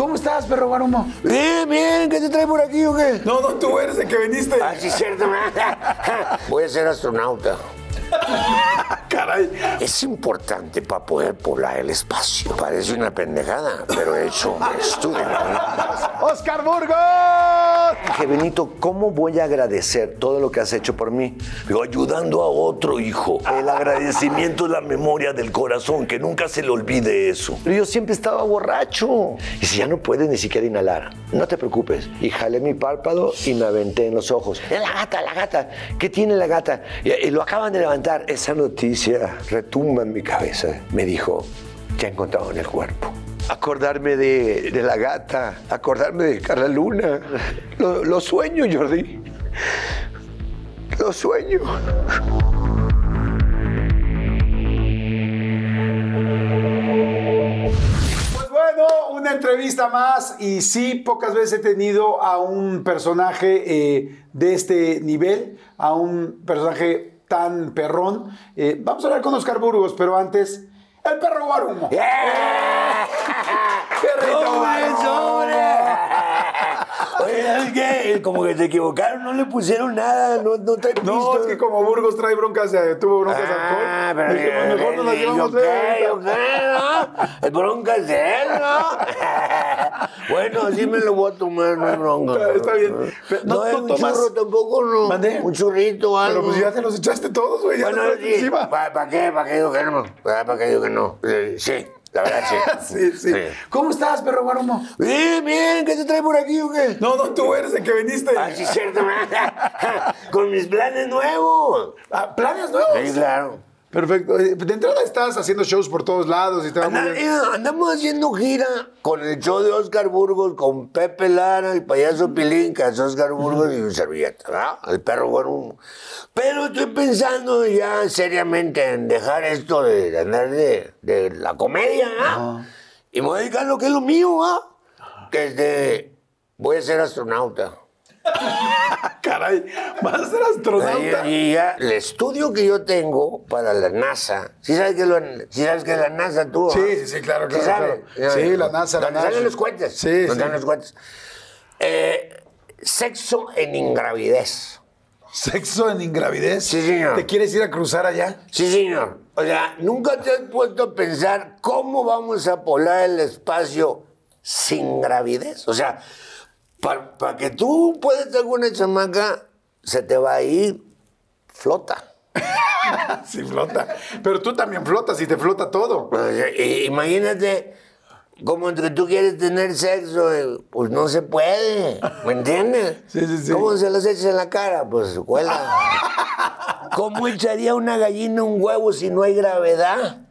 ¿Cómo estás, perro Guarumo? Bien, bien, ¿qué te trae por aquí o qué? No, no, tú eres el que viniste. Ah, sí, cierto. Voy a ser astronauta. Es importante para poder poblar el espacio. Parece una pendejada, pero he hecho un estudio. ¡Oscar Burgos! Dije, Benito, ¿cómo voy a agradecer todo lo que has hecho por mí? Digo, ayudando a otro hijo. El agradecimiento es la memoria del corazón, que nunca se le olvide eso. Pero yo siempre estaba borracho. Y si ya no puedes ni siquiera inhalar, no te preocupes. Y jalé mi párpado y me aventé en los ojos. ¡Es la gata, la gata! ¿Qué tiene la gata? y lo acaban de levantar. Esa noticia retumba en mi cabeza, me dijo, ya he encontrado en el cuerpo. Acordarme de, la gata, acordarme de Carla Luna. Lo, Jordi sueño, Jordi. Lo sueño. Pues una entrevista más y sí, pocas veces he tenido a un personaje eh, de este nivel, a un personaje tan perrón. Eh, vamos a hablar con Oscar Burgos, pero antes, el perro Guarumo! ¡Eh! Oye, ¿sabes qué? Eh, como que se equivocaron, no le pusieron nada, no, no trae No, es que como Burgos trae broncas, tuvo broncas ah, alcohol. Pero pues, mejor nos las llevamos él. Yo creo, ¿no? Es broncas de él, ¿no? bueno, así me lo voy a tomar, no es bronca. Está, bien. no, es un churro tampoco, no. ¿Mandé? Un churrito o algo. Pero pues ya te los echaste todos, güey. Bueno, sí. ¿Para qué? ¿Para qué digo que no? ¿Para qué digo que no? Sí. La verdad, sí. sí, sí. ¿Cómo estás, perro Guarumo? Bien, bien. ¿Qué te trae por aquí o No, no, tú eres el que viniste. Ah, sí, cierto, Con mis planes nuevos. Ah, ¿Planes nuevos? Sí, claro. Perfecto. Eh, de entrada estás haciendo shows por todos lados y eh, Andamos haciendo gira con el show de Oscar Burgos, con Pepe Lara, el payaso es Oscar Burgos y un servilleta, ¿verdad? El perro Pero estoy pensando ya seriamente en dejar esto de andar de, la comedia, ¿ah? Y me a lo que es lo mío, ¿ah? Que de... Voy a ser astronauta. Caray, vas a ser astronauta. Y ya, el estudio que yo tengo para la NASA, ¿sí sabes que, la NASA tú? Sí, ah? sí, sí, claro, claro. ¿Sí, claro. sí la NASA, la NASA. salen los cuentes? Sí, eh, sí. los sexo en ingravidez. ¿Sexo en ingravidez? Sí, señor. ¿Te quieres ir a cruzar allá? Sí, señor. O sea, nunca te has puesto a pensar cómo vamos a polar el espacio sin gravidez. O sea, para, que tú puedas tener una chamaca, se te va a ir flota. sí, flota. Pero tú también flotas y te flota todo. Pues, imagínate, como entre tú quieres tener sexo, eh, pues no se puede. ¿Me entiendes? Sí, sí, sí. ¿Cómo se los echas en la cara? Pues cuela. ¿Cómo echaría una gallina un huevo si no hay gravedad?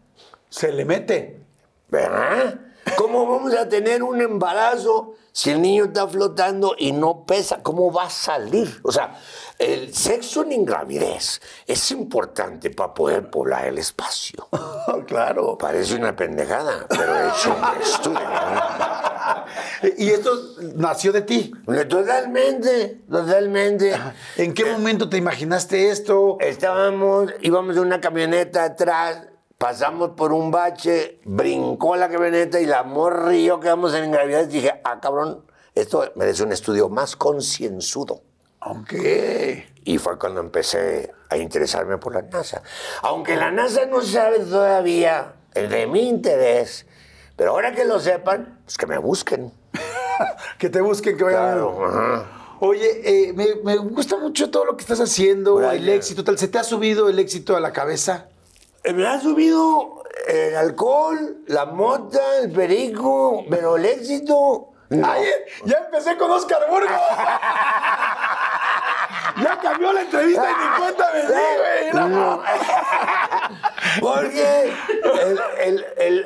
Se le mete. ¿Verdad? ¿Cómo vamos a tener un embarazo si el niño está flotando y no pesa? ¿Cómo va a salir? O sea, el sexo en ingravidez es importante para poder poblar el espacio. claro. Parece una pendejada, pero es un estudio. ¿Y esto nació de ti? Totalmente, totalmente. ¿En qué eh, momento te imaginaste esto? Estábamos, íbamos en una camioneta atrás pasamos por un bache, brincó la camioneta y la morrió quedamos en gravedad. Dije, ah, cabrón, esto merece un estudio más concienzudo. Aunque. Y fue cuando empecé a interesarme por la NASA. Aunque la NASA no sabe todavía de mi interés, pero ahora que lo sepan, es pues que me busquen. que te busquen, que vayan. Oye, eh, me, gusta mucho todo lo que estás haciendo, el éxito, tal. ¿Se te ha subido el éxito a la cabeza? Eh, me ha subido el alcohol, la mota, el perico, pero el éxito. Eh, ya empecé con Oscar Burgos. ya cambió la entrevista y ni cuenta güey. Porque el,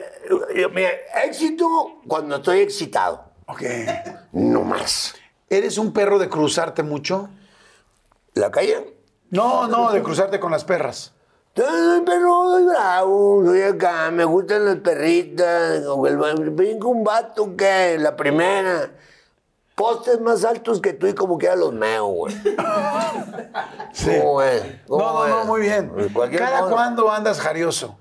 éxito cuando estoy excitado. Ok. No más. ¿Eres un perro de cruzarte mucho? ¿La calle? No, no, de cruzarte con las perras. Pero soy bravo, soy acá, me gustan las perritas, o un vato que la primera. Postes más altos que tú y como que quiera los meo, güey. Sí. no, no, no, muy bien. Pues, ¿Cada cuándo andas jarioso?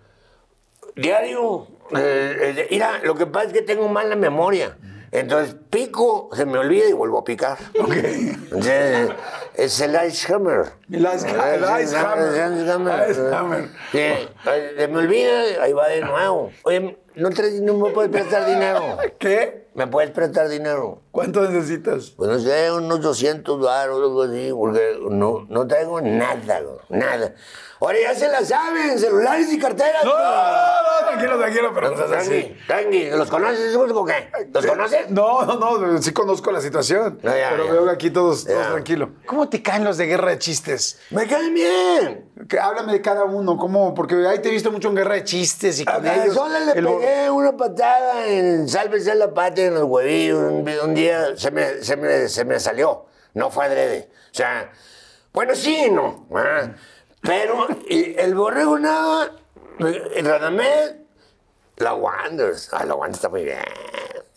Diario. Eh, eh, mira, lo que pasa es que tengo mala memoria. Entonces pico, se me olvida y vuelvo a picar. Okay. Entonces, es el ice hammer. El ice El Sí. Se me olvida, ahí va de nuevo. Oye, no, no me puedes prestar dinero. ¿Qué? ¿Me puedes prestar dinero? ¿Cuánto necesitas? Pues no sé, unos 200 dólares o algo así, porque no, no traigo nada, nada. Ahora ya se la saben, celulares y carteras. No, no, no, tranquilo, tranquilo, pero no, Tangi, ¿los conoces o qué? ¿Los conoces? No, no, no, sí conozco la situación. pero veo aquí todos, tranquilos. ¿Cómo te caen los de guerra de chistes? Me caen bien. háblame de cada uno, ¿cómo? Porque ahí te he visto mucho en guerra de chistes y con ellos. Solo le pegué una patada en Sálvese la pata, en los huevillos. Un, día se me, se, me, se me, salió. No fue adrede. O sea, bueno, sí, no. Pero el borrego nada, el Radamés, la Wanders. Ah, la Wanders está muy bien.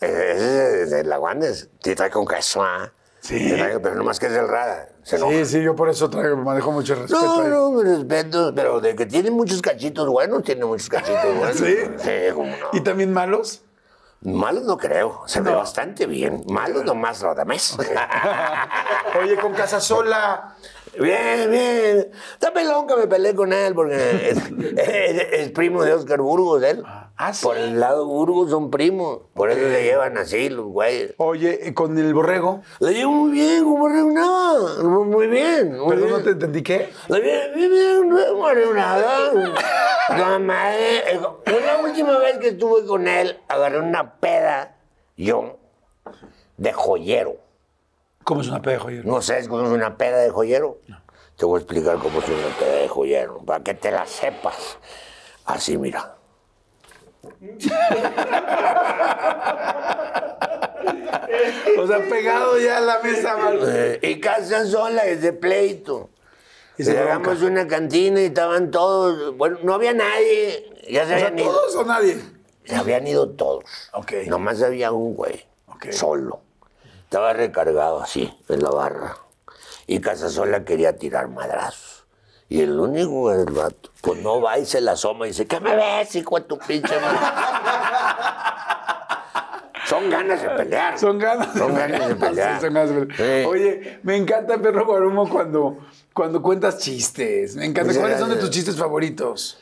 Eh, eh, eh, la Wanders, te trae con queso, ah. Sí. pero no más que es el Rada. sí, sí, yo por eso traigo, manejo mucho respeto. No, no, me respeto, pero de que tiene muchos cachitos buenos, tiene muchos cachitos buenos. ¿Sí? sí como no. ¿Y también malos? Malos no creo, se ve bastante bien. Malos nomás Radamés. Oye, con Casasola, Bien, bien. Está pelón que me peleé con él porque es, primo de Oscar Burgos, él. Ah, ¿sí? Por el lado Burgos son primos. Por eso se llevan así los güeyes. Oye, ¿y ¿con el borrego? Le llevo muy bien, como reunado. Muy bien. Muy Perdón, no te entendí qué. Le llevo muy bien, no borrego nada. no, madre. Una última vez que estuve con él, agarré una peda. Yo, de joyero. ¿Cómo es una peda de joyero? No sé, cómo es una peda de joyero. No. Te voy a explicar cómo es una peda de joyero, para que te la sepas. Así, mira. o sea, pegado ya a la mesa, y casa sola, es de pleito. Y Llegamos una cantina y estaban todos. Bueno, no había nadie. Ya se ¿Todos o nadie? Se habían ido todos. Ok. Nomás había un güey. Solo. Estaba recargado así, en la barra. Y Casasola quería tirar madrazos. Y el único, el vato, pues no va y se la asoma y dice, ¿qué me ves, hijo de tu pinche madre? Son ganas de pelear. Son ganas, son ganas de pelear. Oye, me encanta Perro Guarumo cuando, cuando cuentas chistes. Me encanta. ¿Cuáles son de tus chistes favoritos?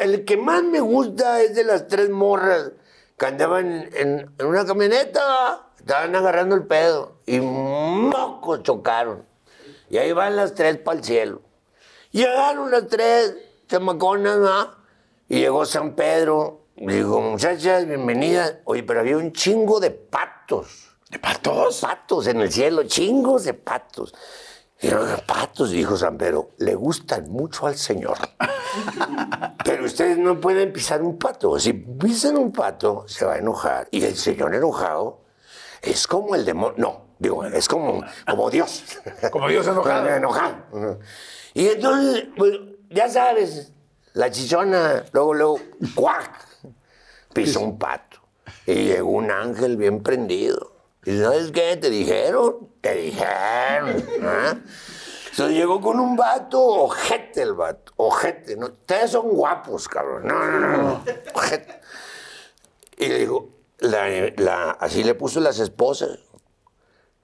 el que más me gusta es de las tres morras que andaban en, una camioneta, estaban agarrando el pedo y moco chocaron. Y ahí van las tres para el cielo. Llegaron las tres chamaconas, ah, Y llegó San Pedro. Digo, muchachas, bienvenidas. Oye, pero había un chingo de patos. ¿De patos? Patos en el cielo, chingos de patos. Y los zapatos, dijo Zambero, le gustan mucho al Señor. Pero ustedes no pueden pisar un pato. Si pisan un pato, se va a enojar. Y el Señor enojado es como el demonio. No, digo, es como, como Dios. Como Dios enojado. enojado. Y entonces, pues, ya sabes, la chichona, luego, luego, cuac, pisó un pato. Y llegó un ángel bien prendido. ¿Y sabes qué? Te dijeron te dije, ¿eh? Entonces llegó con un vato, ojete el vato, ojete. ¿no? Ustedes son guapos, cabrón. No, no, no, ojete. Y le dijo, así le puso las esposas.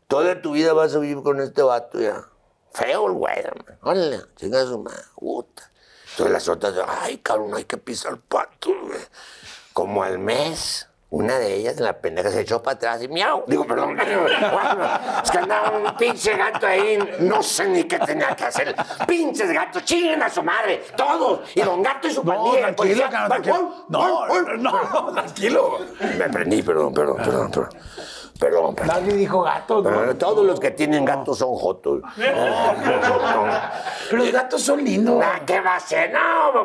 Toda tu vida vas a vivir con este vato ya. Feo el güey, Órale, chinga su madre. Puta. Entonces las otras, ay, cabrón, hay que pisar el pato, Como al mes una de ellas, la pendeja, se echó para atrás y miau. Digo, perdón, bueno, es que andaba un pinche gato ahí, no sé ni qué tenía que hacer. Pinches gatos, chinguen a su madre, todos. Y don Gato y su pandilla. No, tranquilo. no, no, no, tranquilo. Me prendí, perdón, perdón, perdón, ah. perdón. Pero, Nadie dijo gato. No, eh, todos los que tienen gatos son jotos. Pero los gatos son lindos. Ah, ¿Qué va a ser? No,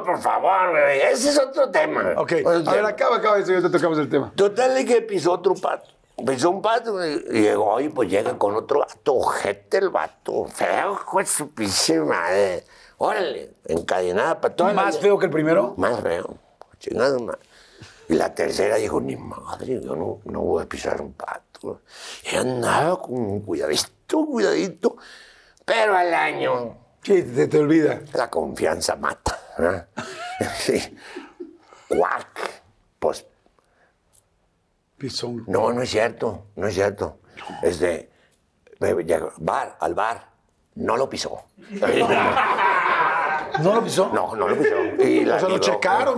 por favor, güey. ese es otro tema. Ok, otro acaba, acaba eso, ya tocamos el tema. Total, que pisó otro pato. Pisó un pato y llegó y pues llega con otro gato. Ojete el vato, feo, juez, su madre. Órale, encadenada para todo. ¿Más feo que el primero? Más feo. Chingada. Y la tercera dijo, ni madre, yo no, no voy a pisar un pato y He andado con cuidadito, cuidadito, pero al año. Sí, te, te olvida. La confianza mata. sí. Pues. No, no es cierto, no es cierto. Este. Bar, al bar. No lo pisó. ¿No lo pisó? No, no lo pisó. Y lo, checaron.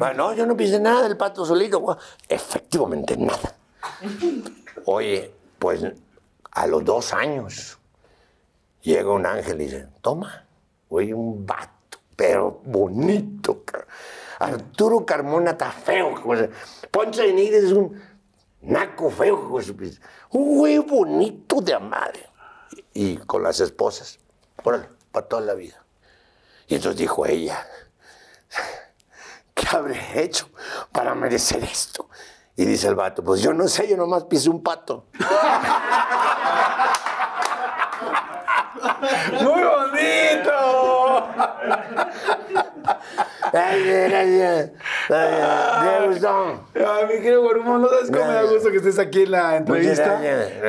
Ah, no, yo no pisé nada del pato solito. Efectivamente, nada. Oye, pues a los dos años llega un ángel y dice, toma, oye, un vato, pero bonito. Arturo Carmona está feo. Poncho de es un naco feo. Un güey bonito de madre. Y con las esposas, por para toda la vida. Y entonces dijo ella, ¿qué habré hecho para merecer esto? Y dice el vato, pues yo no sé, yo nomás pisé un pato. ¡Muy bonito! A mí, querido Guarumón, no sabes cómo me da gusto que estés aquí en la entrevista.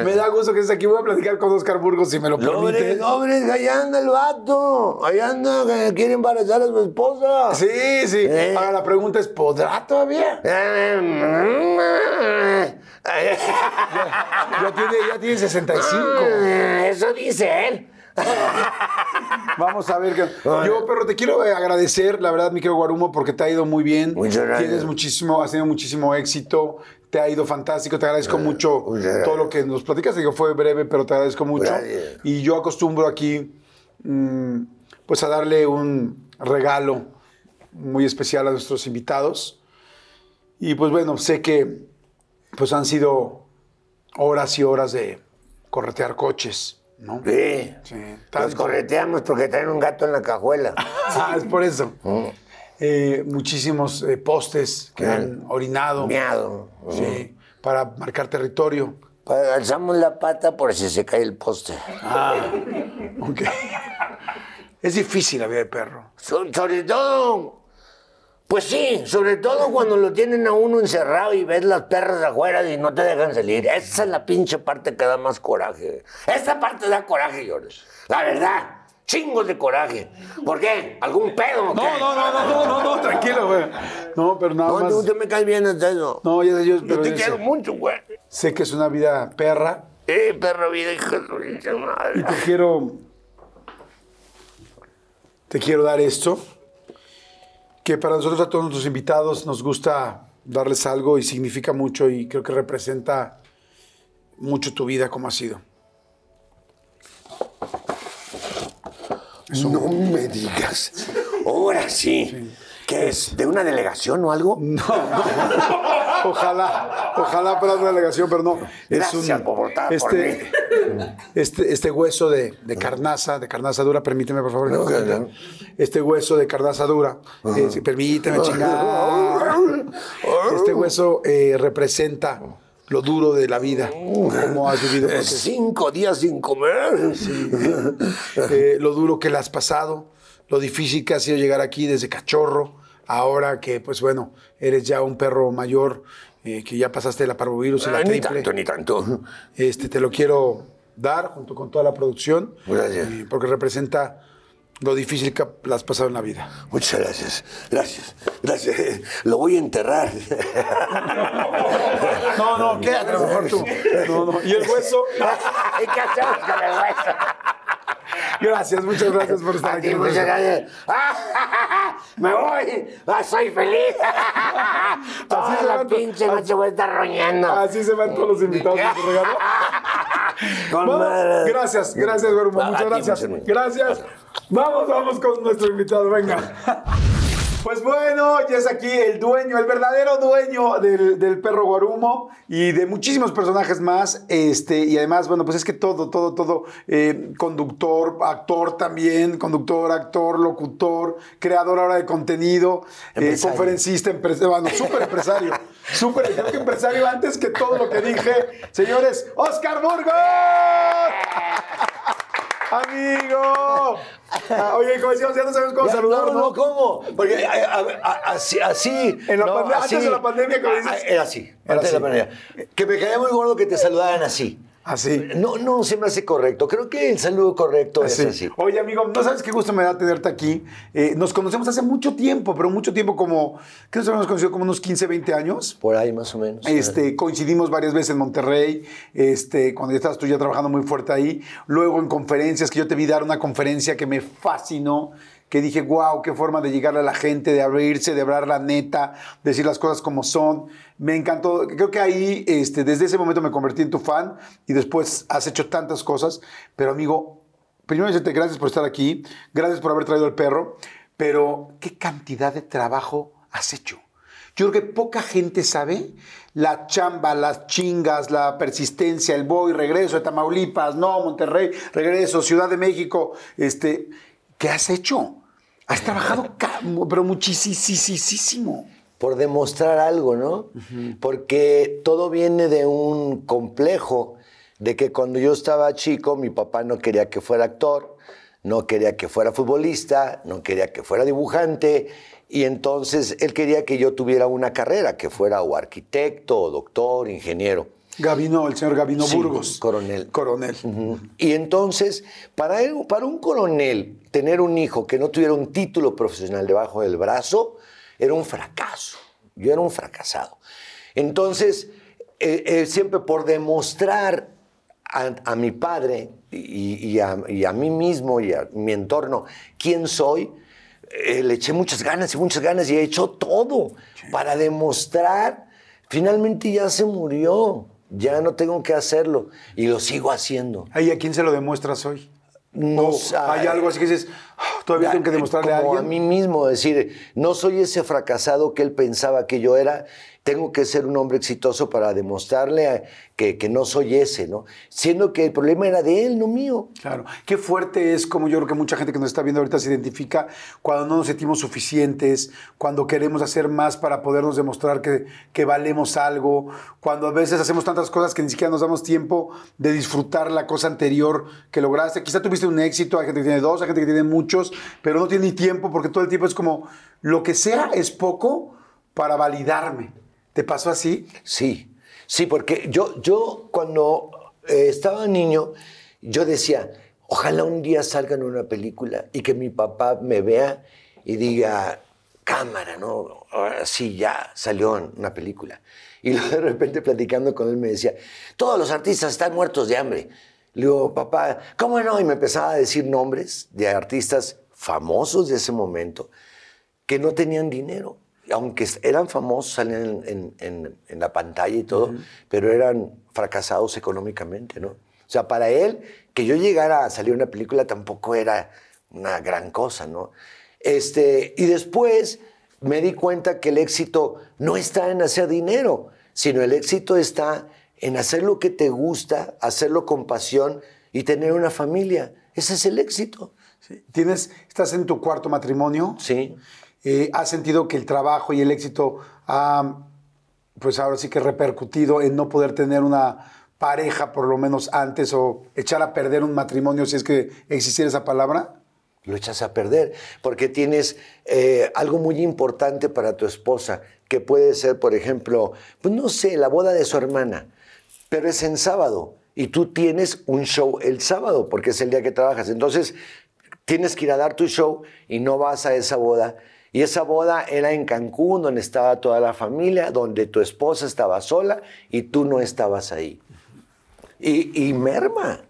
Me da gusto que estés aquí. Voy a platicar con Oscar Burgos, si me lo permite. ¡No, allá anda el vato. Allá anda, que quiere embarazar a su esposa. Sí, sí. Ahora la pregunta es, ¿podrá todavía? ya, tiene, ya tiene 65. Eso dice él. Vamos a ver. Yo, pero te quiero agradecer, la verdad, mi querido Guarumo, porque te ha ido muy bien. Tienes muchísimo, has tenido muchísimo éxito. Te ha ido fantástico, te agradezco eh, mucho todo lo que nos platicaste, que fue breve, pero te agradezco mucho. Y yo acostumbro aquí, mm, pues, a darle un regalo muy especial a nuestros invitados. Y pues bueno, sé que pues han sido horas y horas de corretear coches ¿no? Sí. los correteamos porque traen un gato en la cajuela. ah, es por eso. Mm. Eh, muchísimos eh, postes que han orinado. Meado. Sí, mm. para marcar territorio. Pues, alzamos la pata por si se cae el poste. Ah, ok. Es difícil la vida de perro. son pues sí, sobre todo cuando lo tienen a uno encerrado y ves las perras afuera y no te dejan salir. Esa es la pinche parte que da más coraje. Esa parte da coraje, Jorge. La verdad. Chingos de coraje. ¿Por qué? ¿Algún pedo? No, no, no, no, no, no, no, tranquilo, güey. No, pero nada más. No, tú me caes bien, en eso. No, yo, yo, yo te quiero mucho, güey. Sé que es una vida perra. Eh, perra vida, hijo de madre. Y te quiero. Te quiero dar esto que para nosotros a todos nuestros invitados nos gusta darles algo y significa mucho y creo que representa mucho tu vida como ha sido. No me digas. Ahora sí. ¿Qué es? ¿De una delegación o algo? No, Ojalá, ojalá para una delegación, pero no. es un, este, este, Este, hueso de, carnaza, de carnaza dura, permíteme, por favor. este hueso de carnaza dura, eh, permíteme, chingada. Este hueso eh, representa lo duro de la vida, cómo has vivido. Cinco días sin comer. Eh, lo duro que la has pasado, lo difícil que ha sido llegar aquí desde cachorro, ahora que, pues bueno, eres ya un perro mayor, eh, que ya pasaste la parvovirus y la ah, triple. Ni tanto, ni tanto. Este, te lo quiero dar junto con toda la producción. Gracias. Eh, porque representa lo difícil que has pasado en la vida. Muchas gracias, gracias, gracias. Lo voy a enterrar. No, no, quédate mejor tú. Y el hueso. ¿Qué hacemos con el hueso? Gracias, muchas gracias por estar aquí. Muchas gracias. ¡Ah! Me voy, ah, soy feliz. Así la se pinche noche estar Así se van todos los invitados regalo. Gracias, gracias, Muchas gracias. Gracias. Vamos, vamos con nuestro invitado. Venga. Pues bueno, ya es aquí el dueño, el verdadero dueño del, perro Guarumo y de muchísimos personajes más. Este, y además, bueno, pues es que todo, todo, todo, eh, conductor, actor también, conductor, actor, locutor, creador ahora de contenido, eh, conferencista, empresario, bueno, súper empresario, súper empresario antes que todo lo que dije. Señores, Oscar Burgos amigo. Ah, oye, como decíamos, ya no sabemos cómo saludar. No, no, ¿cómo? Porque eh, así, así, En la pandemia, así, antes de la pandemia, como ah, ah, Era así, antes de la pandemia. Que me caía muy gordo que te saludaran así. No, no, se me hace correcto. Creo que el saludo correcto es así. Oye, amigo, no sabes qué gusto me da tenerte aquí. Eh, nos conocemos hace mucho tiempo, pero mucho tiempo como, ¿qué nos habíamos conocido? Como unos 15, 20 años. Por ahí más o menos. Este, Coincidimos varias veces en Monterrey, este, cuando ya estabas tú ya trabajando muy fuerte ahí. Luego en conferencias, que yo te vi dar una conferencia que me fascinó que dije, wow, qué forma de llegarle a la gente, de abrirse, de hablar la neta, decir las cosas como son. Me encantó, creo que ahí, este, desde ese momento me convertí en tu fan y después has hecho tantas cosas, pero amigo, primero decirte gracias por estar aquí, gracias por haber traído al perro, pero qué cantidad de trabajo has hecho. Yo creo que poca gente sabe la chamba, las chingas, la persistencia, el voy, regreso de Tamaulipas, no, Monterrey, regreso, Ciudad de México, este, ¿qué has hecho? Has trabajado, pero muchísimo. Por demostrar algo, ¿no? Porque todo viene de un complejo de que cuando yo estaba chico, mi papá no quería que fuera actor, no quería que fuera futbolista, no quería que fuera dibujante, y entonces él quería que yo tuviera una carrera, que fuera o arquitecto, o doctor, ingeniero. Gabino, el señor Gabino Burgos. Coronel. Coronel. Y entonces, para, para un coronel tener un hijo que no tuviera un título profesional debajo del brazo era un fracaso. Yo era un fracasado. Entonces, eh, eh, siempre por demostrar a, mi padre y, a, mí mismo y a mi entorno quién soy, eh, le eché muchas ganas y muchas ganas y he hecho todo para demostrar. Finalmente ya se murió ya no tengo que hacerlo y lo sigo haciendo. ¿Y a quién se lo demuestras hoy? No, hay algo así que dices, ah, todavía tengo que eh, demostrarle a alguien. A mí mismo, decir, no soy ese fracasado que él pensaba que yo era tengo que ser un hombre exitoso para demostrarle que, que, no soy ese, ¿no? Siendo que el problema era de él, no mío. Claro, qué fuerte es como yo creo que mucha gente que nos está viendo ahorita se identifica cuando no nos sentimos suficientes, cuando queremos hacer más para podernos demostrar que, que valemos algo, cuando a veces hacemos tantas cosas que ni siquiera nos damos tiempo de disfrutar la cosa anterior que lograste. Quizá tuviste un éxito, hay gente que tiene dos, hay gente que tiene muchos, pero no tiene ni tiempo porque todo el tiempo es como, lo que sea es poco para validarme. ¿Te pasó así? Sí, sí, porque yo, yo cuando eh, estaba niño, yo decía, ojalá un día salga una película y que mi papá me vea y diga, cámara, ¿no? Ahora sí, ya salió una película. Y de repente platicando con él me decía, todos los artistas están muertos de hambre. Le digo, papá, ¿cómo no? Y me empezaba a decir nombres de artistas famosos de ese momento que no tenían dinero aunque eran famosos, salían en, la pantalla y todo, pero eran fracasados económicamente, ¿no? O sea, para él, que yo llegara a salir una película tampoco era una gran cosa, ¿no? Este, y después me di cuenta que el éxito no está en hacer dinero, sino el éxito está en hacer lo que te gusta, hacerlo con pasión y tener una familia. Ese es el éxito. ¿Tienes, estás en tu cuarto matrimonio? Sí. Eh, has sentido que el trabajo y el éxito ha, pues ahora sí que repercutido en no poder tener una pareja por lo menos antes o echar a perder un matrimonio si es que existiera esa palabra? Lo echas a perder porque tienes eh, algo muy importante para tu esposa, que puede ser, por ejemplo, pues, no sé, la boda de su hermana, pero es en sábado y tú tienes un show el sábado porque es el día que trabajas. Entonces, tienes que ir a dar tu show y no vas a esa boda y esa boda era en Cancún, donde estaba toda la familia, donde tu esposa estaba sola y tú no estabas ahí. Y, merma.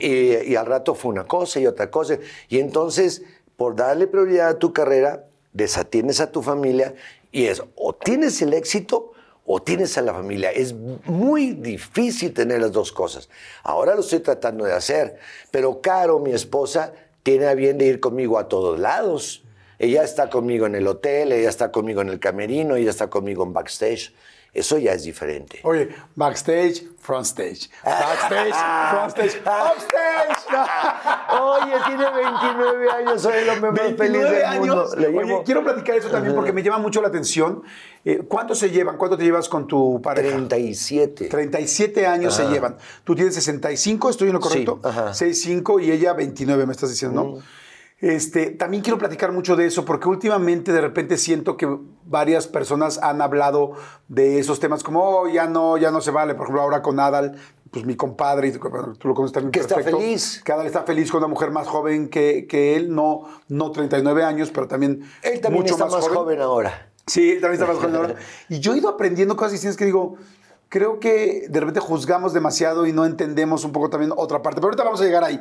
Y, al rato fue una cosa y otra cosa. Y entonces, por darle prioridad a tu carrera, desatienes a tu familia y es o tienes el éxito o tienes a la familia. Es muy difícil tener las dos cosas. Ahora lo estoy tratando de hacer, pero Caro, mi esposa, tiene a bien de ir conmigo a todos lados. Ella está conmigo en el hotel, ella está conmigo en el camerino, ella está conmigo en backstage. Eso ya es diferente. Oye, backstage, frontstage. Backstage, frontstage, upstage. Oye, tiene 29 años, soy el hombre más feliz del mundo. Oye, quiero platicar eso también porque me llama mucho la atención. Eh, ¿Cuánto se llevan? ¿Cuánto te llevas con tu padre? 37. 37 años se llevan. Tú tienes 65, ¿estoy en lo correcto? Sí, 65 y ella 29, me estás diciendo, ¿no? Mm. Este, también quiero platicar mucho de eso porque últimamente de repente siento que varias personas han hablado de esos temas como, oh, ya no, ya no se vale. Por ejemplo, ahora con Adal, pues mi compadre, tú lo conoces también que está feliz. Que Adal está feliz con una mujer más joven que, que él, no, no 39 años, pero también, él también mucho está más, joven. ahora. Sí, él también está más joven ahora. Y yo he ido aprendiendo cosas y tienes que digo, creo que de repente juzgamos demasiado y no entendemos un poco también otra parte. Pero ahorita vamos a llegar ahí.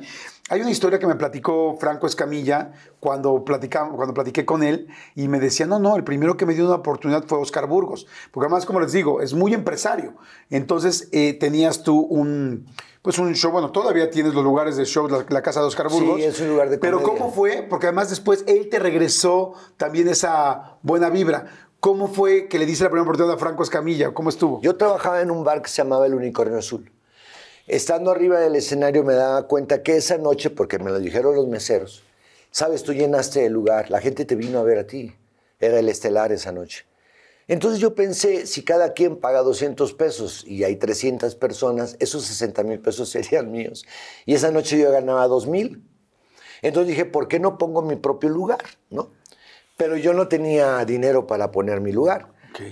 Hay una historia que me platicó Franco Escamilla cuando, platicamos, cuando platiqué con él y me decía, no, no, el primero que me dio una oportunidad fue Oscar Burgos. Porque además, como les digo, es muy empresario. Entonces eh, tenías tú un... Pues un show, bueno, todavía tienes los lugares de show, la, casa de Oscar Burgos. Sí, es un lugar de Pero ¿cómo fue? Porque además después él te regresó también esa buena vibra. ¿Cómo fue que le dice la primera oportunidad a Franco Escamilla? ¿Cómo estuvo? Yo trabajaba en un bar que se llamaba El Unicornio Azul. Estando arriba del escenario me daba cuenta que esa noche, porque me lo dijeron los meseros, sabes, tú llenaste el lugar, la gente te vino a ver a ti. Era el estelar esa noche. Entonces yo pensé, si cada quien paga 200 pesos y hay 300 personas, esos 60 mil pesos serían míos. Y esa noche yo ganaba 2 mil. Entonces dije, ¿por qué no pongo mi propio lugar? ¿No? pero yo no tenía dinero para poner mi lugar.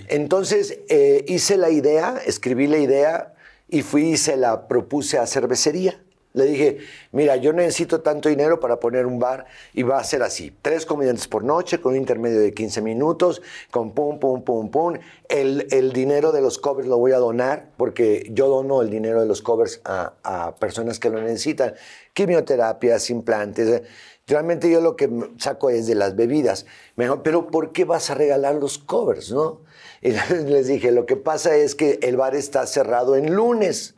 Entonces eh, hice la idea, escribí la idea y fui y se la propuse a cervecería. Le dije, mira, yo necesito tanto dinero para poner un bar y va a ser así. Tres comediantes por noche con un intermedio de 15 minutos, con pum, pum, pum, pum. El, dinero de los covers lo voy a donar porque yo dono el dinero de los covers a, a personas que lo necesitan. Quimioterapias, implantes. Realmente yo lo que saco es de las bebidas. Me dijo, pero ¿por qué vas a regalar los covers, no? Y les dije, lo que pasa es que el bar está cerrado en lunes.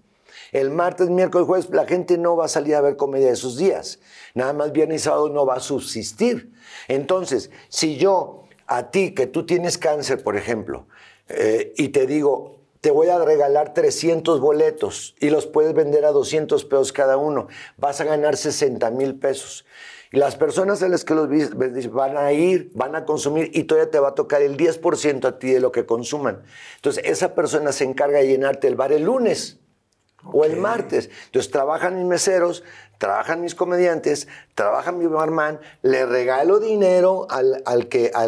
El martes, miércoles, jueves, la gente no va a salir a ver comedia esos días. Nada más viernes y sábado no va a subsistir. Entonces, si yo a ti, que tú tienes cáncer, por ejemplo, eh, y te digo, te voy a regalar 300 boletos y los puedes vender a 200 pesos cada uno, vas a ganar 60 mil pesos. Las personas a las que los van a ir, van a consumir y todavía te va a tocar el 10% a ti de lo que consuman. Entonces, esa persona se encarga de llenarte el bar el lunes o el martes. Entonces, trabajan en meseros, trabajan mis comediantes, trabaja mi barman, le regalo dinero al, que, a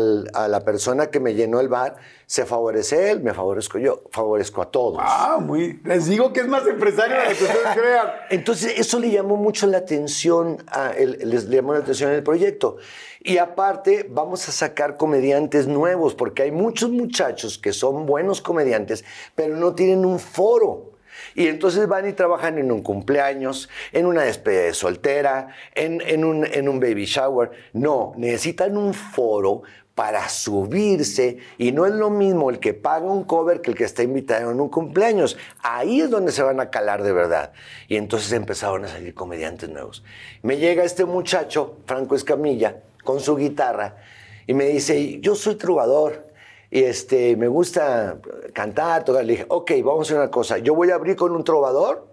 la persona que me llenó el bar, se favorece él, me favorezco yo, favorezco a todos. Ah, muy. Les digo que es más empresario de lo que ustedes crean. Entonces, eso le llamó mucho la atención, les llamó la atención el proyecto. Y aparte, vamos a sacar comediantes nuevos, porque hay muchos muchachos que son buenos comediantes, pero no tienen un foro. Y entonces van y trabajan en un cumpleaños, en una despedida de soltera, en, un, baby shower. No, necesitan un foro para subirse y no es lo mismo el que paga un cover que el que está invitado en un cumpleaños. Ahí es donde se van a calar de verdad. Y entonces empezaron a salir comediantes nuevos. Me llega este muchacho, Franco Escamilla, con su guitarra y me dice, yo soy trovador y este, me gusta cantar, tocar. Le dije, ok, vamos a hacer una cosa. Yo voy a abrir con un trovador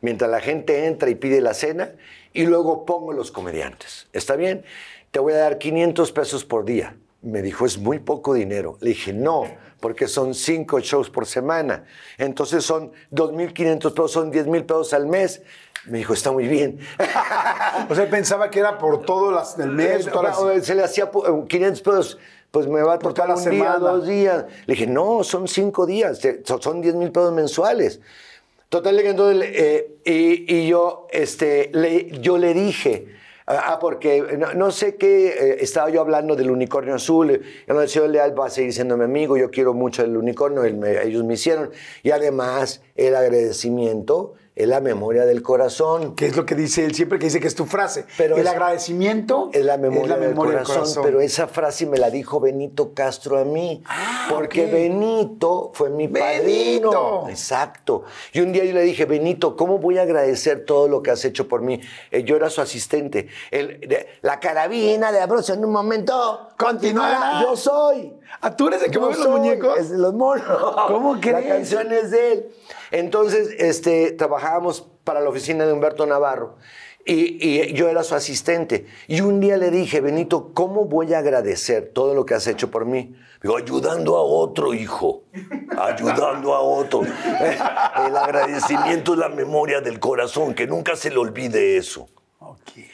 mientras la gente entra y pide la cena y luego pongo los comediantes. ¿Está bien? Te voy a dar 500 pesos por día. Me dijo, es muy poco dinero. Le dije, no, porque son cinco shows por semana. Entonces son 2.500 pesos, son 10.000 pesos al mes. Me dijo, está muy bien. o sea, pensaba que era por todo el mes. Se le hacía 500 eh, pesos pues me va a tocar un día, dos días. Le dije, no, son cinco días, son 10 mil pesos mensuales. Total, entonces, eh, y, y, yo, este, le, yo le dije, ah, porque no, sé qué, eh, estaba yo hablando del unicornio azul, y me decía, Leal va a seguir siendo mi amigo, yo quiero mucho el unicornio, ellos me hicieron, y además el agradecimiento es la memoria del corazón. Que es lo que dice él siempre, que dice que es tu frase. el agradecimiento es la memoria, del, corazón, Pero esa frase me la dijo Benito Castro a mí, ah, porque Benito fue mi padrino. Exacto. Y un día yo le dije, Benito, ¿cómo voy a agradecer todo lo que has hecho por mí? Eh, yo era su asistente. El, la carabina de Abruzzo en un momento continuará. Yo soy. ¿a ah, tú eres el que mueve los muñecos? los monos. ¿Cómo crees? La canción es de él. Entonces, este, trabajábamos para la oficina de Humberto Navarro. Y, yo era su asistente. Y un día le dije, Benito, ¿cómo voy a agradecer todo lo que has hecho por mí? Digo, ayudando a otro, hijo. Ayudando a otro. El agradecimiento es la memoria del corazón, que nunca se le olvide eso.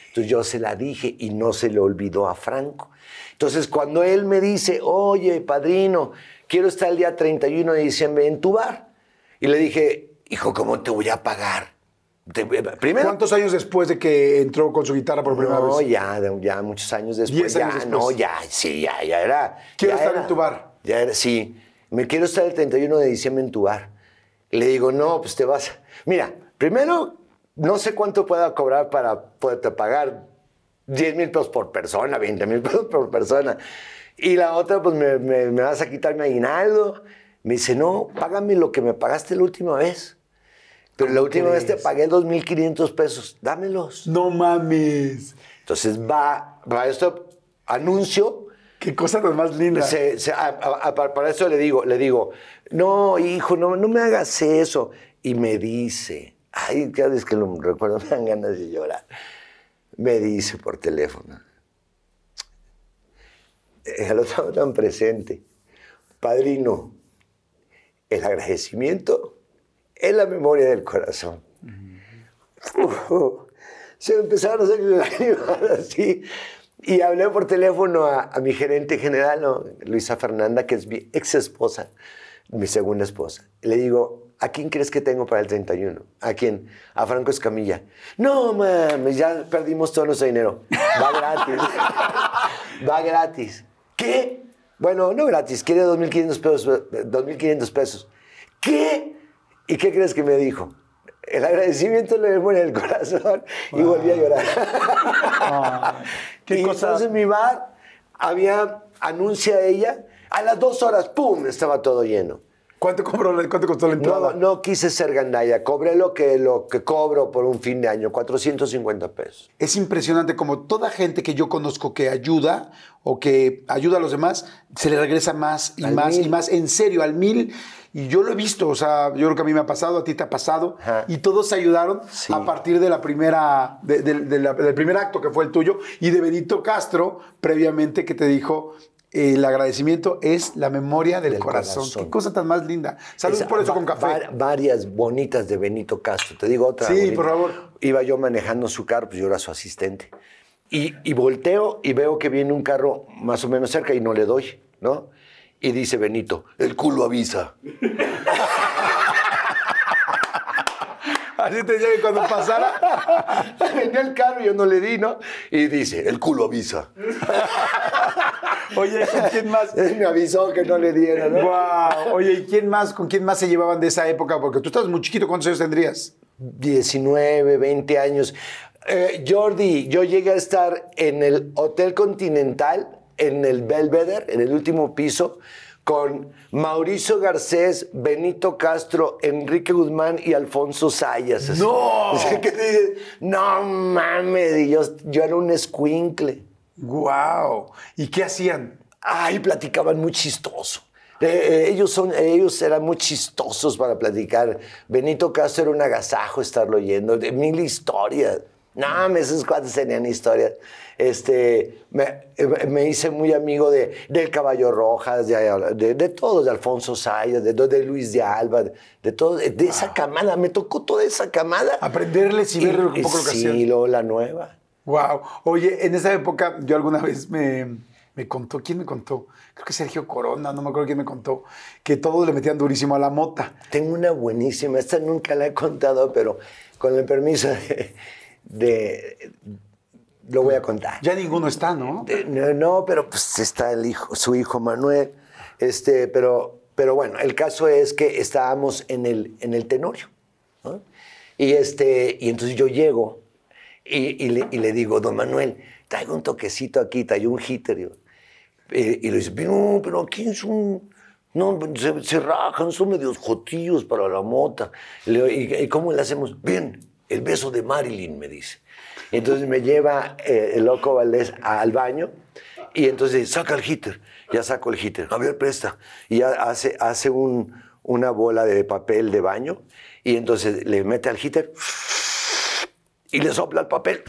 Entonces yo se la dije y no se le olvidó a Franco. Entonces cuando él me dice, oye, padrino, quiero estar el día 31 de diciembre en tu bar. Y le dije, hijo, ¿cómo te voy a pagar? Eh, primero, ¿Cuántos años después de que entró con su guitarra por primera vez? No, ya, ya muchos años después. ya, No, ya, sí, ya, ya era. Quiero estar en tu bar. Ya era, sí. Me quiero estar el 31 de diciembre en tu bar. Le digo, no, pues te vas. Mira, primero, no sé cuánto pueda cobrar para poderte pagar 10 mil pesos por persona, 20 mil pesos por persona. Y la otra, pues me, me vas a quitarme mi aguinaldo. Me dice, no, págame lo que me pagaste la última vez. Pero la última vez te pagué 2.500 pesos, dámelos. No mames. Entonces va, para esto anuncio. Qué cosa más lindas para eso le digo, le digo, no, hijo, no, no me hagas eso. Y me dice, ay, cada vez que lo recuerdo me dan ganas de llorar. Me dice por teléfono, eh, lo otro tan presente, padrino, el agradecimiento es la memoria del corazón. Se empezaron a salir lágrimas así. Y hablé por teléfono a, mi gerente general, Luisa Fernanda, que es mi ex esposa, mi segunda esposa. Le digo, ¿a quién crees que tengo para el 31? ¿A quién? A Franco Escamilla. No, mames, ya perdimos todo nuestro dinero. Va gratis. Va gratis. ¿Qué? Bueno, no gratis, quería 2.500 pesos, eh, pesos. ¿Qué? ¿Y qué crees que me dijo? El agradecimiento le en el corazón y volví a ah. llorar. Ah, ¿Qué entonces mi bar había, anuncia ella, a las dos horas, ¡pum!, estaba todo lleno. ¿Cuánto, costó la entrada? No, quise ser gandaya. Cobré lo que, lo que cobro por un fin de año, 450 pesos. Es impresionante como toda gente que yo conozco que ayuda o que ayuda a los demás, se le regresa más y más y más. En serio, al mil. Y yo lo he visto, o sea, yo creo que a mí me ha pasado, a ti te ha pasado, y todos ayudaron a partir de la primera, del primer acto que fue el tuyo, y de Benito Castro, previamente, que te dijo, el agradecimiento es la memoria del, corazón. Qué cosa tan más linda. Salud por eso con café. varias bonitas de Benito Castro. Te digo otra. Sí, por favor. Iba yo manejando su carro, pues yo era su asistente. Y, volteo y veo que viene un carro más o menos cerca y no le doy, ¿no? Y dice Benito, el culo avisa. Así te que cuando pasara, venía el carro y yo no le di, ¿no? Y dice, el culo avisa. Oye, quién más? me avisó que no le dieran? ¿no? Wow. Oye, ¿y quién más? ¿Con quién más se llevaban de esa época? Porque tú estás muy chiquito, ¿cuántos años tendrías? 19, 20 años. Eh, Jordi, yo llegué a estar en el Hotel Continental, en el Belvedere, en el último piso, con Mauricio Garcés, Benito Castro, Enrique Guzmán y Alfonso Sayas. ¡No! O sea, no mames, yo, yo era un escuincle. ¡Guau! ¿Y qué hacían? Ay, platicaban muy chistoso. Eh, eh, ellos, son, ellos eran muy chistosos para platicar. Benito Castro era un agasajo estarlo oyendo, de mil historias. No, esos cuates tenían historias. Este, eh, me, hice muy amigo de, del Caballo Rojas, de, de, todos, de Alfonso Sayas, de, de, Luis de Alba, de, todo, de, esa ah. camada. Me tocó toda esa camada. Aprenderles y, ver un poco lo que Sí, la nueva. Wow. Oye, en esa época yo alguna vez me, me contó, ¿quién me contó? Creo que Sergio Corona, no me acuerdo quién me contó, que todos le metían durísimo a la mota. Tengo una buenísima, esta nunca la he contado, pero con el permiso de, lo voy a contar. Ya ninguno está, ¿no? no, pero pues está el hijo, su hijo Manuel. Este, pero, pero bueno, el caso es que estábamos en el, en el Tenorio. ¿no? Y, este, y entonces yo llego y, le, digo, don Manuel, traigo un toquecito aquí, traigo un hiter eh, y le dice, no, pero aquí es un... No, se, rajan, son medios jotillos para la mota. y, cómo le hacemos? Bien, el beso de Marilyn, me dice. Entonces me lleva eh, el loco Valdés al baño y entonces saca el hitter. Ya saco el hitter. A ver, presta. Y hace, hace un, una bola de papel de baño y entonces le mete al hitter y le sopla el papel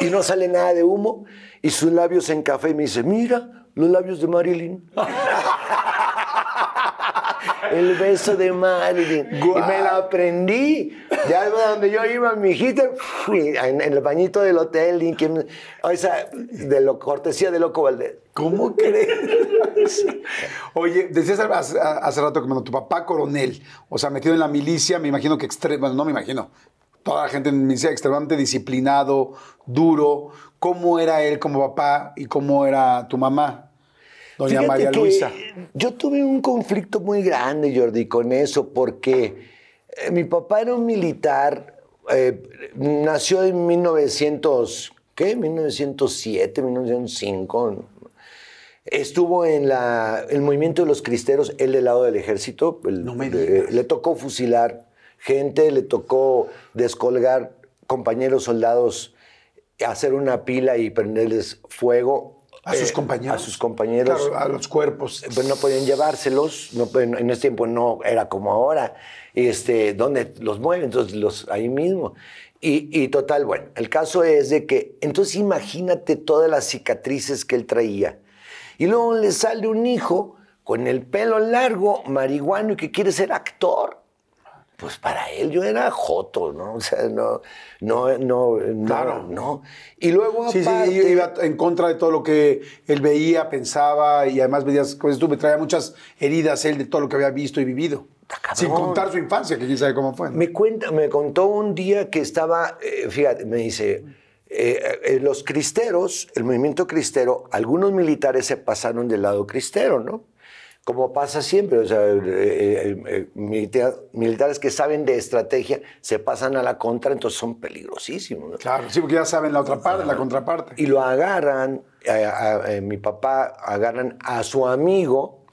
y no sale nada de humo y sus labios en café. y me dice, mira, los labios de Marilyn. el beso de Marilyn. Y me lo aprendí. Ya donde yo iba, mi hijita, en, el bañito del hotel, o sea, de lo, cortesía de Loco Valdés. ¿Cómo crees? Oye, decías hace, rato que tu papá coronel, o sea, metido en la milicia, me imagino que bueno, no me imagino, toda la gente me decía extremadamente disciplinado, duro. ¿Cómo era él como papá y cómo era tu mamá, doña María Luisa? Yo tuve un conflicto muy grande, Jordi, con eso, porque eh, mi papá era un militar, eh, nació en 1900, ¿qué? 1907, 1905. Estuvo en la, el movimiento de los cristeros, él del lado del ejército. no me le tocó fusilar gente, le tocó descolgar compañeros soldados, hacer una pila y prenderles fuego. A sus eh, compañeros. A sus compañeros. a los cuerpos. Eh, pues no podían llevárselos. en ese tiempo no era como ahora. Este, ¿Dónde los mueven? Entonces, los, ahí mismo. Y, y, total, bueno, el caso es de que, entonces imagínate todas las cicatrices que él traía. Y luego le sale un hijo con el pelo largo, marihuano, y que quiere ser actor pues para él yo era joto, ¿no? O sea, no, no, no, claro. no, Y luego sí, Sí, iba en contra de todo lo que él veía, pensaba, y además veías, pues, tú me traía muchas heridas él de todo lo que había visto y vivido. Ah, Sin contar su infancia, que quién sabe cómo fue. Me, cuenta, me contó un día que estaba, eh, fíjate, me dice, eh, eh, los cristeros, el movimiento cristero, algunos militares se pasaron del lado cristero, ¿no? como pasa siempre, o sea, eh, eh, eh, militares que saben de estrategia se pasan a la contra, entonces son peligrosísimos. Claro, sí, porque ya saben la otra parte, la contraparte. Y lo agarran, mi papá agarran a su amigo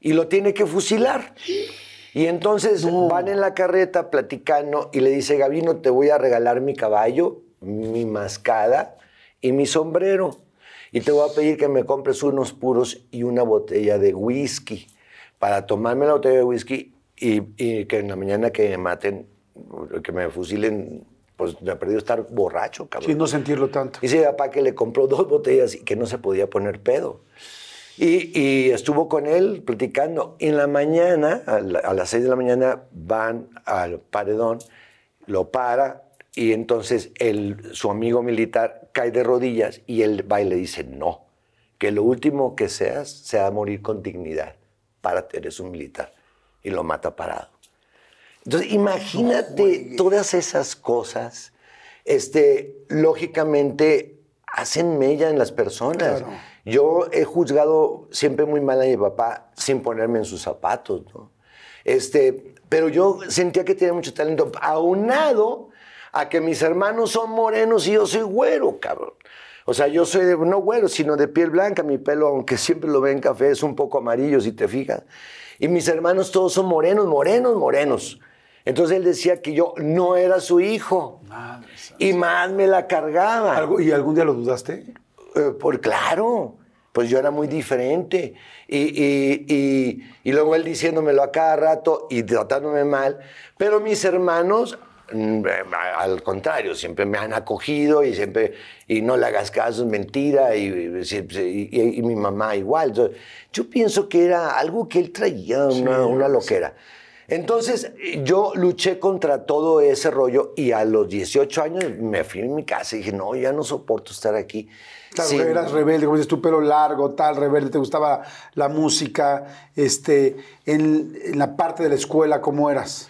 y lo tiene que fusilar. Y entonces van en la carreta platicando y le dice, Gabino, te voy a regalar mi caballo, mi mascada y mi sombrero. Y te voy a pedir que me compres unos puros y una botella de whisky para tomarme la botella de whisky y, que en la mañana que me maten, que me fusilen, pues me ha perdido estar borracho, cabrón. Sin no sentirlo tanto. Y sepa papá que le compró dos botellas y que no se podía poner pedo. Y, estuvo con él platicando. En la mañana, a, las seis de la mañana, van al paredón, lo para, y entonces su amigo militar cae de rodillas y él va y le dice, no, que lo último que seas sea morir con dignidad. para eres un militar. Y lo mata parado. Entonces, imagínate todas esas cosas, este, lógicamente hacen mella en las personas. Yo he juzgado siempre muy mal a mi papá sin ponerme en sus zapatos, ¿no? Este, pero yo sentía que tenía mucho talento, aunado a que mis hermanos son morenos y yo soy güero, cabrón. O sea, yo soy no güero, sino de piel blanca. Mi pelo, aunque siempre lo ve en café, es un poco amarillo, si te fijas. Y mis hermanos todos son morenos, morenos, morenos. Entonces él decía que yo no era su hijo. y más me la cargaba. ¿Y algún día lo dudaste? Eh, por pues, claro pues yo era muy diferente. Y, y, y, y, luego él diciéndomelo a cada rato y tratándome mal. Pero mis hermanos Mm, eh, al contrario, siempre me han acogido y siempre, y no le hagas caso, es mentira, y, mi mamá igual. Yo, pienso que era algo que él traía, una, loquera. Entonces yo luché contra todo ese rollo y a los 18 años me fui en mi casa y dije, no, ya no soporto estar aquí. Claro, eras rebelde, como dices, tu pelo largo, tal, rebelde, te gustaba la música, este, en la parte de la escuela, ¿cómo eras?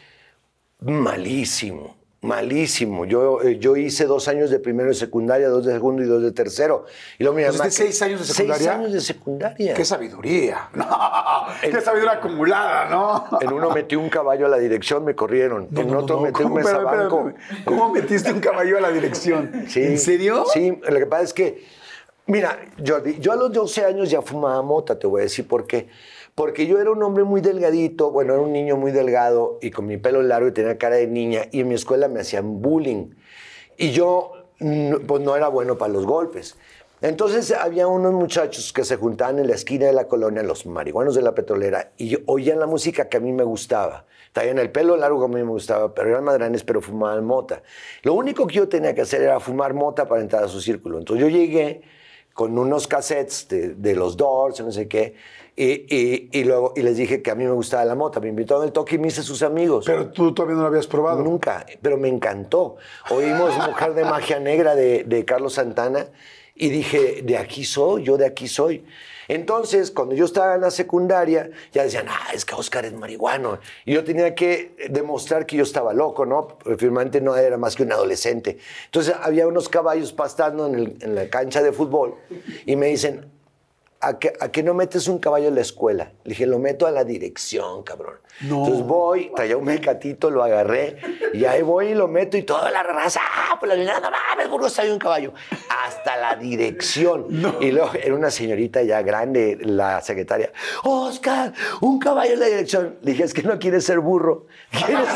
Malísimo, malísimo. Yo, eh, yo hice dos años de primero de secundaria, dos de segundo y dos de tercero. Y lo seis años de secundaria? Seis años de secundaria. ¡Qué sabiduría! ¡Qué sabiduría acumulada, no! En uno metí un caballo a la dirección, me corrieron. en otro metí un mesabanco. ¿Cómo metiste un caballo a la dirección? ¿En serio? Sí, lo que pasa es que... Mira, Jordi, yo a los 12 años ya fumaba mota, te voy a decir por qué porque yo era un hombre muy delgadito, bueno, era un niño muy delgado y con mi pelo largo y tenía cara de niña y en mi escuela me hacían bullying. Y yo pues no era bueno para los golpes. Entonces había unos muchachos que se juntaban en la esquina de la colonia, los marihuanos de la petrolera, y oían la música que a mí me gustaba. Traían el pelo largo que a mí me gustaba, pero eran madranes, pero fumaban mota. Lo único que yo tenía que hacer era fumar mota para entrar a su círculo. Entonces yo llegué con unos cassettes de, los Doors, no sé qué, y, y, luego y les dije que a mí me gustaba la mota. Me invitaron al toque y me hice sus amigos. Pero tú todavía no lo habías probado. Nunca, pero me encantó. Oímos Mujer de Magia Negra de, de Carlos Santana y dije, de aquí soy, yo de aquí soy. Entonces, cuando yo estaba en la secundaria, ya decían, ah, es que Oscar es marihuano. Y yo tenía que demostrar que yo estaba loco, ¿no? Firmante no era más que un adolescente. Entonces, había unos caballos pastando en, en la cancha de fútbol y me dicen, ¿a qué, no metes un caballo en la escuela? Le dije, lo meto a la dirección, cabrón. Entonces voy, traía un mecatito, lo agarré, y ahí voy y lo meto, y toda la raza, ¡ah! Pues la no mames, burro, hay un caballo. Hasta la dirección. Y luego era una señorita ya grande, la secretaria, Oscar, un caballo en la dirección. Le dije, es que no quieres ser burro, quieres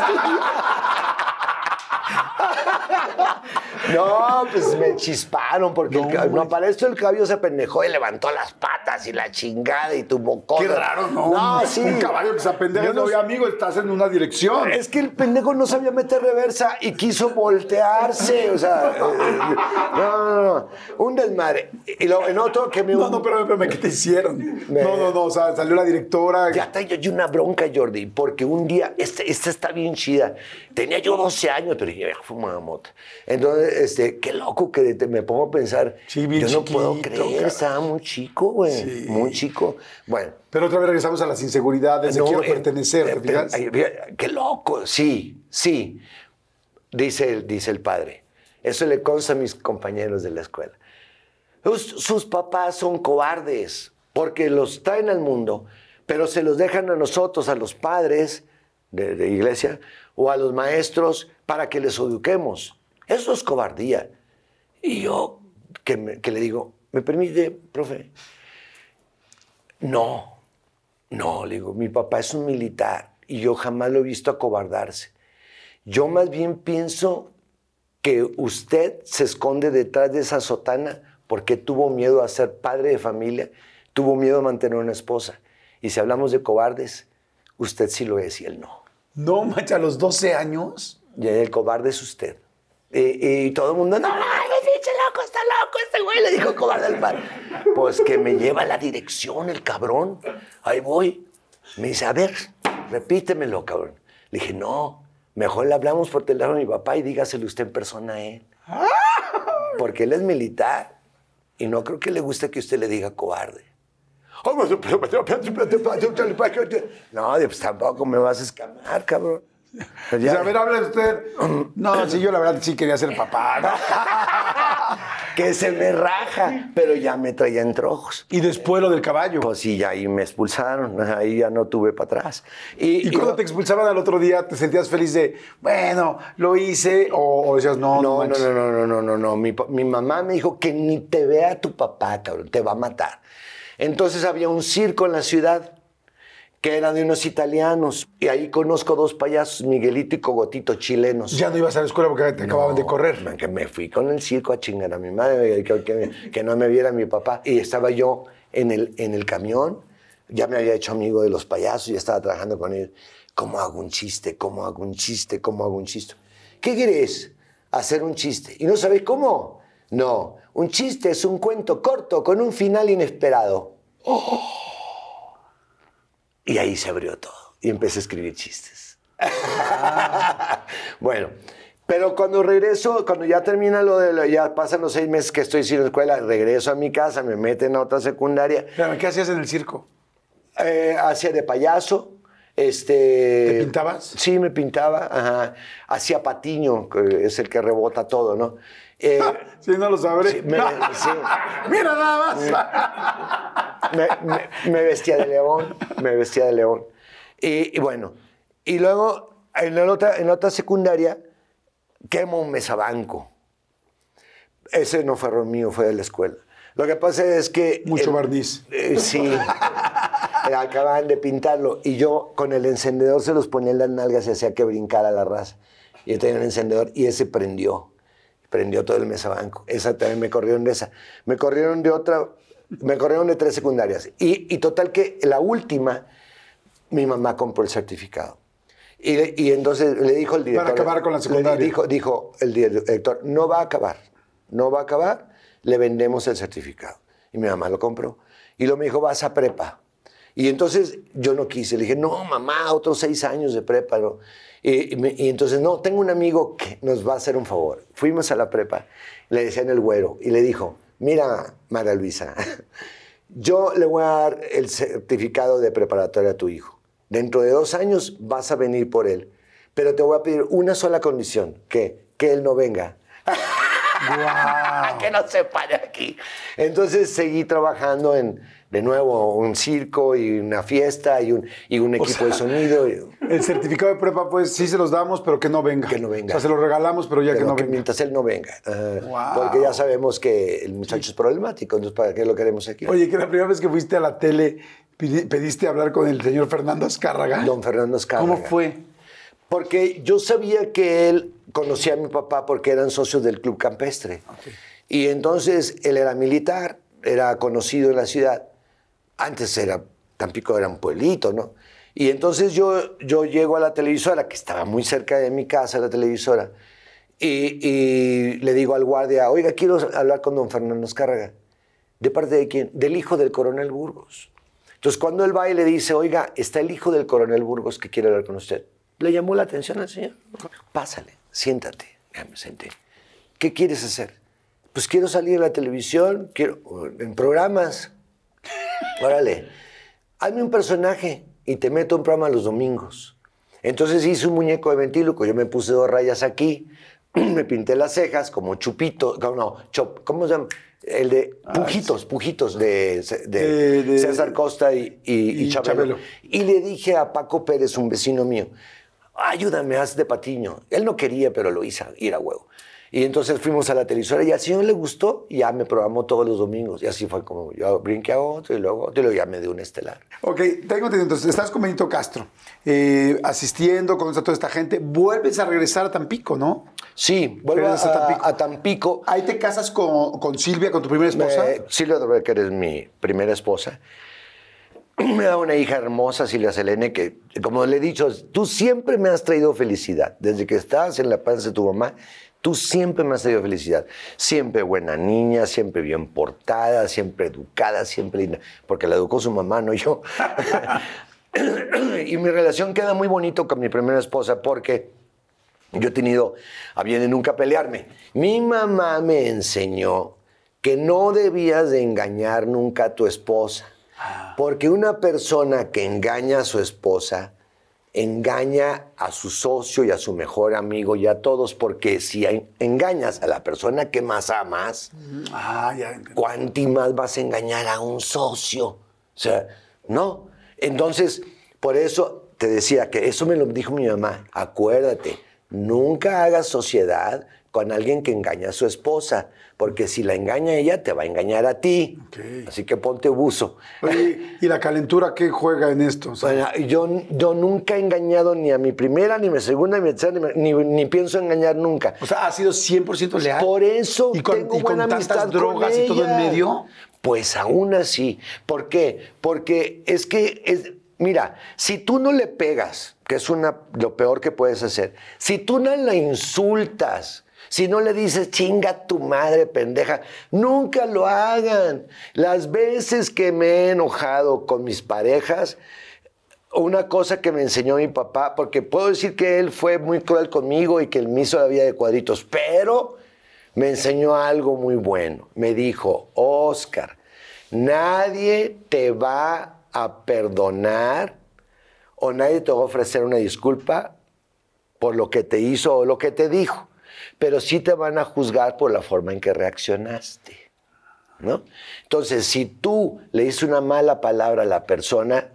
no, pues me chisparon porque para esto el caballo se pendejó y levantó las patas y la chingada y tu bocó. Qué raro, ¿no? No, sí. Un caballo que se pendejó. no, no amigo, estás en una dirección. Es que el pendejo no sabía meter reversa y quiso voltearse, o sea, eh, eh, no, no, no, un desmadre. Y lo, en otro que me... No, no, pero, me ¿qué te hicieron? No, no, no, o sea, salió la directora. Ya está, yo, una bronca, Jordi, porque un día, esta, esta está bien chida, tenía yo 12 años, pero dije, moto. Entonces, este, qué loco que me pongo a pensar. yo no puedo creer, que estaba muy chico, güey. Muy chico. Bueno. Pero otra vez regresamos a las inseguridades no, quiero eh, pertenecer, eh, qué loco, sí, sí. Dice, dice el padre. Eso le consta a mis compañeros de la escuela. Sus, papás son cobardes porque los traen al mundo, pero se los dejan a nosotros, a los padres de, de iglesia o a los maestros para que les eduquemos. Eso es cobardía. Y yo que, le digo, ¿me permite, profe? No, no, le digo, mi papá es un militar y yo jamás lo he visto acobardarse. Yo más bien pienso que usted se esconde detrás de esa sotana porque tuvo miedo a ser padre de familia, tuvo miedo a mantener una esposa. Y si hablamos de cobardes, usted sí lo es y él no. No, macho, a los 12 años. Y el cobarde es usted. Y, todo el mundo, no, no, pinche loco, está loco este güey, le dijo cobarde al padre. Pues que me lleva la dirección el cabrón. Ahí voy. Me dice, a ver, repítemelo, cabrón. Le dije, no, mejor le hablamos por teléfono a mi papá y dígaselo usted en persona a él. Porque él es militar y no creo que le guste que usted le diga cobarde. No, pues tampoco me vas a escamar, cabrón. Pues a ver, hable usted. No, sí, yo la verdad sí quería ser papá. que se me raja, pero ya me traía entre ojos. ¿Y después lo del caballo? Pues sí, ahí me expulsaron, ahí ya no tuve para atrás. ¿Y, cuando te expulsaban al otro día, te sentías feliz de, bueno, lo hice? ¿O, decías, no, no, no, no, no, no, no, no, Mi, mi mamá me dijo que ni te vea tu papá, cabrón, te va a matar. Entonces había un circo en la ciudad que eran de unos italianos. Y ahí conozco dos payasos, Miguelito y Cogotito, chilenos. Ya no ibas a la escuela porque te acababan de correr. que me fui con el circo a chingar a mi madre, que, no me viera mi papá. Y estaba yo en el, en el camión, ya me había hecho amigo de los payasos, y estaba trabajando con él ¿Cómo hago un chiste? ¿Cómo hago un chiste? ¿Cómo hago un chiste? ¿Qué quieres? Hacer un chiste. ¿Y no sabes cómo? No. Un chiste es un cuento corto con un final inesperado. ¡Oh! Y ahí se abrió todo. Y empecé a escribir chistes. Ah. bueno, pero cuando regreso, cuando ya termina lo de, ya pasan los seis meses que estoy sin escuela, regreso a mi casa, me meten a otra secundaria. ¿Qué hacías en el circo? Eh, hacía de payaso. Este, pintabas? Sí, me pintaba. Hacía patiño, que es el que rebota todo, ¿no? Eh, si no lo sabré. me, Mira nada más. Me, vestía de león, me vestía de león. Y, bueno, y luego en la, otra, en secundaria quemo un mesabanco. Ese no fue error mío, fue de la escuela. Lo que pasa es que... Mucho barniz. Eh, sí. Acaban de pintarlo y yo con el encendedor se los ponía en las nalgas y hacía que brincara la raza. Yo tenía un encendedor y ese prendió prendió todo el mesa banco. Esa también me corrieron de esa. Me corrieron de otra, me corrieron de tres secundarias. Y, total que la última, mi mamá compró el certificado. Y, y entonces le dijo el director. Para acabar con la secundaria. Le dijo, dijo el director, no va a acabar, no va a acabar, le vendemos el certificado. Y mi mamá lo compró. Y luego me dijo, vas a prepa. Y entonces yo no quise. Le dije, no, mamá, otros seis años de prepa. ¿no? Y, entonces, no, tengo un amigo que nos va a hacer un favor. Fuimos a la prepa, le decían el güero, y le dijo, mira, María Luisa, yo le voy a dar el certificado de preparatoria a tu hijo. Dentro de dos años vas a venir por él, pero te voy a pedir una sola condición, que, que él no venga. que no se pare aquí. Entonces seguí trabajando en, de nuevo un circo y una fiesta y un, y un equipo de sonido. El certificado de prepa, pues sí se los damos, pero que no venga. Que no venga. O sea, se lo regalamos, pero ya que no venga. Mientras él no venga. Ah, porque ya sabemos que el muchacho es problemático, entonces ¿para qué lo queremos aquí? Oye, que la primera vez que fuiste a la tele pediste hablar con el señor Fernando Azcárraga. Don Fernando Azcárraga. ¿Cómo fue? Porque yo sabía que él conocía a mi papá porque eran socios del club campestre. Y entonces él era militar, era conocido en la ciudad. Antes era, Tampico era un pueblito, ¿no? Y entonces yo, yo llego a la televisora, que estaba muy cerca de mi casa, la televisora, y, le digo al guardia, oiga, quiero hablar con don Fernando Escárraga. ¿De parte de quién? Del hijo del coronel Burgos. Entonces, cuando él va y le dice, oiga, está el hijo del coronel Burgos que quiere hablar con usted, le llamó la atención al señor. Pásale, siéntate. me senté. ¿Qué quieres hacer? Pues quiero salir a la televisión, quiero en programas. Órale, hazme un personaje y te meto un programa los domingos. Entonces hice un muñeco de ventíloco, yo me puse dos rayas aquí, me pinté las cejas como chupito, no, chop, ¿cómo se llama? El de ah, Pujitos, Pujitos de, César Costa y, y, y le dije a Paco Pérez, un vecino mío, ayúdame, haz de patiño. Él no quería, pero lo hizo, ir a huevo. Y entonces fuimos a la televisora y al no le gustó y ya me programó todos los domingos. Y así fue como yo brinqué a otro y luego te lo ya me dio un estelar. Ok, tengo entonces, estás con Benito Castro, eh, asistiendo, con toda esta gente. Vuelves a regresar a Tampico, ¿no? Sí, vuelvo a, Tampico. Ahí te casas con, Silvia, con tu primera esposa. Sí, Silvia que eres mi primera esposa. Me da una hija hermosa, Silvia Selene, que, como le he dicho, tú siempre me has traído felicidad. Desde que estás en la panza de tu mamá, Tú siempre me has traído felicidad. Siempre buena niña, siempre bien portada, siempre educada, siempre linda. Porque la educó su mamá, no yo. y mi relación queda muy bonito con mi primera esposa porque yo he tenido a bien de nunca pelearme. Mi mamá me enseñó que no debías de engañar nunca a tu esposa. Ah. Porque una persona que engaña a su esposa engaña a su socio y a su mejor amigo y a todos, porque si engañas a la persona que más amas, ah, ¿cuánto más vas a engañar a un socio? O sea, no. Entonces, por eso te decía que eso me lo dijo mi mamá, acuérdate, nunca hagas sociedad con alguien que engaña a su esposa, porque si la engaña ella, te va a engañar a ti. Así que ponte buzo. ¿Y la calentura qué juega en esto? yo, yo nunca he engañado ni a mi primera, ni a mi segunda, ni a mi tercera, ni, pienso engañar nunca. O sea, ha sido 100% leal. Por eso ¿Y con, tengo tantas drogas y todo en medio? Pues aún así. ¿Por qué? Porque es que, es, mira, si tú no le pegas, que es una, lo peor que puedes hacer, si tú no la insultas, si no le dices, chinga tu madre, pendeja, nunca lo hagan. Las veces que me he enojado con mis parejas, una cosa que me enseñó mi papá, porque puedo decir que él fue muy cruel conmigo y que él me hizo la vida de cuadritos, pero me enseñó algo muy bueno. Me dijo, Oscar, nadie te va a perdonar o nadie te va a ofrecer una disculpa por lo que te hizo o lo que te dijo pero sí te van a juzgar por la forma en que reaccionaste. ¿no? Entonces, si tú le dices una mala palabra a la persona,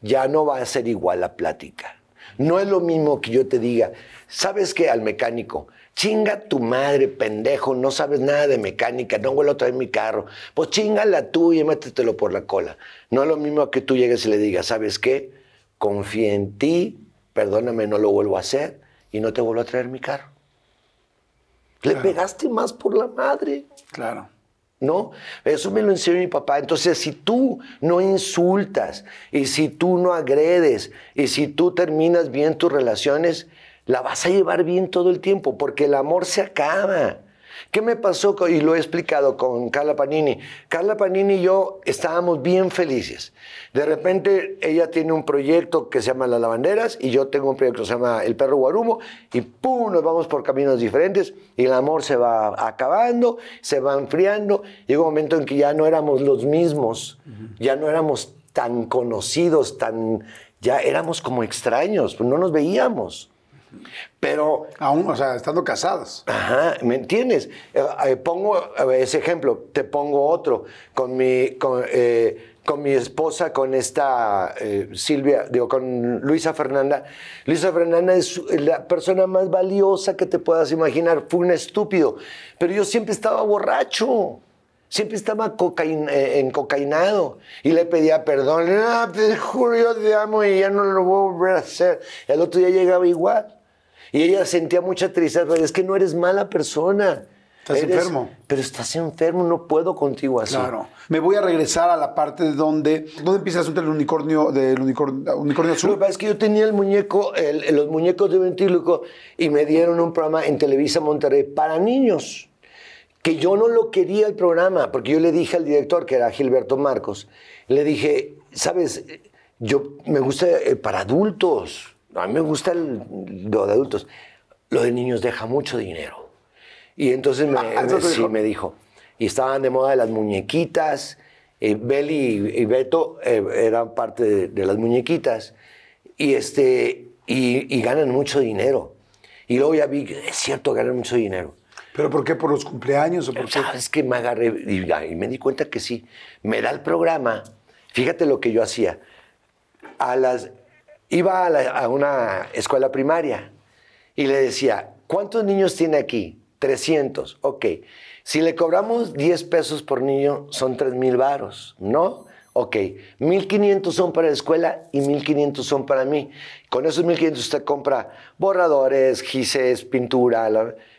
ya no va a ser igual la plática. No es lo mismo que yo te diga, ¿sabes qué? Al mecánico, chinga tu madre, pendejo, no sabes nada de mecánica, no vuelvo a traer mi carro. Pues chingala tú y métetelo por la cola. No es lo mismo que tú llegues y le digas, ¿sabes qué? Confía en ti, perdóname, no lo vuelvo a hacer y no te vuelvo a traer mi carro. Le pegaste más por la madre. Claro. ¿No? Eso me lo enseñó mi papá. Entonces, si tú no insultas y si tú no agredes y si tú terminas bien tus relaciones, la vas a llevar bien todo el tiempo porque el amor se acaba. ¿Qué me pasó? y lo he explicado con Carla Panini. Carla Panini y yo estábamos bien felices. De repente ella tiene un proyecto que se llama Las Lavanderas y yo tengo un proyecto que se llama El Perro Guarumo y ¡pum! Nos vamos por caminos diferentes y el amor se va acabando, se va enfriando. Llega un momento en que ya no éramos los mismos, ya no éramos tan conocidos, tan ya éramos como extraños, pues no nos veíamos. Pero. Aún, o sea, estando casados Ajá, ¿me entiendes? Eh, eh, pongo ese ejemplo, te pongo otro. Con mi, con, eh, con mi esposa, con esta Silvia, digo, con Luisa Fernanda. Luisa Fernanda es la persona más valiosa que te puedas imaginar. Fue un estúpido, pero yo siempre estaba borracho siempre estaba cocaín, encocainado y le pedía perdón. Ah, te pues, juro, yo te amo y ya no lo voy a volver a hacer. El otro día llegaba igual. Y ella sentía mucha tristeza, es que no eres mala persona. Estás enfermo. Pero estás enfermo, no puedo contigo así. Claro. Me voy a regresar a la parte de donde. ¿Dónde empieza el asunto del unicornio, del unicornio, unicornio azul? es que yo tenía el muñeco, los muñecos de ventríloco, y me dieron un programa en Televisa Monterrey para niños. Que yo no lo quería el programa, porque yo le dije al director, que era Gilberto Marcos, le dije, ¿sabes? Yo me gusta eh, para adultos. A mí me gusta lo de adultos. Lo de niños deja mucho dinero. Y entonces me, ah, dijo. Y estaban de moda las muñequitas. Eh, Beli y, Beto eh, eran parte de, las muñequitas. Y, este, y, ganan mucho dinero. Y luego ya vi es cierto, ganan mucho dinero. ¿Pero por qué? ¿Por los cumpleaños o por que me agarré y, me di cuenta que sí. Me da el programa. Fíjate lo que yo hacía. A las, iba a, una escuela primaria y le decía, ¿cuántos niños tiene aquí? 300. Ok, si le cobramos 10 pesos por niño, son 3 mil varos, ¿no? Ok, 1500 son para la escuela y 1500 son para mí. Con esos 1500 usted compra borradores, gises, pintura,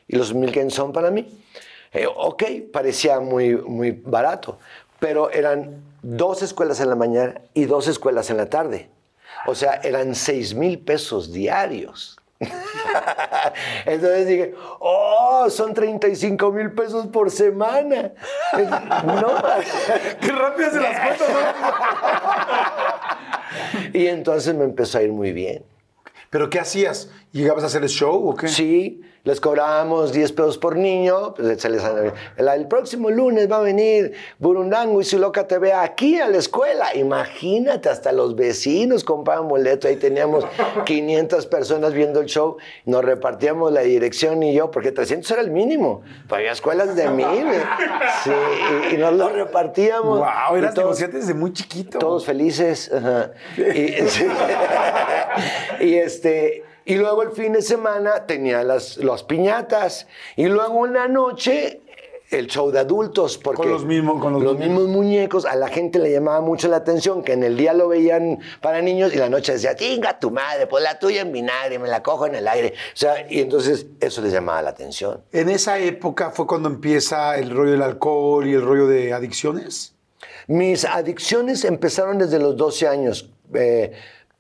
y los 1500 son para mí. Eh, ok, parecía muy, muy barato, pero eran dos escuelas en la mañana y dos escuelas en la tarde. O sea, eran 6 mil pesos diarios. Entonces dije, oh, son 35 mil pesos por semana. no, qué rápido se las cuentas. y entonces me empezó a ir muy bien. ¿Pero qué hacías? ¿Llegabas a hacer el show o qué? Sí, les cobrábamos 10 pesos por niño. Pues, se les, el, próximo lunes va a venir Burundango y su loca te TV aquí a la escuela. Imagínate, hasta los vecinos compraban boleto. Ahí teníamos 500 personas viendo el show. Nos repartíamos la dirección y yo, porque 300 era el mínimo. Pues, había escuelas de mil. Sí, y, nos lo repartíamos. ¡Wow! Eras negociante desde muy chiquito. Todos felices. y este. Y luego el fin de semana tenía las, las piñatas. Y luego una noche el show de adultos porque con los mismos con los, mismos muñecos a la gente le llamaba mucho la atención que en el día lo veían para niños y la noche decía tinga tu madre pues la tuya en vinagre me la cojo en el aire o sea y entonces eso les llamaba la atención en esa época fue cuando empieza el rollo del alcohol y el rollo de adicciones mis adicciones empezaron desde los 12 años eh,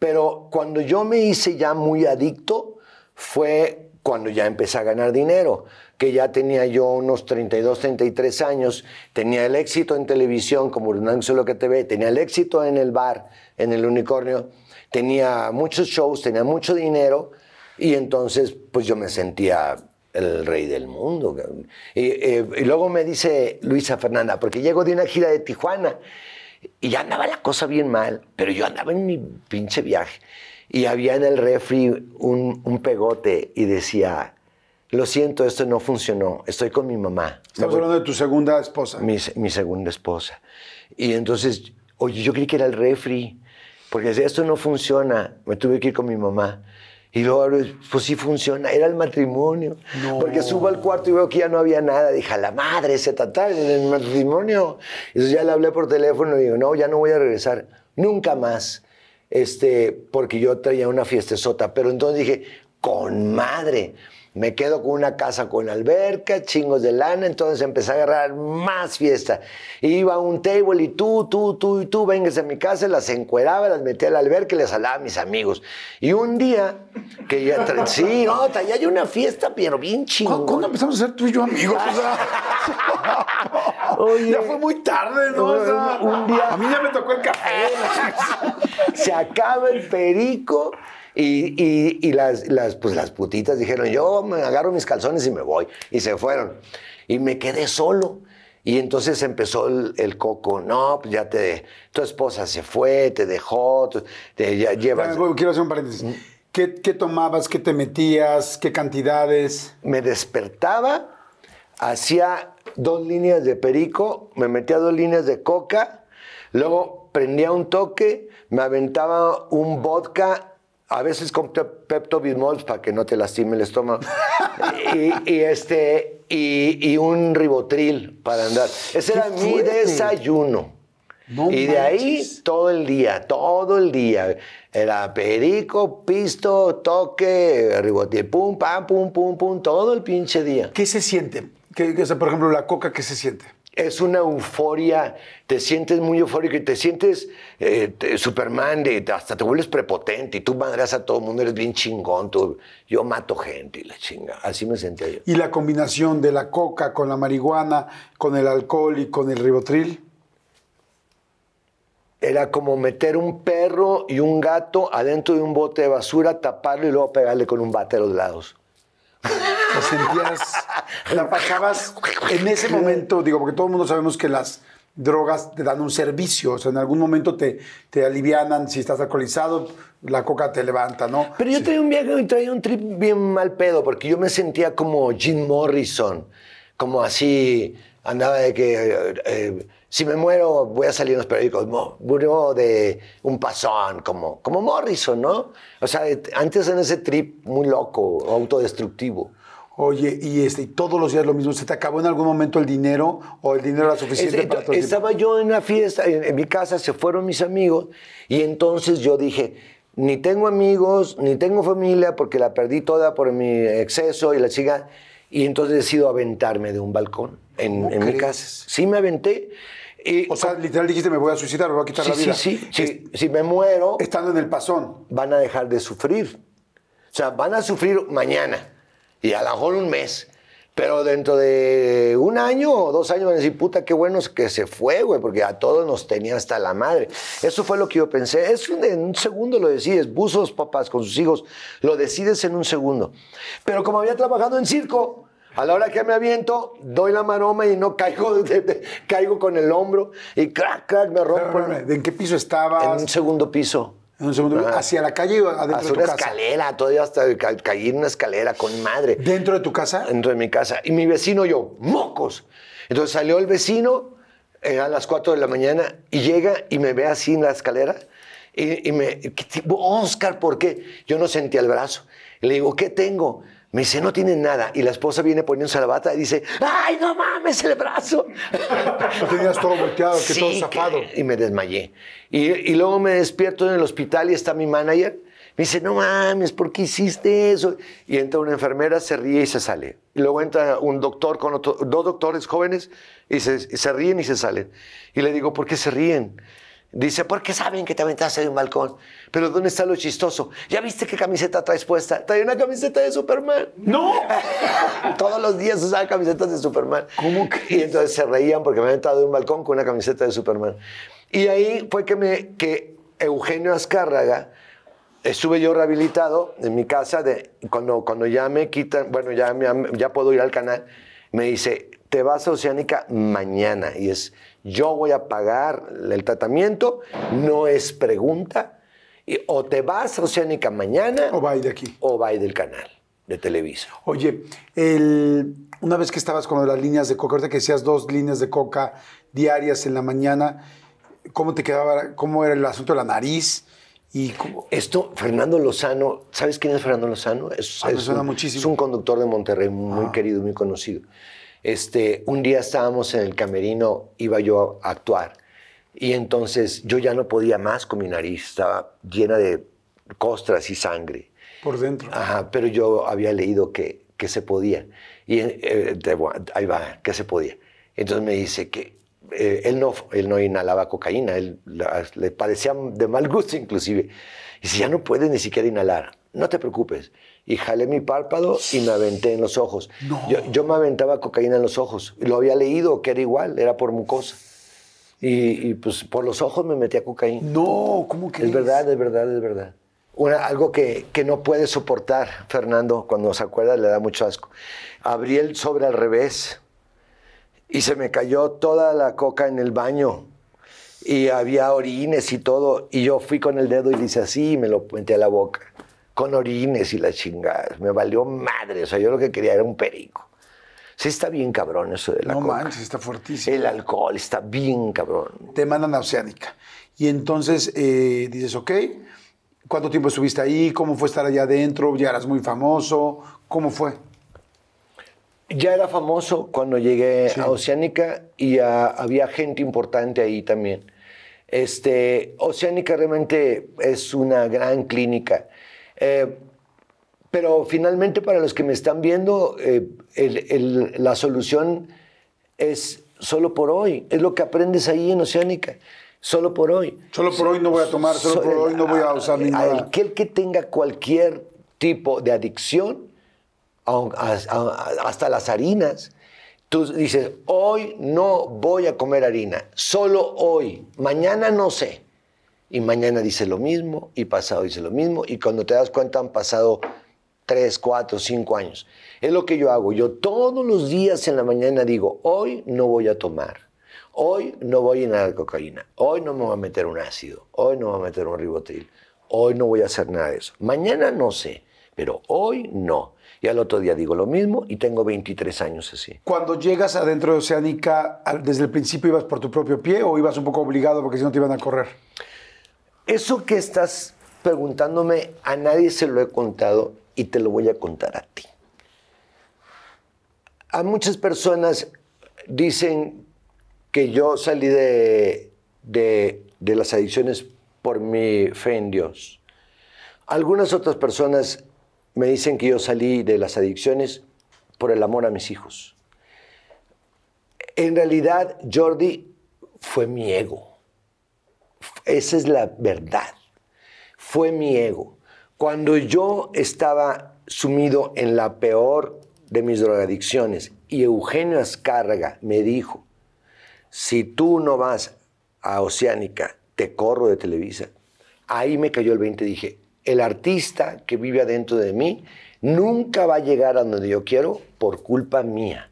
pero cuando yo me hice ya muy adicto fue cuando ya empecé a ganar dinero, que ya tenía yo unos 32, 33 años, tenía el éxito en televisión como lo que te ve, tenía el éxito en el bar, en el unicornio, tenía muchos shows, tenía mucho dinero y entonces pues yo me sentía el rey del mundo. Eh, y luego me dice Luisa Fernanda, porque llego de una gira de Tijuana y ya andaba la cosa bien mal, pero yo andaba en mi pinche viaje. Y había en el refri un, pegote y decía, lo siento, esto no funcionó, estoy con mi mamá. estás hablando de tu segunda esposa. Mi, mi, segunda esposa. Y entonces, oye, yo creí que era el refri, porque decía, esto no funciona, me tuve que ir con mi mamá. Y luego pues sí funciona, era el matrimonio. Porque subo al cuarto y veo que ya no había nada. Dije, a la madre, se en el matrimonio. entonces ya le hablé por teléfono y digo, no, ya no voy a regresar, nunca más. Este, porque yo traía una fiesta Pero entonces dije, con madre me quedo con una casa con alberca, chingos de lana, entonces empecé a agarrar más fiesta. Iba a un table y tú, tú, tú y tú, vengas a mi casa, las encueraba, las metía al alberca y las hablaba a mis amigos. Y un día, que ya, sí, no, ya hay una fiesta, pero bien chingón. ¿Cuándo empezamos a ser tú y yo amigos? ya fue muy tarde, ¿no? un día... A mí ya me tocó el café. se acaba el perico y, y, las, las, pues, las putitas dijeron, yo me agarro mis calzones y me voy. Y se fueron. Y me quedé solo. Y entonces empezó el, coco, no, pues ya te, tu esposa se fue, te dejó, te llevas... Quiero hacer un paréntesis. Mm. ¿Qué, ¿Qué, tomabas? ¿Qué te metías? ¿Qué cantidades? Me despertaba, hacía dos líneas de perico, me metía dos líneas de coca, luego prendía un toque, me aventaba un vodka a veces con Pepto Bismol para que no te lastime el estómago. y, este, y, un ribotril para andar. Ese era mi desayuno. y de ahí todo el día, todo el día. Era perico, pisto, toque, ribotril, pum, pam, pum, pum, pum, todo el pinche día. ¿Qué se siente? por ejemplo, la coca, ¿qué se siente? es una euforia, te sientes muy eufórico y te sientes eh, Superman, hasta te vuelves prepotente y tú madreas a todo el mundo, eres bien chingón, tú, yo mato gente y la chinga, así me sentía yo. ¿Y la combinación de la coca con la marihuana, con el alcohol y con el ribotril? Era como meter un perro y un gato adentro de un bote de basura, taparlo y luego pegarle con un bate a los lados. Te sentías, la pasabas en ese momento, digo, porque todo el mundo sabemos que las drogas te dan un servicio, o sea, en algún momento te, te alivianan, si estás alcoholizado, la coca te levanta, ¿no? Pero yo sí. un viaje y traía un trip bien mal pedo, porque yo me sentía como Jim Morrison, como así, andaba de que... Eh, eh, si me muero, voy a salir en los periódicos. Murió de un pasón, como, como Morrison, ¿no? O sea, antes en ese trip muy loco, autodestructivo. Oye, y este, todos los días lo mismo, ¿se te acabó en algún momento el dinero o el dinero era suficiente este, para todo Estaba yo en una fiesta, en, mi casa, se fueron mis amigos, y entonces yo dije, ni tengo amigos, ni tengo familia, porque la perdí toda por mi exceso y la chica. Y entonces decido aventarme de un balcón en, en mi casa. Sí me aventé o sea, literal dijiste, me voy a suicidar, me voy a quitar la vida. Sí, sí. sí. si, me muero... Estando en el pasón. Van a dejar de sufrir. O sea, van a sufrir mañana y a lo mejor un mes. Pero dentro de un año o dos años van a decir, puta, qué bueno que se fue, güey, porque a todos nos tenía hasta la madre. Eso fue lo que yo pensé. Es en un segundo lo decides. Buzos, papás, con sus hijos, lo decides en un segundo. Pero como había trabajado en circo, a la hora que me aviento, doy la maroma y no caigo, caigo con el hombro y crack, crack, me rompo. ¿En qué piso estaba En un segundo piso. En un segundo piso. ¿Hacia la calle o adentro de tu una escalera, todavía hasta caí en una escalera con madre. ¿Dentro de tu casa? Dentro de mi casa. Y mi vecino yo, mocos. Entonces salió el vecino eh, a las 4 de la mañana y llega y me ve así en la escalera y, me, Oscar, ¿por qué? Yo no sentía el brazo. Le digo, ¿qué tengo? Me dice, no tiene nada. Y la esposa viene poniéndose la bata y dice, ¡ay, no mames, el brazo! Tenías todo volteado, que todo zafado. Y me desmayé. Y, luego me despierto en el hospital y está mi manager. Me dice, no mames, ¿por qué hiciste eso? Y entra una enfermera, se ríe y se sale. Y luego entra un doctor con dos doctores jóvenes y se ríen y se salen. Y le digo, ¿por qué se ríen? Dice, ¿por qué saben que te aventaste de un balcón. Pero ¿dónde está lo chistoso? ¿Ya viste qué camiseta traes puesta? Trae una camiseta de Superman. ¡No! Todos los días usaba camisetas de Superman. ¿Cómo que? Y entonces se reían porque me aventaba de un balcón con una camiseta de Superman. Y ahí fue que, me, que Eugenio Azcárraga, estuve yo rehabilitado en mi casa, de, cuando, cuando ya me quitan, bueno, ya, ya puedo ir al canal, me dice, te vas a Oceánica mañana. Y es yo voy a pagar el tratamiento, no es pregunta, o te vas a Oceánica mañana. O va de aquí. O va del canal de Televisa. Oye, una vez que estabas con las líneas de coca, ahorita que decías dos líneas de coca diarias en la mañana, ¿cómo te quedaba, cómo era el asunto de la nariz? Y Esto, Fernando Lozano, ¿sabes quién es Fernando Lozano? Es, ah, un, muchísimo. es un, conductor de Monterrey muy ah. querido, muy conocido. Este, un día estábamos en el camerino, iba yo a actuar. Y entonces yo ya no podía más con mi nariz, estaba llena de costras y sangre. Por dentro. Ajá, pero yo había leído que, que se podía. Y eh, ahí va, que se podía. Entonces me dice que eh, él, no, él no inhalaba cocaína, le parecía de mal gusto inclusive. Y si ya no puedes ni siquiera inhalar, no te preocupes y jalé mi párpado y me aventé en los ojos. Yo, me aventaba cocaína en los ojos. Lo había leído que era igual, era por mucosa. Y, pues por los ojos me metía cocaína. No, ¿cómo que? Es verdad, es verdad, es verdad. Una, algo que, que, no puede soportar Fernando, cuando se acuerda le da mucho asco. Abrí el sobre al revés y se me cayó toda la coca en el baño y había orines y todo y yo fui con el dedo y le así y me lo metí a la boca con orines y las chingadas. Me valió madre. O sea, yo lo que quería era un perico. Sí está bien cabrón eso de la No manches, está fuertísimo. El alcohol está bien cabrón. Te mandan a Oceánica. Y entonces eh, dices, ok, ¿cuánto tiempo estuviste ahí? ¿Cómo fue estar allá adentro? ¿Ya eras muy famoso? ¿Cómo fue? Ya era famoso cuando llegué a Oceánica y había gente importante ahí también. Este, Oceánica realmente es una gran clínica eh, pero finalmente para los que me están viendo, eh, la solución es solo por hoy, es lo que aprendes ahí en Oceánica, solo por hoy. Solo por hoy no voy a tomar, solo por hoy no voy a usar ni nada. Aquel que tenga cualquier tipo de adicción, hasta las harinas, tú dices, hoy no voy a comer harina, solo hoy, mañana no sé y mañana dice lo mismo, y pasado dice lo mismo, y cuando te das cuenta han pasado tres, cuatro, cinco años. Es lo que yo hago. Yo todos los días en la mañana digo, hoy no voy a tomar, hoy no voy a inhalar cocaína, hoy no me voy a meter un ácido, hoy no me voy a meter un ribotil hoy no voy a hacer nada de eso. Mañana no sé, pero hoy no. Y al otro día digo lo mismo y tengo 23 años así. Cuando llegas adentro de Oceánica, ¿desde el principio ibas por tu propio pie o ibas un poco obligado porque si no te iban a correr? Eso que estás preguntándome a nadie se lo he contado y te lo voy a contar a ti. A muchas personas dicen que yo salí de, las adicciones por mi fe en Dios. Algunas otras personas me dicen que yo salí de las adicciones por el amor a mis hijos. En realidad, Jordi fue mi ego. Esa es la verdad. Fue mi ego. Cuando yo estaba sumido en la peor de mis drogadicciones y Eugenio Azcárraga me dijo, si tú no vas a Oceánica, te corro de Televisa. Ahí me cayó el 20 dije, el artista que vive adentro de mí nunca va a llegar a donde yo quiero por culpa mía.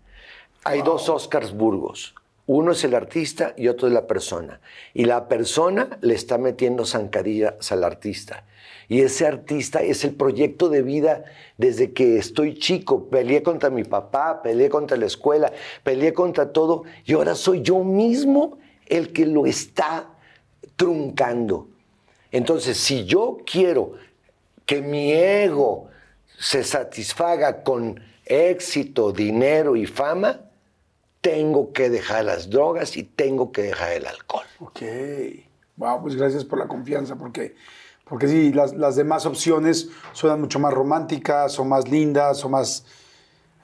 Hay dos Oscars Burgos. Uno es el artista y otro es la persona. Y la persona le está metiendo zancadillas al artista. Y ese artista es el proyecto de vida desde que estoy chico. Peleé contra mi papá, peleé contra la escuela, peleé contra todo. Y ahora soy yo mismo el que lo está truncando. Entonces, si yo quiero que mi ego se satisfaga con éxito, dinero y fama, tengo que dejar las drogas y tengo que dejar el alcohol. Ok. Wow, pues gracias por la confianza, porque, porque sí, las, las demás opciones suenan mucho más románticas, o más lindas, o más,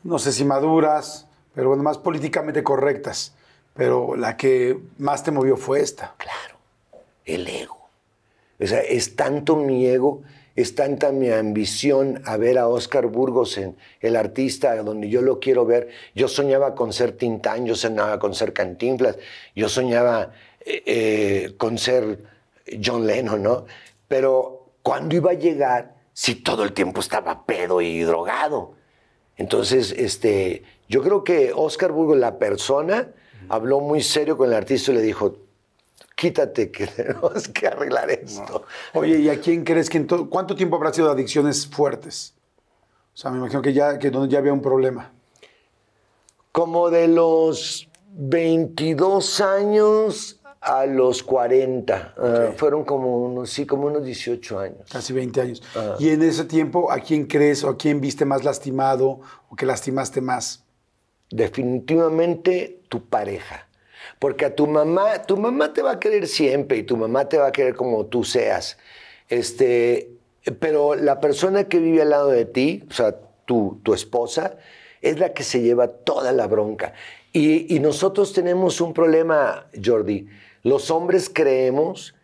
no sé si maduras, pero bueno, más políticamente correctas. Pero la que más te movió fue esta. Claro, el ego. O sea, es tanto mi ego es tanta mi ambición a ver a Oscar Burgos, en, el artista donde yo lo quiero ver. Yo soñaba con ser Tintán, yo soñaba con ser Cantinflas, yo soñaba eh, eh, con ser John Lennon, ¿no? Pero ¿cuándo iba a llegar si todo el tiempo estaba pedo y drogado? Entonces, este, yo creo que Oscar Burgos, la persona, habló muy serio con el artista y le dijo, quítate que tenemos que arreglar esto. Oye, ¿y a quién crees que en cuánto tiempo habrá sido adicciones fuertes? O sea, me imagino que ya, que ya había un problema. Como de los 22 años a los 40. Ah, fueron como unos, sí, como unos 18 años. Casi 20 años. Ah. ¿Y en ese tiempo a quién crees o a quién viste más lastimado o que lastimaste más? Definitivamente tu pareja. Porque a tu mamá, tu mamá te va a querer siempre y tu mamá te va a querer como tú seas. Este, pero la persona que vive al lado de ti, o sea, tu, esposa, es la que se lleva toda la bronca. Y, y nosotros tenemos un problema, Jordi. Los hombres creemos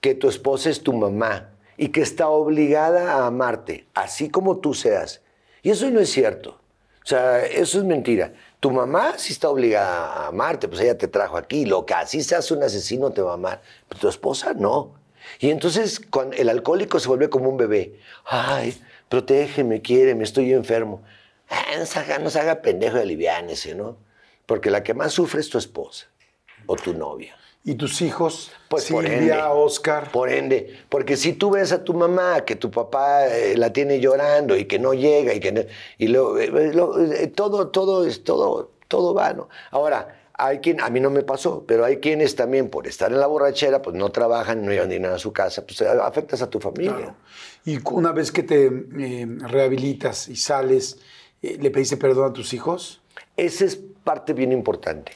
que tu esposa es tu mamá y que está obligada a amarte, así como tú seas. Y eso no es cierto. O sea, eso es mentira tu mamá sí está obligada a amarte, pues ella te trajo aquí, lo que así seas un asesino te va a amar, pero pues tu esposa no. Y entonces el alcohólico se vuelve como un bebé. Ay, protégeme, me estoy enfermo. Ah, no, se haga, pendejo y aliviánese, ¿no? Porque la que más sufre es tu esposa o tu novia. ¿Y tus hijos? Pues Silvia, por Oscar. Por ende, porque si tú ves a tu mamá que tu papá eh, la tiene llorando y que no llega y que y eh, eh, todo todo es todo todo va, Ahora, hay quien, a mí no me pasó, pero hay quienes también por estar en la borrachera, pues no trabajan, no llevan nada a su casa, pues afectas a tu familia. Y una vez que te rehabilitas y sales, ¿le pediste perdón a tus hijos? Esa es parte bien importante.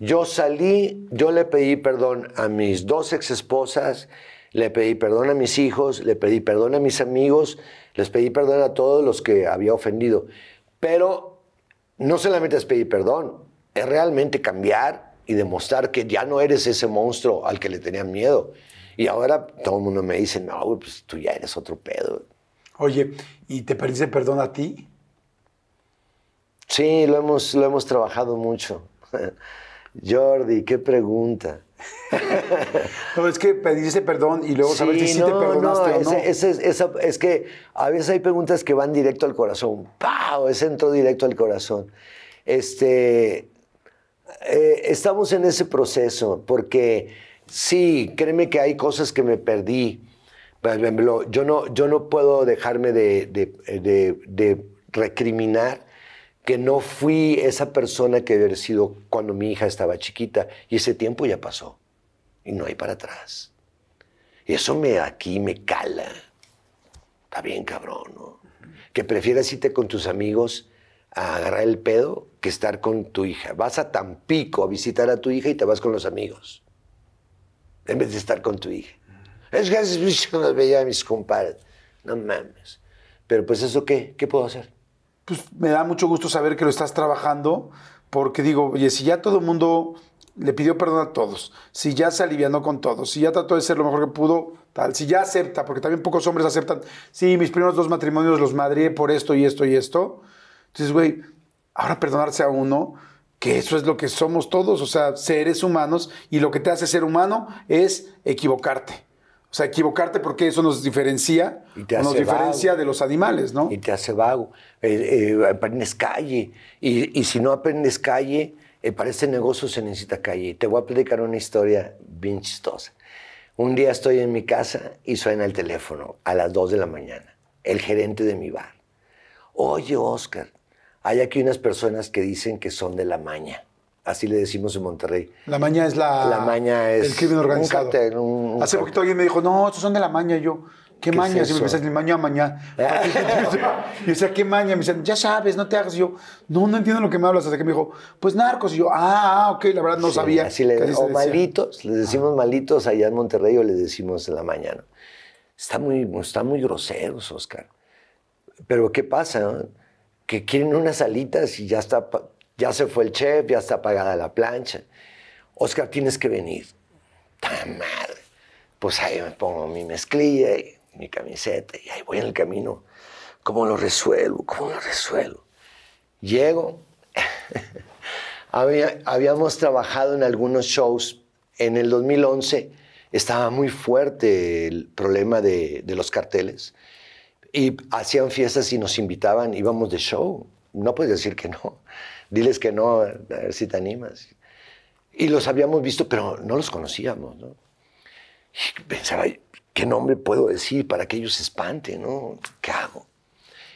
Yo salí, yo le pedí perdón a mis dos ex esposas, le pedí perdón a mis hijos, le pedí perdón a mis amigos, les pedí perdón a todos los que había ofendido. Pero no solamente es pedir perdón, es realmente cambiar y demostrar que ya no eres ese monstruo al que le tenían miedo. Y ahora todo el mundo me dice, no, pues tú ya eres otro pedo. Oye, ¿y te pediste perdón a ti? Sí, lo hemos, lo hemos trabajado mucho. Jordi, qué pregunta. no, es que pedirse perdón y luego saber si sí te perdonaste o no. Es, que a veces hay preguntas que van directo al corazón. ¡Pau! Es entró directo al corazón. Este, eh, estamos en ese proceso porque sí, créeme que hay cosas que me perdí. yo no, yo no puedo dejarme de recriminar que no fui esa persona que había sido cuando mi hija estaba chiquita. Y ese tiempo ya pasó. Y no hay para atrás. Y eso me aquí me cala. Está bien, cabrón, ¿no? Que prefieras irte con tus amigos a agarrar el pedo que estar con tu hija. Vas a Tampico a visitar a tu hija y te vas con los amigos. En vez de estar con tu hija. Es que las veía a mis compadres. No mames. Pero pues eso qué, ¿qué puedo hacer? pues me da mucho gusto saber que lo estás trabajando, porque digo, oye, si ya todo el mundo le pidió perdón a todos, si ya se alivianó con todos, si ya trató de ser lo mejor que pudo, tal, si ya acepta, porque también pocos hombres aceptan, sí, mis primeros dos matrimonios los madrié por esto y esto y esto. Entonces, güey, ahora perdonarse a uno, que eso es lo que somos todos, o sea, seres humanos, y lo que te hace ser humano es equivocarte. O sea, equivocarte porque eso nos diferencia, diferencia de los animales, ¿no? Y te hace vago. Eh, eh, aprendes calle. Y, si no aprendes calle, eh, para este negocio se necesita calle. Te voy a platicar una historia bien chistosa. Un día estoy en mi casa y suena el teléfono a las 2 de la mañana. El gerente de mi bar. Oye, Oscar, hay aquí unas personas que dicen que son de la maña. Así le decimos en Monterrey. La maña es la. La maña es. El crimen organizado. Hace poquito alguien me dijo, no, estos son de la maña. yo, ¿qué, maña? y me decían, maña, maña. y decía, ¿qué maña? Me decían, ya sabes, no te hagas. yo, no, no entiendo lo que me hablas. Hasta que me dijo, pues narcos. Y yo, ah, ah ok, la verdad no sabía. Así le, o malitos, les decimos ah. malitos allá en Monterrey o les decimos en la mañana. Está muy, está muy groseros, Oscar. Pero ¿qué pasa? Que quieren unas alitas y ya está ya se fue el chef, ya está apagada la plancha. Oscar, tienes que venir. madre! Pues ahí me pongo mi mezclilla y mi camiseta y ahí voy en el camino. ¿Cómo lo resuelvo? ¿Cómo lo resuelvo? Llego. habíamos trabajado en algunos shows. En el 2011 estaba muy fuerte el problema de, los carteles y hacían fiestas y nos invitaban, íbamos de show. No puedes decir que no diles que no, a ver si te animas. Y los habíamos visto, pero no los conocíamos, ¿no? Y pensaba, ¿qué nombre puedo decir para que ellos se espanten, no? ¿Qué hago?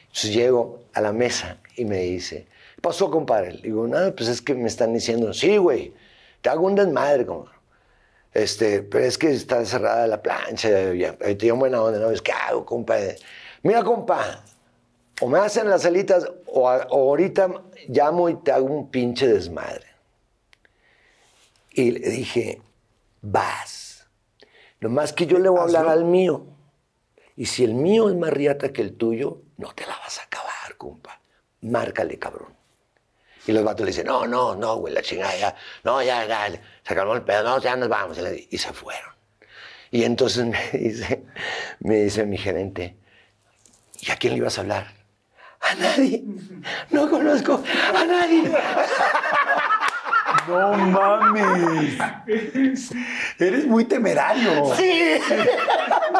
Entonces llego a la mesa y me dice, ¿qué pasó, compadre? Le digo, nada, pues es que me están diciendo, sí, güey, te hago un desmadre, como Este, pero es que está cerrada la plancha, ya, Ahí te buena onda, ¿no? Es, ¿qué hago, compadre? Mira, compadre, o me hacen las alitas o, ahorita llamo y te hago un pinche desmadre. Y le dije, vas. Nomás que yo le voy a hablar al mío. Y si el mío es más riata que el tuyo, no te la vas a acabar, compa. Márcale, cabrón. Y los vatos le dicen, no, no, no, güey, la chingada, ya, no, ya, ya, se el pedo, no, ya nos vamos. Y se fueron. Y entonces me dice, me dice mi gerente, ¿y a quién le ibas a hablar? A nadie. No conozco a nadie. No mames. Eres muy temerario. Sí.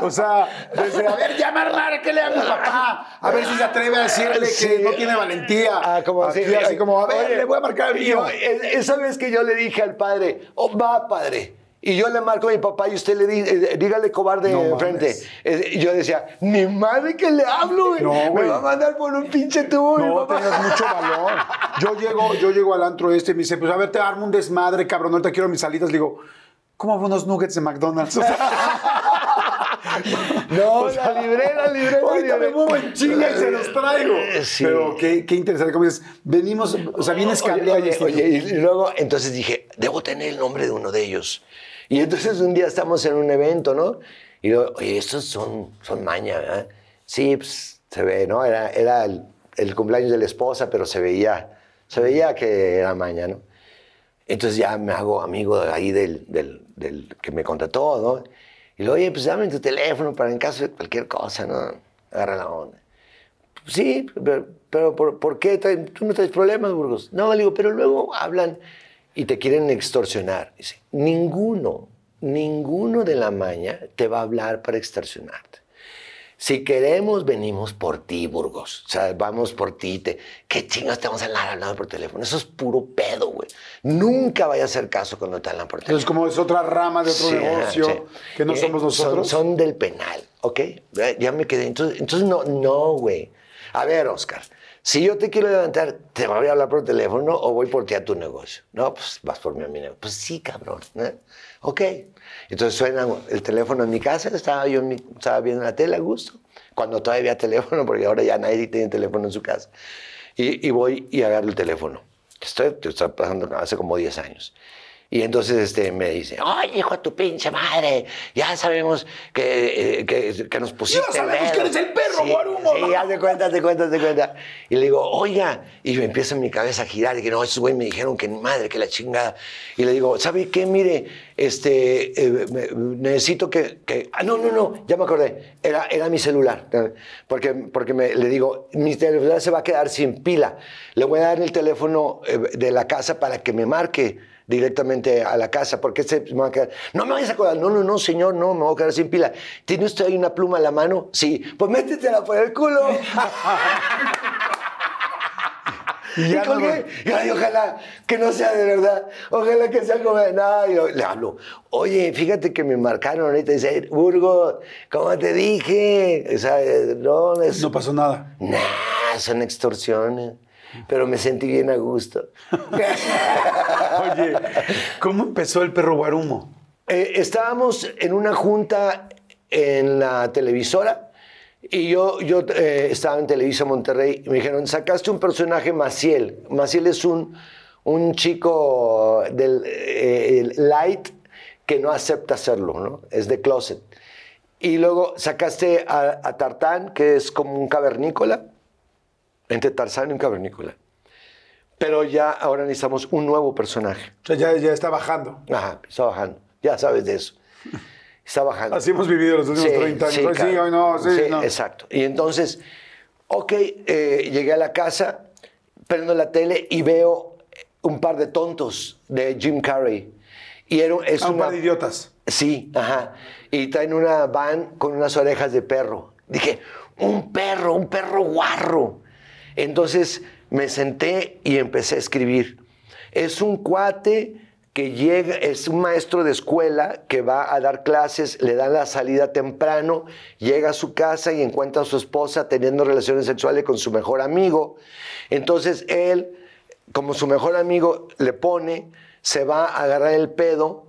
O sea, desde a ver, llama ¿qué le hago papá? A ver si se atreve a decirle que no tiene valentía. Ah, como así, así como, a ver, le voy a marcar el mío. esa vez que yo le dije al padre, oh, va, padre, y yo le marco a mi papá y usted le dice, eh, dígale cobarde enfrente. Eh, y yo decía, ni madre que le hablo, güey. No, Me va a mandar por un pinche tubo. No, tengas mucho valor. Yo llego, yo llego al antro este y me dice, pues a ver, te armo un desmadre, cabrón, no te quiero mis salidas. Le digo, ¿cómo unos nuggets de McDonald's? O sea, no, o sea, la libré, la Ahorita me muevo en chinga y se los traigo. Eh, pero qué, interesante, como venimos, o sea, vienes cambiando. y luego, entonces dije, debo tener el nombre de uno de ellos. Y entonces un día estamos en un evento, ¿no? Y digo, oye, estos son, son maña, ¿verdad? Sí, pues, se ve, ¿no? Era, el, cumpleaños de la esposa, pero se veía, se veía que era maña, ¿no? Entonces ya me hago amigo ahí del, del, del que me contrató, ¿no? Y lo oye, pues dame tu teléfono para en caso de cualquier cosa, ¿no? Agarra la onda. Sí, pero, ¿por, qué? ¿Tú no traes problemas, Burgos? No, le digo, pero luego hablan y te quieren extorsionar. Dice, ninguno, ninguno de la maña te va a hablar para extorsionarte. Si queremos, venimos por ti, Burgos. O sea, vamos por ti. ¿Qué chingas te vamos a hablar hablando por teléfono? Eso es puro pedo, güey. Nunca vaya a hacer caso cuando te hablan por teléfono. Entonces, como es otra rama de otro negocio que no eh, somos nosotros. Son, del penal, ¿ok? Ya me quedé. Entonces, no, no, güey. A ver, Oscar. Si yo te quiero levantar, ¿te voy a hablar por teléfono o voy por ti a tu negocio? No, pues vas por mí a mi negocio. Pues sí, cabrón. Ok, entonces suena el teléfono en mi casa, estaba yo estaba viendo la tele a gusto, cuando todavía había teléfono, porque ahora ya nadie tiene teléfono en su casa. Y, voy y agarro el teléfono. Esto está pasando hace como 10 años. Y entonces este, me dice, oye, hijo de tu pinche madre, ya sabemos que, eh, que, que nos pusiste Ya sabemos que eres el perro, sí, Guarumo. Sí, ya te cuenta, te cuenta, te cuenta. Y le digo, oiga, y me empieza mi cabeza a girar, y que no, esos güey me dijeron que madre, que la chingada. Y le digo, ¿sabe qué? Mire, este, eh, necesito que, que, Ah, no, no, no, ya me acordé, era, era mi celular. Porque, porque me, le digo, mi celular se va a quedar sin pila. Le voy a dar el teléfono eh, de la casa para que me marque directamente a la casa, porque se este, me va a quedar, no me vayas a acordar, no, no, no, señor, no, me voy a quedar sin pila. ¿Tiene usted ahí una pluma en la mano? Sí, pues métetela por el culo. Y, ya ojalá que no sea de verdad. Ojalá que sea como de nada. le hablo. Oye, fíjate que me marcaron ahorita. Dice, Burgo, ¿cómo te dije? O sea, eh, no, es... no pasó nada. Nada, son extorsiones pero me sentí bien a gusto. Oye, ¿cómo empezó el perro Guarumo? Eh, estábamos en una junta en la televisora y yo, eh, estaba en Televisa Monterrey y me dijeron, sacaste un personaje Maciel. Maciel es un, un chico del eh, light que no acepta hacerlo, ¿no? Es de closet. Y luego sacaste a Tartán, que es como un cavernícola entre Tarzán y un cavernícola. Pero ya ahora necesitamos un nuevo personaje. O sea, ya, ya está bajando. Ajá, está bajando. Ya sabes de eso. Está bajando. Así hemos vivido los últimos 30 años. Sí, hoy no, sí, Exacto. Y entonces, ok, eh, llegué a la casa, prendo la tele y veo un par de tontos de Jim Carrey. Y era, es ah, un par de idiotas. Sí, ajá. Y traen una van con unas orejas de perro. Dije, un perro, un perro guarro. Entonces me senté y empecé a escribir. Es un cuate que llega, es un maestro de escuela que va a dar clases, le dan la salida temprano, llega a su casa y encuentra a su esposa teniendo relaciones sexuales con su mejor amigo. Entonces él, como su mejor amigo, le pone, se va a agarrar el pedo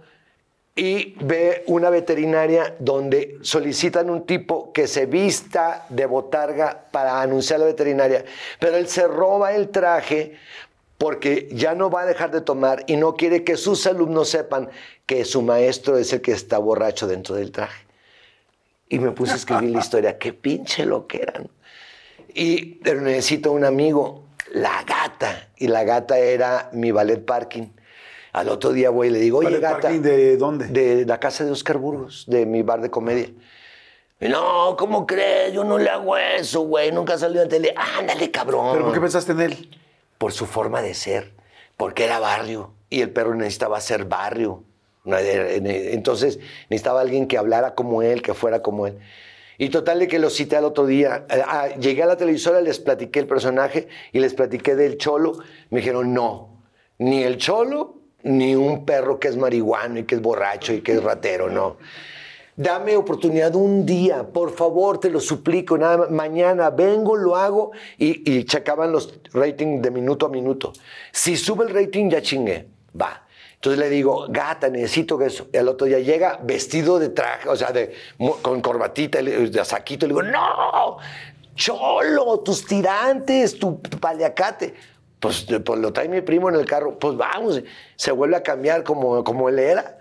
y ve una veterinaria donde solicitan un tipo que se vista de botarga para anunciar a la veterinaria, pero él se roba el traje porque ya no va a dejar de tomar y no quiere que sus alumnos sepan que su maestro es el que está borracho dentro del traje. Y me puse a escribir la historia, qué pinche lo que eran. Y pero necesito un amigo, la gata, y la gata era mi ballet parking al otro día güey, le digo, oye, gata. ¿De dónde? De la casa de Oscar Burgos, de mi bar de comedia. No, ¿cómo crees? Yo no le hago eso, güey. Nunca salió en tele. Ándale, cabrón. ¿Pero por qué pensaste en él? Por su forma de ser. Porque era barrio. Y el perro necesitaba ser barrio. Eh, eh, entonces necesitaba alguien que hablara como él, que fuera como él. Y total de que lo cité al otro día. Eh, ah, llegué a la televisora, les platiqué el personaje y les platiqué del cholo. Me dijeron, no, ni el cholo ni un perro que es marihuano y que es borracho y que es ratero, no. Dame oportunidad un día, por favor, te lo suplico, nada mañana vengo, lo hago y, y checaban los ratings de minuto a minuto. Si sube el rating, ya chingué, va. Entonces le digo, gata, necesito que eso. el otro día llega vestido de traje, o sea, de, con corbatita, de saquito. Le digo, no, cholo, tus tirantes, tu paliacate. Pues, pues, lo trae mi primo en el carro, pues vamos, se vuelve a cambiar como, como él era.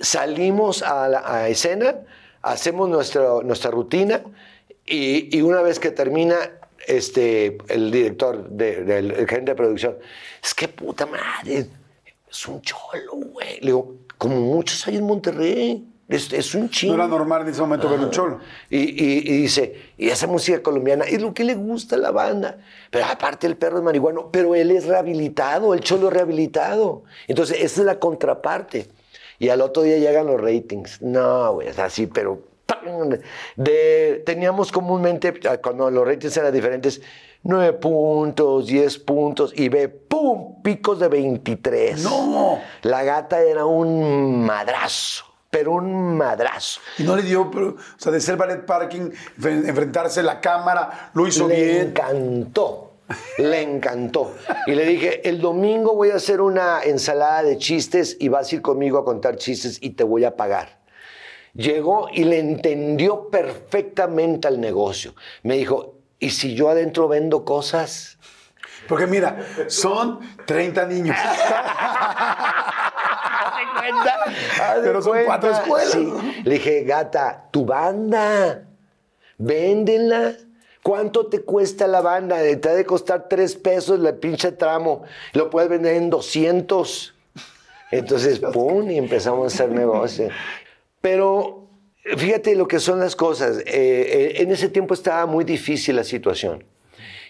Salimos a, la, escena, hacemos nuestra, nuestra rutina y, una vez que termina, este, el director, del gerente de producción, es que puta madre, es un cholo, güey. Le digo, como muchos hay en Monterrey. Es, un chingo. No era normal en ese momento ver un cholo. Y, dice, y esa música colombiana es lo que le gusta a la banda. Pero aparte el perro es marihuano, pero él es rehabilitado, el cholo es rehabilitado. Entonces, esa es la contraparte. Y al otro día llegan los ratings. No, güey, es así, pero... teníamos comúnmente, ah, cuando los ratings eran diferentes, nueve puntos, 10 puntos, y ve, ¡pum! Picos de 23. ¡No! La gata era un madrazo pero un madrazo. Y no le dio, o sea, de ser ballet parking, enfrentarse a la cámara, lo hizo bien. Le encantó, le encantó. Y le dije, el domingo voy a hacer una ensalada de chistes y vas a ir conmigo a contar chistes y te voy a pagar. Llegó y le entendió perfectamente al negocio. Me dijo, ¿y si yo adentro vendo cosas? Porque mira, son 30 niños. Ah, Pero son cuatro escuelas. Le dije, gata, tu banda, véndela. ¿Cuánto te cuesta la banda? Eh, te ha de costar tres pesos la pinche tramo. Lo puedes vender en 200. Entonces, ¡pum! Y empezamos a hacer negocio. Pero fíjate lo que son las cosas. Eh, eh, en ese tiempo estaba muy difícil la situación.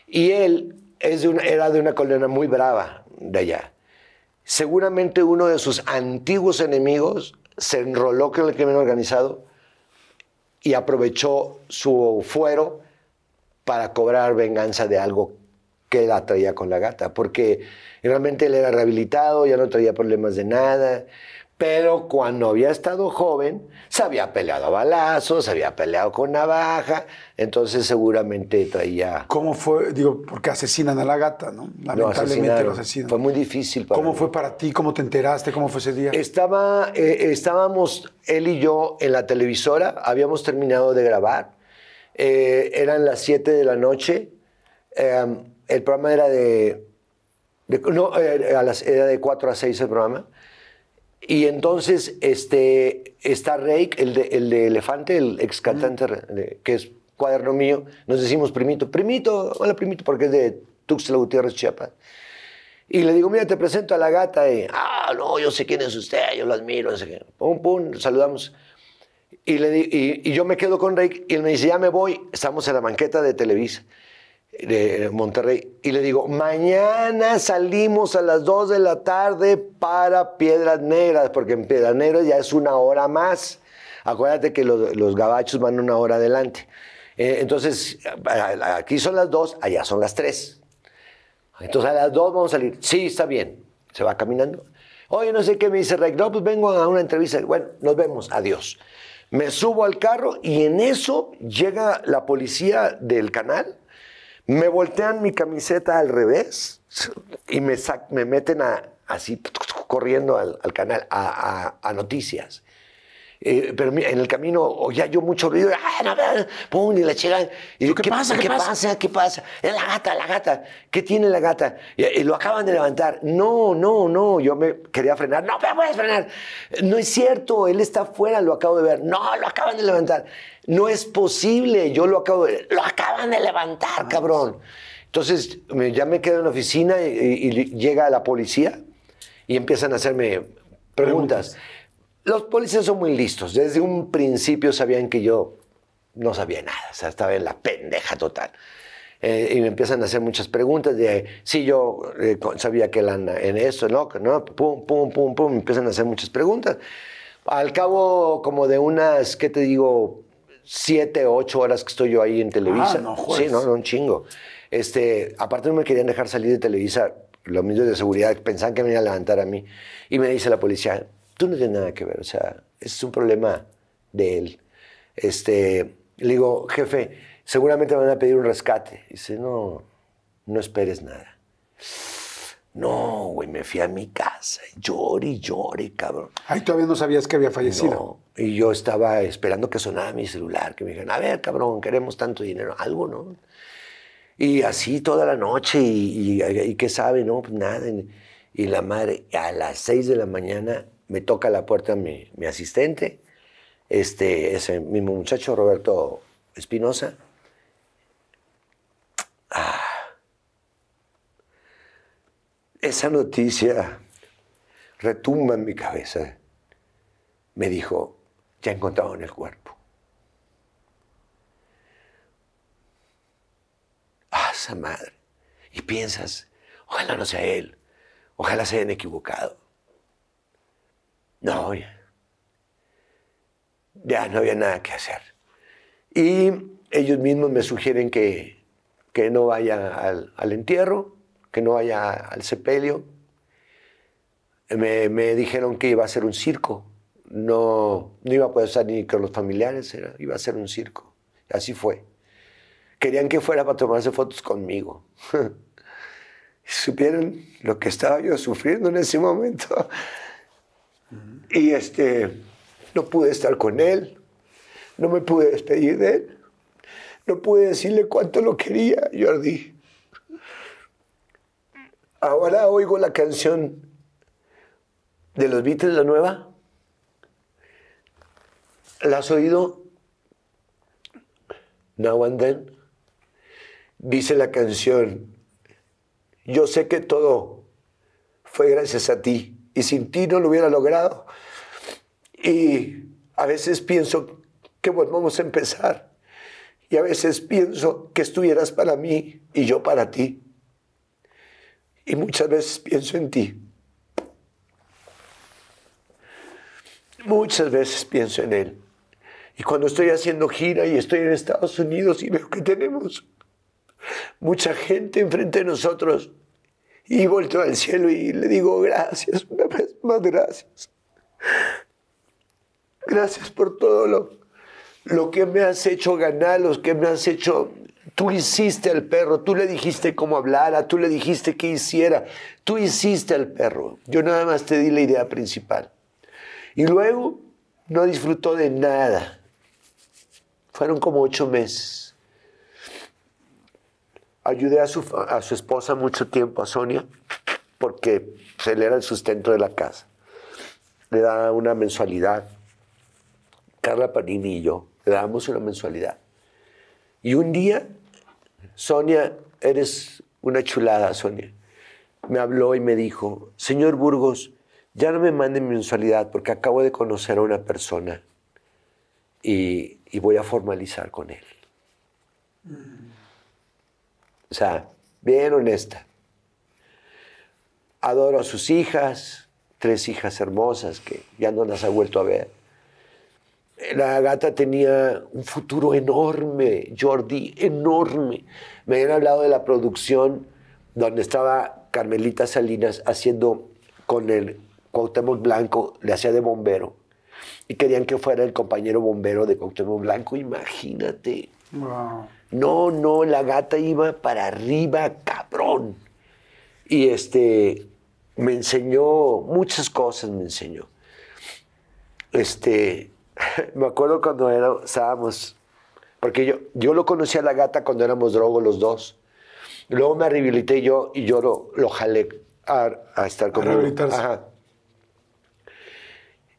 Y él es de una, era de una colonia muy brava de allá. Seguramente uno de sus antiguos enemigos se enroló con el crimen organizado y aprovechó su fuero para cobrar venganza de algo que la traía con la gata, porque realmente él era rehabilitado, ya no traía problemas de nada, pero cuando había estado joven, se había peleado a balazos, se había peleado con navaja, entonces seguramente traía... ¿Cómo fue? Digo, porque asesinan a la gata, ¿no? Lamentablemente lo, asesinan. Fue muy difícil para ¿Cómo fue para ti? ¿Cómo te enteraste? ¿Cómo fue ese día? Estaba, eh, estábamos él y yo en la televisora, habíamos terminado de grabar, eh, eran las 7 de la noche, eh, el programa era de... de no, era de 4 a 6 el programa. Y entonces este, está Rake, el de, el de Elefante, el ex cantante, que es cuaderno mío. Nos decimos primito, primito, hola primito, porque es de Tuxtla Gutiérrez, Chiapas. Y le digo, mira, te presento a la gata. Eh". ah, no, yo sé quién es usted, yo lo admiro. pum, pum, saludamos. Y, y, yo me quedo con Rake y él me dice, ya me voy. Estamos en la banqueta de Televisa de Monterrey, y le digo, mañana salimos a las 2 de la tarde para Piedras Negras, porque en Piedras Negras ya es una hora más. Acuérdate que los, gabachos van una hora adelante. Eh, entonces, aquí son las 2, allá son las 3. Entonces a las 2 vamos a salir. Sí, está bien. Se va caminando. Oye, no sé qué me dice Rey. No, pues vengo a una entrevista. Bueno, nos vemos. Adiós. Me subo al carro y en eso llega la policía del canal me voltean mi camiseta al revés y me, me meten a, así corriendo al, canal, a noticias. Eh, pero en el camino ya yo mucho ruido, ah, pum! Y la chica, y yo, ¿qué, pasa? ¿Qué pasa? ¿Qué pasa? Es la gata, la gata. ¿Qué tiene la gata? Y, lo acaban de levantar. No, no, no. Yo me quería frenar. No, me puedes frenar. No es cierto, él está afuera, lo acabo de ver. No, lo acaban de levantar. No es posible, yo lo acabo de ver. Lo acaban de levantar, ah, cabrón. Entonces, ya me quedo en la oficina y, llega la policía y empiezan a hacerme preguntas. Los policías son muy listos. Desde un principio sabían que yo no sabía nada. O sea, estaba en la pendeja total. Eh, y me empiezan a hacer muchas preguntas de si sí, yo eh, sabía que él anda en esto, no, no, pum, pum, pum, pum, me empiezan a hacer muchas preguntas. Al cabo como de unas, ¿qué te digo? Siete, ocho horas que estoy yo ahí en Televisa. Ah, no, sí, no, no, un chingo. Este, aparte no me querían dejar salir de Televisa, los medios de seguridad pensaban que me iban a levantar a mí. Y me dice la policía, tú no tienes nada que ver, o sea, es un problema de él. Este, le digo, jefe, seguramente van a pedir un rescate. Dice, no, no esperes nada. No, güey, me fui a mi casa, lloré y lloré, cabrón. Ahí todavía no sabías que había fallecido. No, y yo estaba esperando que sonara mi celular, que me dijeran, a ver, cabrón, queremos tanto dinero, algo, ¿no? Y así toda la noche, y, y qué sabe, ¿no? Pues nada. Y la madre, a las seis de la mañana, me toca la puerta mi, asistente, este, ese mismo muchacho, Roberto Espinosa. Ah, esa noticia retumba en mi cabeza. Me dijo, ya en el cuerpo. Ah, esa madre. Y piensas, ojalá no sea él, ojalá se hayan equivocado. No, ya no había nada que hacer. Y ellos mismos me sugieren que, que no vaya al, entierro, que no vaya al sepelio. Me, dijeron que iba a ser un circo. No, no iba a poder estar ni con los familiares, era, iba a ser un circo. así fue. Querían que fuera para tomarse fotos conmigo. ¿Supieron lo que estaba yo sufriendo en ese momento? Y este, no pude estar con él, no me pude despedir de él, no pude decirle cuánto lo quería, Jordi. Ahora oigo la canción de los Beatles, la nueva. ¿La has oído? Now and then. Dice la canción, yo sé que todo fue gracias a ti y sin ti no lo hubiera logrado. Y a veces pienso que volvamos a empezar. Y a veces pienso que estuvieras para mí y yo para ti. Y muchas veces pienso en ti. Muchas veces pienso en él. Y cuando estoy haciendo gira y estoy en Estados Unidos y veo que tenemos mucha gente enfrente de nosotros, y vuelto al cielo y le digo gracias, una vez más gracias. Gracias por todo lo, que me has hecho ganar, los que me has hecho Tú hiciste al perro, tú le dijiste cómo hablara, tú le dijiste qué hiciera, tú hiciste al perro. Yo nada más te di la idea principal. Y luego no disfrutó de nada. Fueron como ocho meses. Ayudé a su, a su esposa mucho tiempo, a Sonia, porque se le era el sustento de la casa. Le daba una mensualidad Carla Panini y yo le dábamos una mensualidad. Y un día, Sonia, eres una chulada, Sonia, me habló y me dijo, señor Burgos, ya no me mande mensualidad porque acabo de conocer a una persona y, voy a formalizar con él. O sea, bien honesta. Adoro a sus hijas, tres hijas hermosas que ya no las ha vuelto a ver. La gata tenía un futuro enorme, Jordi, enorme. Me habían hablado de la producción donde estaba Carmelita Salinas haciendo con el Cuauhtémoc Blanco, le hacía de bombero. Y querían que fuera el compañero bombero de Cuauhtémoc Blanco, imagínate. No, no, la gata iba para arriba, cabrón. Y este, me enseñó, muchas cosas me enseñó. Este, me acuerdo cuando éramos estábamos, porque yo, yo lo conocí a la gata cuando éramos drogos los dos. Luego me rehabilité yo y yo lo, jalé a, estar con.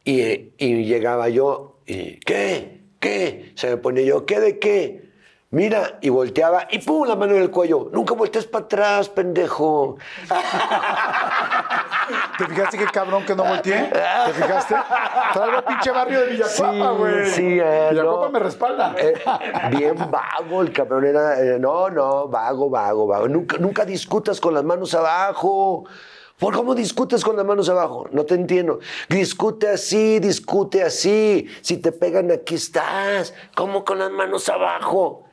Y, y, llegaba yo y, ¿qué? ¿Qué? Se me ponía yo, ¿qué de qué? Mira, y volteaba y pum, la mano en el cuello. Nunca voltees para atrás, pendejo. ¿Te fijaste qué cabrón que no volteé? ¿Te fijaste? Traigo el pinche barrio de Villacuapa, güey. Sí, sí eh, Villacuapa me respalda. Eh, bien vago el cabrón era. Eh, no, no, vago, vago, vago. Nunca, nunca discutas con las manos abajo. ¿Por cómo discutes con las manos abajo? No te entiendo. Discute así, discute así. Si te pegan, aquí estás. ¿Cómo con las manos abajo?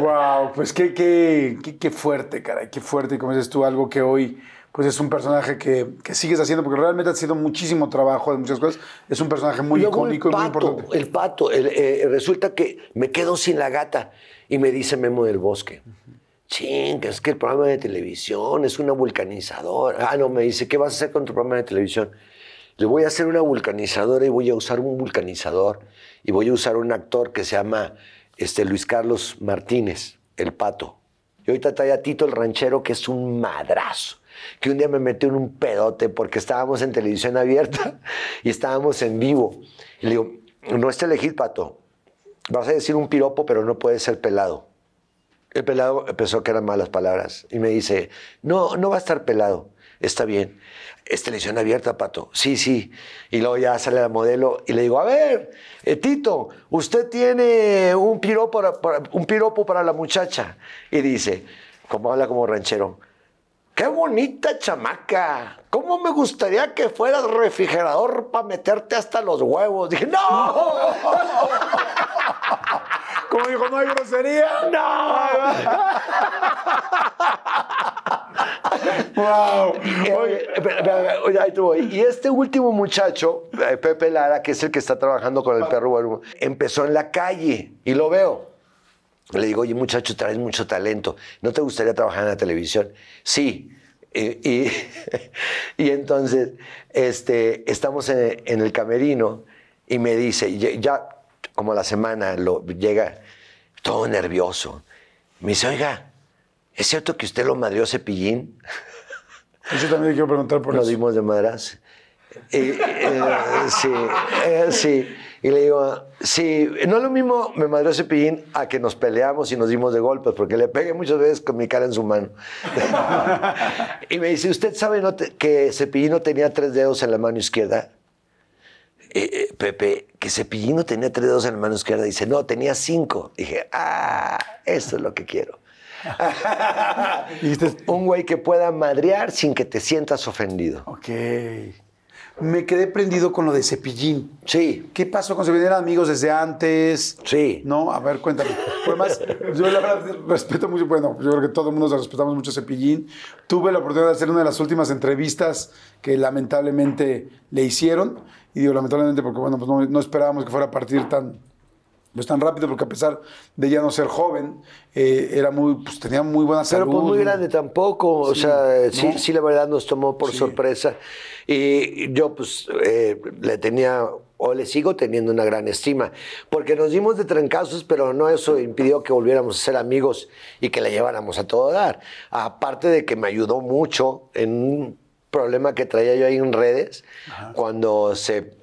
wow, pues qué, qué, fuerte, caray, qué fuerte, Y como dices tú, algo que hoy pues es un personaje que, sigues haciendo, porque realmente ha sido muchísimo trabajo de muchas cosas. Es un personaje muy icónico y muy importante. El pato, el, eh, resulta que me quedo sin la gata y me dice Memo del Bosque. es que el programa de televisión es una vulcanizadora. Ah, no, me dice, ¿qué vas a hacer con tu programa de televisión? Le voy a hacer una vulcanizadora y voy a usar un vulcanizador y voy a usar un actor que se llama este, Luis Carlos Martínez, el pato. Y ahorita trae a Tito el ranchero, que es un madrazo. Que un día me metió en un pedote porque estábamos en televisión abierta y estábamos en vivo. Y le digo, no es elegir, pato. Vas a decir un piropo, pero no puede ser pelado. El pelado pensó que eran malas palabras y me dice, no, no va a estar pelado está bien. Es televisión abierta, Pato. Sí, sí. Y luego ya sale la modelo y le digo, a ver, eh, Tito, usted tiene un piropo, para, un piropo para la muchacha. Y dice, como habla como ranchero, qué bonita chamaca. ¿Cómo me gustaría que fueras refrigerador para meterte hasta los huevos? Dije, no. Como dijo, no hay grosería. No. ¡Wow! Y este último muchacho, eh, Pepe Lara, que es el que está trabajando con el perro empezó en la calle y lo veo. Le digo, oye, muchacho, traes mucho talento. ¿No te gustaría trabajar en la televisión? Sí. Y, entonces este, estamos en, el camerino y me dice, ya como la semana llega todo nervioso. Me dice, oiga, ¿Es cierto que usted lo madrió Cepillín? Eso también quiero preguntar por eso. Nos dimos de madras. Eh, eh, sí, eh, sí. Y le digo, sí, no es lo mismo me madrió Cepillín a que nos peleamos y nos dimos de golpes, porque le pegué muchas veces con mi cara en su mano. y me dice, ¿usted sabe que Cepillín no tenía tres dedos en la mano izquierda? Pepe, que no tenía tres dedos en la mano izquierda. Dice, no, tenía cinco. Dije, ah, eso es lo que quiero un güey que pueda madrear sin que te sientas ofendido. Ok. Me quedé prendido con lo de Cepillín. Sí. ¿Qué pasó con Cepillín? amigos desde antes? Sí. No, a ver, cuéntame. más yo la verdad respeto mucho, bueno, yo creo que todo el mundo respetamos mucho Cepillín. Tuve la oportunidad de hacer una de las últimas entrevistas que lamentablemente le hicieron. Y digo lamentablemente porque, bueno, pues no esperábamos que fuera a partir tan, pues tan rápido porque a pesar de ya no ser joven, eh, era muy, pues tenía muy buena Pero pues, salud. Pero pues muy grande tampoco, o sea, eh, sí, sí la verdad nos tomó por sorpresa. Y yo pues eh, le tenía o le sigo teniendo una gran estima, porque nos dimos de trancazos, pero no eso impidió que volviéramos a ser amigos y que la lleváramos a todo dar. Aparte de que me ayudó mucho en un problema que traía yo ahí en redes, cuando se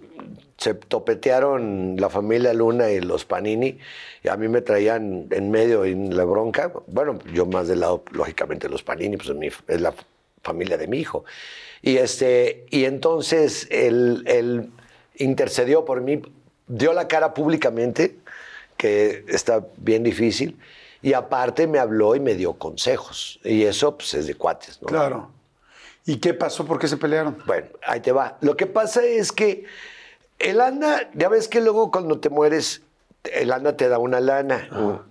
se topetearon la familia Luna y los Panini, y a mí me traían en medio en la bronca. Bueno, yo más del lado, lógicamente, los Panini, pues es, la familia de mi hijo. Y, este, y entonces él, él, intercedió por mí, dio la cara públicamente, que está bien difícil, y aparte me habló y me dio consejos. Y eso, pues, es de cuates, ¿no? Claro. ¿Y qué pasó? ¿Por qué se pelearon? Bueno, ahí te va. Lo que pasa es que el anda, ya ves que luego cuando te mueres, el anda te da una lana. Ah.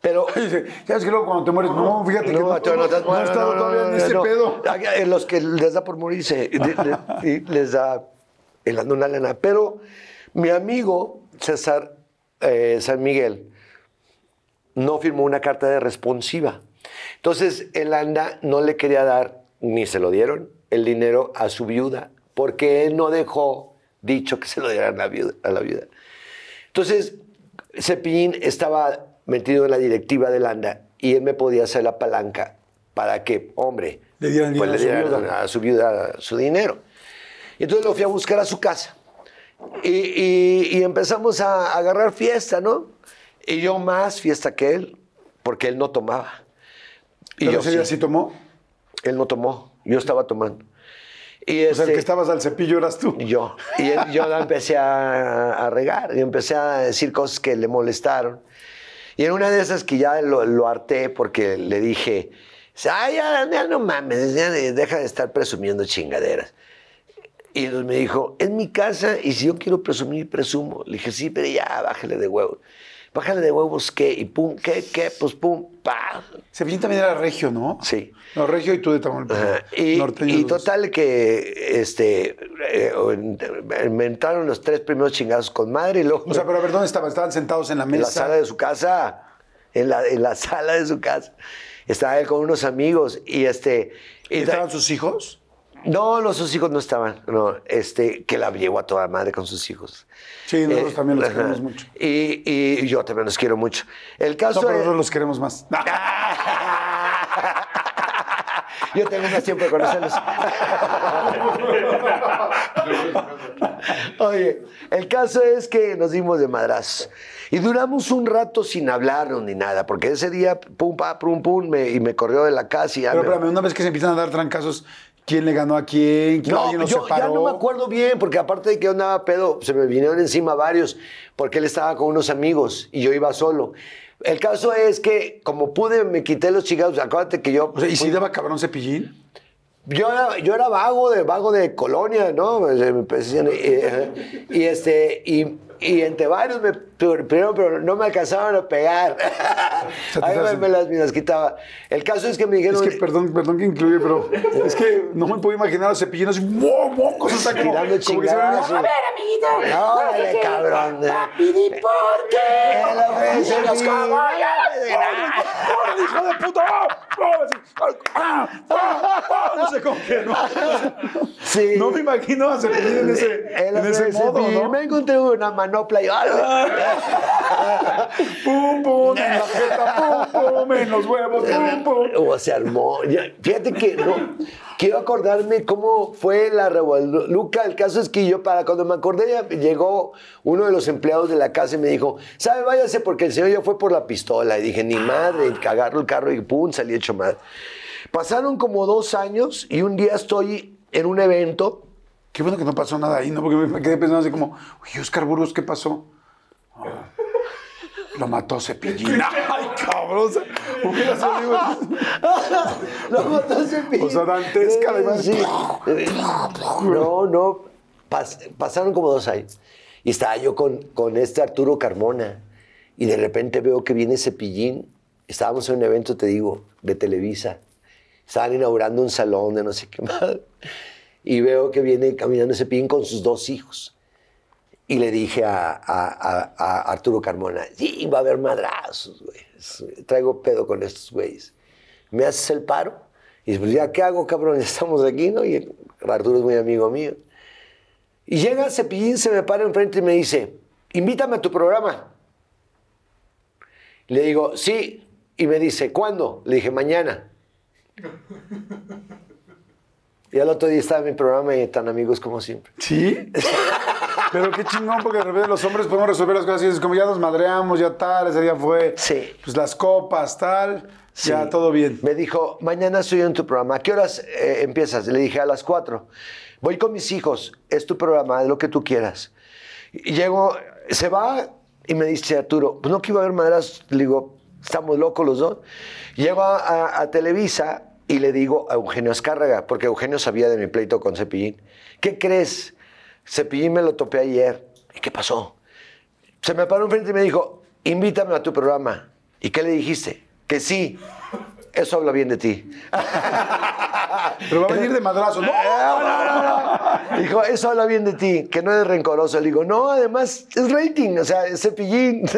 pero Pero. ¿Sabes que luego cuando te mueres? No, fíjate que no, no, estado todavía en ese pedo. Ah, los que les da por morirse, les, da el anda una lana. Pero mi amigo César eh, San Miguel no firmó una carta de responsiva. Entonces, el anda no le quería dar, ni se lo dieron, el dinero a su viuda, porque él no dejó dicho que se lo dieran a la viuda. Entonces, Cepillín estaba metido en la directiva de Landa y él me podía hacer la palanca para que, hombre, le dieran, pues, a, su viuda su dinero. Entonces lo fui a buscar a su casa y, empezamos a, agarrar fiesta, ¿no? Y yo más fiesta que él, porque él no tomaba. ¿Y yo, ese día tomó? Él no tomó, yo estaba tomando. Y o el este, que estabas al cepillo eras tú. Yo. Y yo empecé a, regar y empecé a decir cosas que le molestaron. Y en una de esas que ya lo, harté porque le dije, ay, ya, no mames, deja de estar presumiendo chingaderas. Y entonces me dijo, es mi casa y si yo quiero presumir, presumo. Le dije, sí, pero ya, bájale de huevo bájale de huevos qué, y pum, qué, qué, pues pum, pa. viene también era regio, ¿no? Sí. No, regio y tú de Tamaulipas. y, y total que, este, me eh, entraron los tres primeros chingazos con madre y luego... O sea, pero a ¿dónde estaban? ¿Estaban sentados en la mesa? En la sala de su casa, en la, en la sala de su casa. Estaba él con unos amigos y este... ¿Y, estaban sus hijos? No, no, sus hijos no estaban. No, este, que la llevo a toda madre con sus hijos. Sí, nosotros eh, también los queremos mucho. Y, yo también los quiero mucho. El caso. No, pero es... los queremos más. Yo tengo más tiempo de conocerlos. Oye, el caso es que nos dimos de Madras Y duramos un rato sin hablarnos ni nada, porque ese día, pum, pa, pum, pum, me, y me corrió de la casa. Y Pero una vez que se empiezan a dar trancazos, quién le ganó a quién, quién no, yo Ya no me acuerdo bien, porque aparte de que yo andaba pedo, se me vinieron encima varios, porque él estaba con unos amigos y yo iba solo. El caso es que, como pude, me quité los chingados. Acuérdate que yo. ¿Y si daba cabrón cepillín? Yo era, yo era vago de vago de colonia, ¿no? Eh, eh, y, este, y y entre varios me pidieron, pero no me alcanzaron a pegar. Ahí me, las, me, las, quitaba. El caso es que me dijeron. Es que, perdón, perdón que incluye, pero es que no me puedo imaginar los cepillinos así, wow, cosas está como. Tirando chingados. A ver, amiguito. No, dale, cabrón. Papi, ¿y por qué? Se los como hijo de puta! No ah, ah, ah, sé con qué no. Sí. No me imagino a Cepillín en ese, eh, en ese modo, ¿no? Me encontré una no y ah, pum, pum, en huevos, pum, pum. O se armó. Fíjate que no, quiero acordarme cómo fue la Luca, El caso es que yo, para cuando me acordé, llegó uno de los empleados de la casa y me dijo, ¿sabe? Váyase porque el señor ya fue por la pistola. Y dije, ni madre, agarro el carro y pum, salí hecho mal. Pasaron como dos años y un día estoy en un evento qué bueno que no pasó nada ahí, ¿no? Porque me quedé pensando así como, uy, Oscar Burgos, ¿qué pasó? Ah, lo mató Cepillín. ¡Ay, cabrón! hubiera salido. lo mató Cepillín. O sea, dantesca, además. no, no. pasaron como dos años. Y estaba yo con, con este Arturo Carmona. Y de repente veo que viene Cepillín. Estábamos en un evento, te digo, de Televisa. Estaban inaugurando un salón de no sé qué más y veo que viene caminando ese pin con sus dos hijos. Y le dije a, Arturo Carmona, sí, va a haber madrazos, güey. Traigo pedo con estos güeyes. ¿Me haces el paro? Y dice, pues ya, ¿qué hago, cabrón? Estamos aquí, ¿no? Y Arturo es muy amigo mío. Y llega Cepillín, se me para enfrente y me dice, invítame a tu programa. Le digo, sí. Y me dice, ¿cuándo? Le dije, mañana. Y al otro día estaba en mi programa y tan amigos como siempre. ¿Sí? Pero qué chingón, porque de repente los hombres podemos resolver las cosas y es como ya nos madreamos, ya tal, ese día fue. Sí. Pues las copas, tal. Ya, todo bien. Me dijo, mañana estoy en tu programa. ¿A qué horas eh, empiezas? Le dije, a las cuatro. Voy con mis hijos, es tu programa, es lo que tú quieras. Y llego, se va y me dice Arturo, pues no que iba a haber maderas. Le digo, estamos locos los dos. Llego a, a, a Televisa y le digo a Eugenio Azcárraga, porque Eugenio sabía de mi pleito con Cepillín. ¿Qué crees? Cepillín me lo topé ayer. ¿Y qué pasó? Se me paró enfrente y me dijo, invítame a tu programa. ¿Y qué le dijiste? Que sí. Eso habla bien de ti. Pero va a venir de madrazo. Eh, ¡No! Dijo, eso habla bien de ti, que no eres rencoroso. Le digo, no, además es rating. O sea, Cepillín,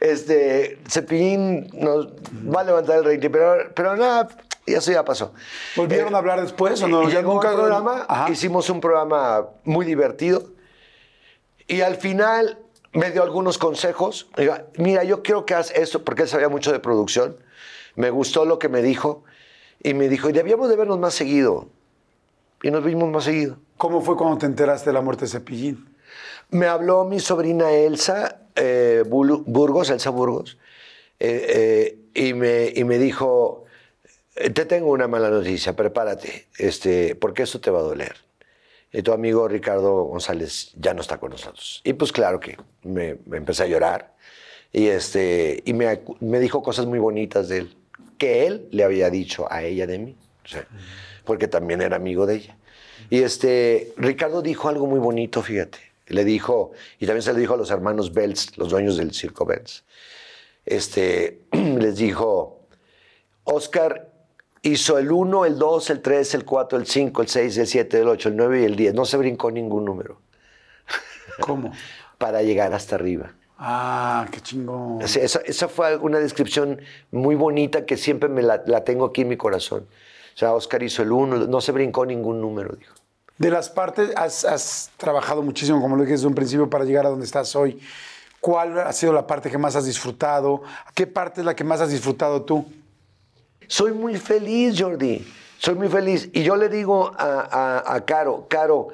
este, Cepillín nos va a levantar el rating. Pero, pero nada, y eso ya pasó. ¿Volvieron eh, a hablar después o no? ¿Ya un programa, hicimos un programa muy divertido. Y al final me dio algunos consejos. Digo, mira, yo quiero que hagas esto, porque él sabía mucho de producción. Me gustó lo que me dijo. Y me dijo, y debíamos de vernos más seguido. Y nos vimos más seguido. ¿Cómo fue cuando te enteraste de la muerte de Cepillín? Me habló mi sobrina Elsa eh, Burgos, Elsa Burgos, eh, y, me, y me dijo, eh, te tengo una mala noticia, prepárate, este, porque eso te va a doler. Y eh, tu amigo Ricardo González ya no está con nosotros. Y pues claro que me, empecé a llorar y, este, y me, me, dijo cosas muy bonitas de él, que él le había dicho a ella de mí, porque también era amigo de ella. Y este, Ricardo dijo algo muy bonito, fíjate. Le dijo, y también se lo dijo a los hermanos Belts, los dueños del circo Belts. Este, les dijo, Oscar hizo el 1, el 2, el 3, el 4, el 5, el 6, el 7, el 8, el 9 y el 10. No se brincó ningún número. ¿Cómo? Para llegar hasta arriba. Ah, qué chingón. esa, fue una descripción muy bonita que siempre me la, tengo aquí en mi corazón. O sea, Oscar hizo el 1, no se brincó ningún número, dijo. De las partes, has, has trabajado muchísimo, como lo dije desde un principio, para llegar a donde estás hoy. ¿Cuál ha sido la parte que más has disfrutado? ¿Qué parte es la que más has disfrutado tú? Soy muy feliz, Jordi. Soy muy feliz. Y yo le digo a, Caro, Caro,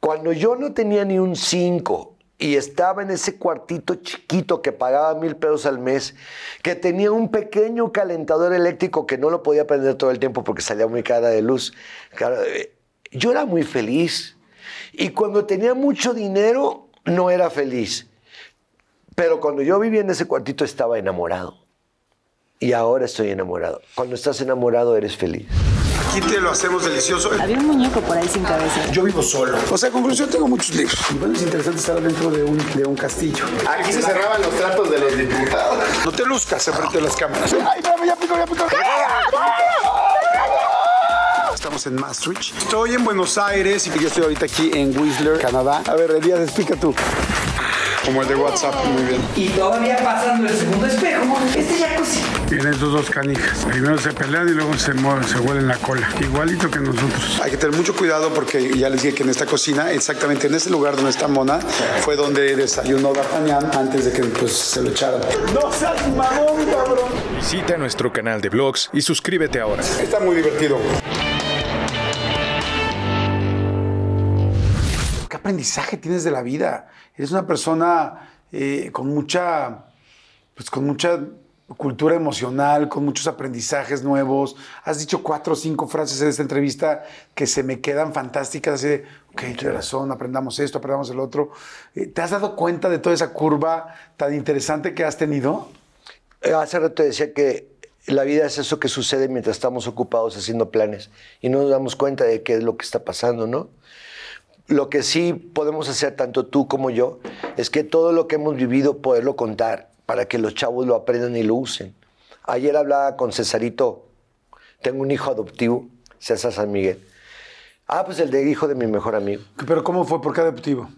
cuando yo no tenía ni un 5 y estaba en ese cuartito chiquito que pagaba mil pesos al mes, que tenía un pequeño calentador eléctrico que no lo podía prender todo el tiempo porque salía muy cara de luz. Eh, yo era muy feliz. Y cuando tenía mucho dinero, no era feliz. Pero cuando yo vivía en ese cuartito estaba enamorado y ahora estoy enamorado. Cuando estás enamorado eres feliz. Aquí te lo hacemos delicioso. Había un muñeco por ahí sin cabeza. Yo vivo solo. O sea, en conclusión, tengo muchos libros. Igual es interesante estar dentro de un, castillo. Aquí se cerraban los tratos de los diputados. No te luzcas frente de las cámaras. ¡Ay, espérame, ya pico, ya pico! Estamos en Maastricht. Estoy en Buenos Aires y yo estoy ahorita aquí en Whistler, Canadá. A ver, Elías, explica tú. Como el de WhatsApp, muy bien. Y todavía pasando el segundo espejo, este ya cocina. Tienen esos dos canijas. Primero se pelean y luego se mueven, se huelen la cola. Igualito que nosotros. Hay que tener mucho cuidado porque ya les dije que en esta cocina, exactamente en ese lugar donde está Mona, fue donde desayunó D'Artagnan antes de que pues, se lo echaran. ¡No seas mamón, cabrón! Visita nuestro canal de vlogs y suscríbete ahora. Está muy divertido. aprendizaje tienes de la vida? Eres una persona eh, con mucha, pues con mucha cultura emocional, con muchos aprendizajes nuevos. Has dicho cuatro o cinco frases en esta entrevista que se me quedan fantásticas, así de, ok, tienes razón, aprendamos esto, aprendamos el otro. Eh, ¿Te has dado cuenta de toda esa curva tan interesante que has tenido? Eh, hace rato decía que la vida es eso que sucede mientras estamos ocupados haciendo planes y no nos damos cuenta de qué es lo que está pasando, ¿no? lo que sí podemos hacer, tanto tú como yo, es que todo lo que hemos vivido poderlo contar para que los chavos lo aprendan y lo usen. Ayer hablaba con Cesarito, tengo un hijo adoptivo, César San Miguel. Ah, pues el de hijo de mi mejor amigo. ¿Pero cómo fue? ¿Por qué adoptivo?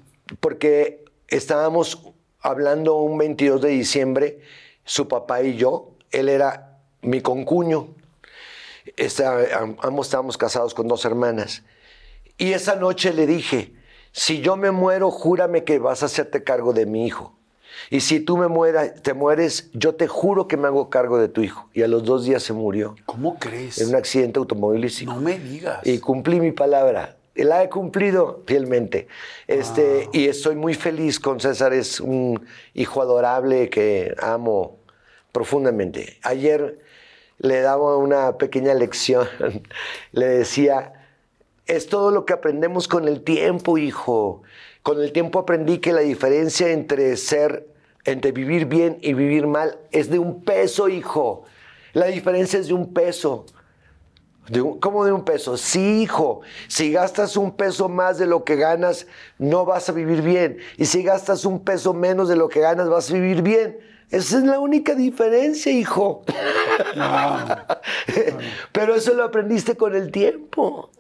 Porque estábamos hablando un 22 de diciembre, su papá y yo, él era mi concuño, ambos estábamos casados con dos hermanas. Y esa noche le dije, si yo me muero, júrame que vas a hacerte cargo de mi hijo. Y si tú me te mueres, yo te juro que me hago cargo de tu hijo. Y a los dos días se murió. ¿Cómo crees? En un accidente automovilístico. No me digas. Y cumplí mi palabra. La he cumplido fielmente. Este, Y estoy muy feliz con César. Es un hijo adorable que amo profundamente. Ayer le daba una pequeña lección. le decía, es todo lo que aprendemos con el tiempo, hijo. Con el tiempo aprendí que la diferencia entre ser, entre vivir bien y vivir mal es de un peso, hijo. La diferencia es de un peso. ¿Cómo de un peso? Sí, hijo. Si gastas un peso más de lo que ganas, no vas a vivir bien. Y si gastas un peso menos de lo que ganas, vas a vivir bien. Esa es la única diferencia, hijo. Pero eso lo aprendiste con el tiempo,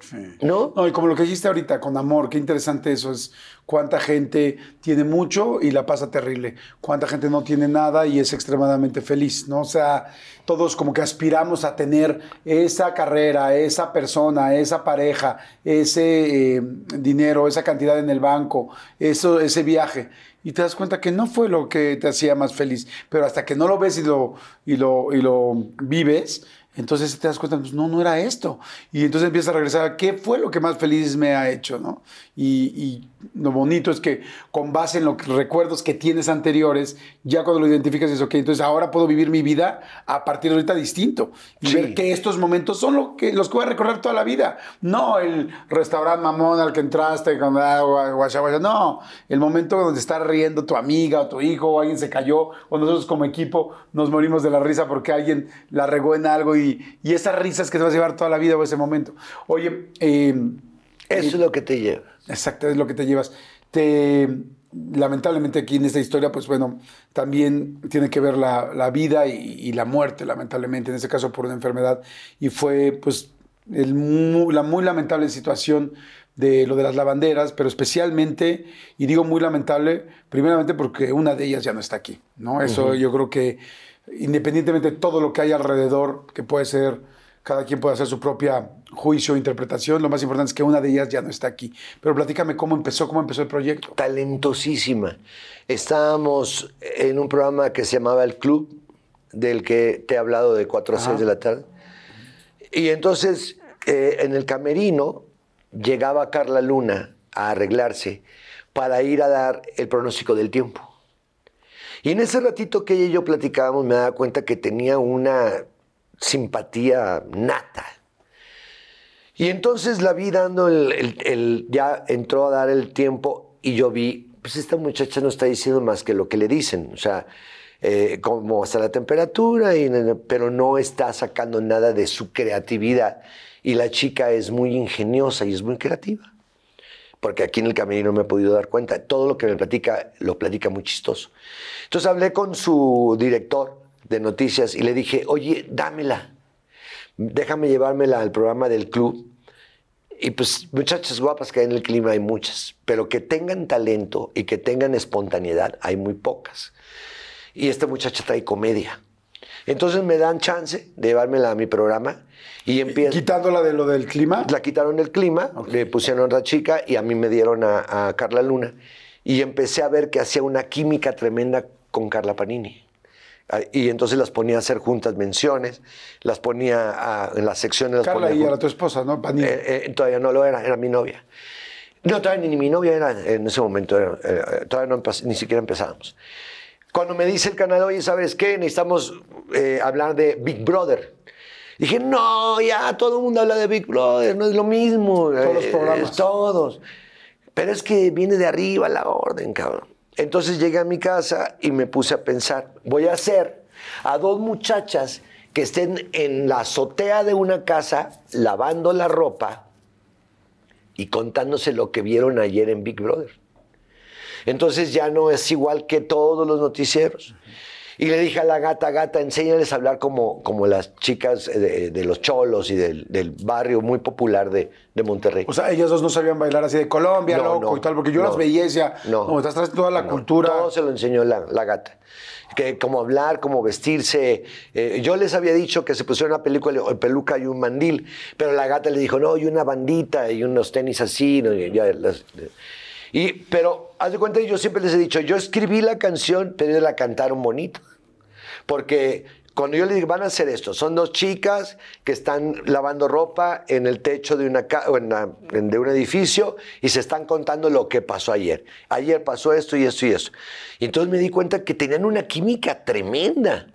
¿no? No, y como lo que dijiste ahorita, con amor, qué interesante eso es. Cuánta gente tiene mucho y la pasa terrible. Cuánta gente no tiene nada y es extremadamente feliz, ¿no? O sea, todos como que aspiramos a tener esa carrera, esa persona, esa pareja, ese eh, dinero, esa cantidad en el banco, eso, ese viaje y te das cuenta que no fue lo que te hacía más feliz. Pero hasta que no lo ves y lo, y lo, y lo vives, entonces te das cuenta, pues, no, no era esto. Y entonces empiezas a regresar a qué fue lo que más feliz me ha hecho, ¿no? Y, lo bonito es que con base en los recuerdos que tienes anteriores, ya cuando lo identificas es, ok, entonces ahora puedo vivir mi vida a partir de ahorita distinto y ver que estos momentos son lo que, los que voy a recordar toda la vida. No el restaurante mamón al que entraste, con, no, el momento donde está riendo tu amiga o tu hijo o alguien se cayó o nosotros como equipo nos morimos de la risa porque alguien la regó en algo y y, esas risas que te vas a llevar toda la vida o ese momento. Oye, em, eso es eh, lo que te lleva. Exacto, es lo que te llevas. Te, lamentablemente aquí en esta historia, pues bueno, también tiene que ver la, vida y, la muerte, lamentablemente, en este caso por una enfermedad. Y fue pues el, la muy lamentable situación de lo de las lavanderas, pero especialmente, y digo muy lamentable, primeramente porque una de ellas ya no está aquí, ¿no? Eso yo creo que independientemente de todo lo que hay alrededor, que puede ser, cada quien puede hacer su propia juicio, o interpretación, lo más importante es que una de ellas ya no está aquí. Pero platícame cómo empezó, cómo empezó el proyecto. Talentosísima. Estábamos en un programa que se llamaba El Club, del que te he hablado de 4 a 6 de la tarde. Y entonces, eh, en el camerino, llegaba Carla Luna a arreglarse para ir a dar el pronóstico del tiempo. Y en ese ratito que ella y yo platicábamos, me daba cuenta que tenía una simpatía nata. Y entonces la vi dando el, ya entró a dar el tiempo y yo vi, pues esta muchacha no está diciendo más que lo que le dicen, o sea, eh, como hasta la temperatura, y, pero no está sacando nada de su creatividad. Y la chica es muy ingeniosa y es muy creativa porque aquí en el camino no me he podido dar cuenta. Todo lo que me platica, lo platica muy chistoso. Entonces hablé con su director de noticias y le dije, oye, dámela, déjame llevármela al programa del club. Y pues muchachas guapas que hay en el clima hay muchas, pero que tengan talento y que tengan espontaneidad hay muy pocas. Y esta muchacha trae comedia. Entonces me dan chance de llevármela a mi programa y empiezo. ¿Quitándola de lo del clima? La quitaron del clima, le pusieron a otra chica y a mí me dieron a, Carla Luna. Y empecé a ver que hacía una química tremenda con Carla Panini. Ah, y entonces las ponía a hacer juntas menciones, las ponía en las secciones. Las Carla y era tu esposa, ¿no? Panini. Eh, eh, todavía no lo era, era mi novia. No, todavía ni, mi novia era en ese momento, eh, todavía ni siquiera empezábamos. Cuando me dice el canal, oye, ¿sabes qué? Necesitamos eh, hablar de Big Brother. Dije, no, ya todo el mundo habla de Big Brother, no es lo mismo. Todos los eh, programas. todos. Pero es que viene de arriba la orden, cabrón. Entonces llegué a mi casa y me puse a pensar, voy a hacer a dos muchachas que estén en la azotea de una casa lavando la ropa y contándose lo que vieron ayer en Big Brother. Entonces ya no es igual que todos los noticieros. Y le dije a la gata, gata, enséñales a hablar como, como las chicas de, los cholos y del, barrio muy popular de, Monterrey. O sea, ellos dos no sabían bailar así de Colombia, loco y tal, porque yo las veía no, como estás toda la cultura. Todo se lo enseñó la, gata. Que, cómo hablar, cómo vestirse. Eh, yo les había dicho que se pusiera una película, eh, peluca y un mandil, pero la gata le dijo, no, y una bandita y unos tenis así. Ya, las, eh" pero, haz de cuenta, yo siempre les he dicho, yo escribí la canción, pero ellos la cantaron bonito. Porque cuando yo les digo, van a hacer esto, son dos chicas que están lavando ropa en el techo de, una, de un edificio y se están contando lo que pasó ayer. Ayer pasó esto y esto y eso. Y entonces me di cuenta que tenían una química tremenda.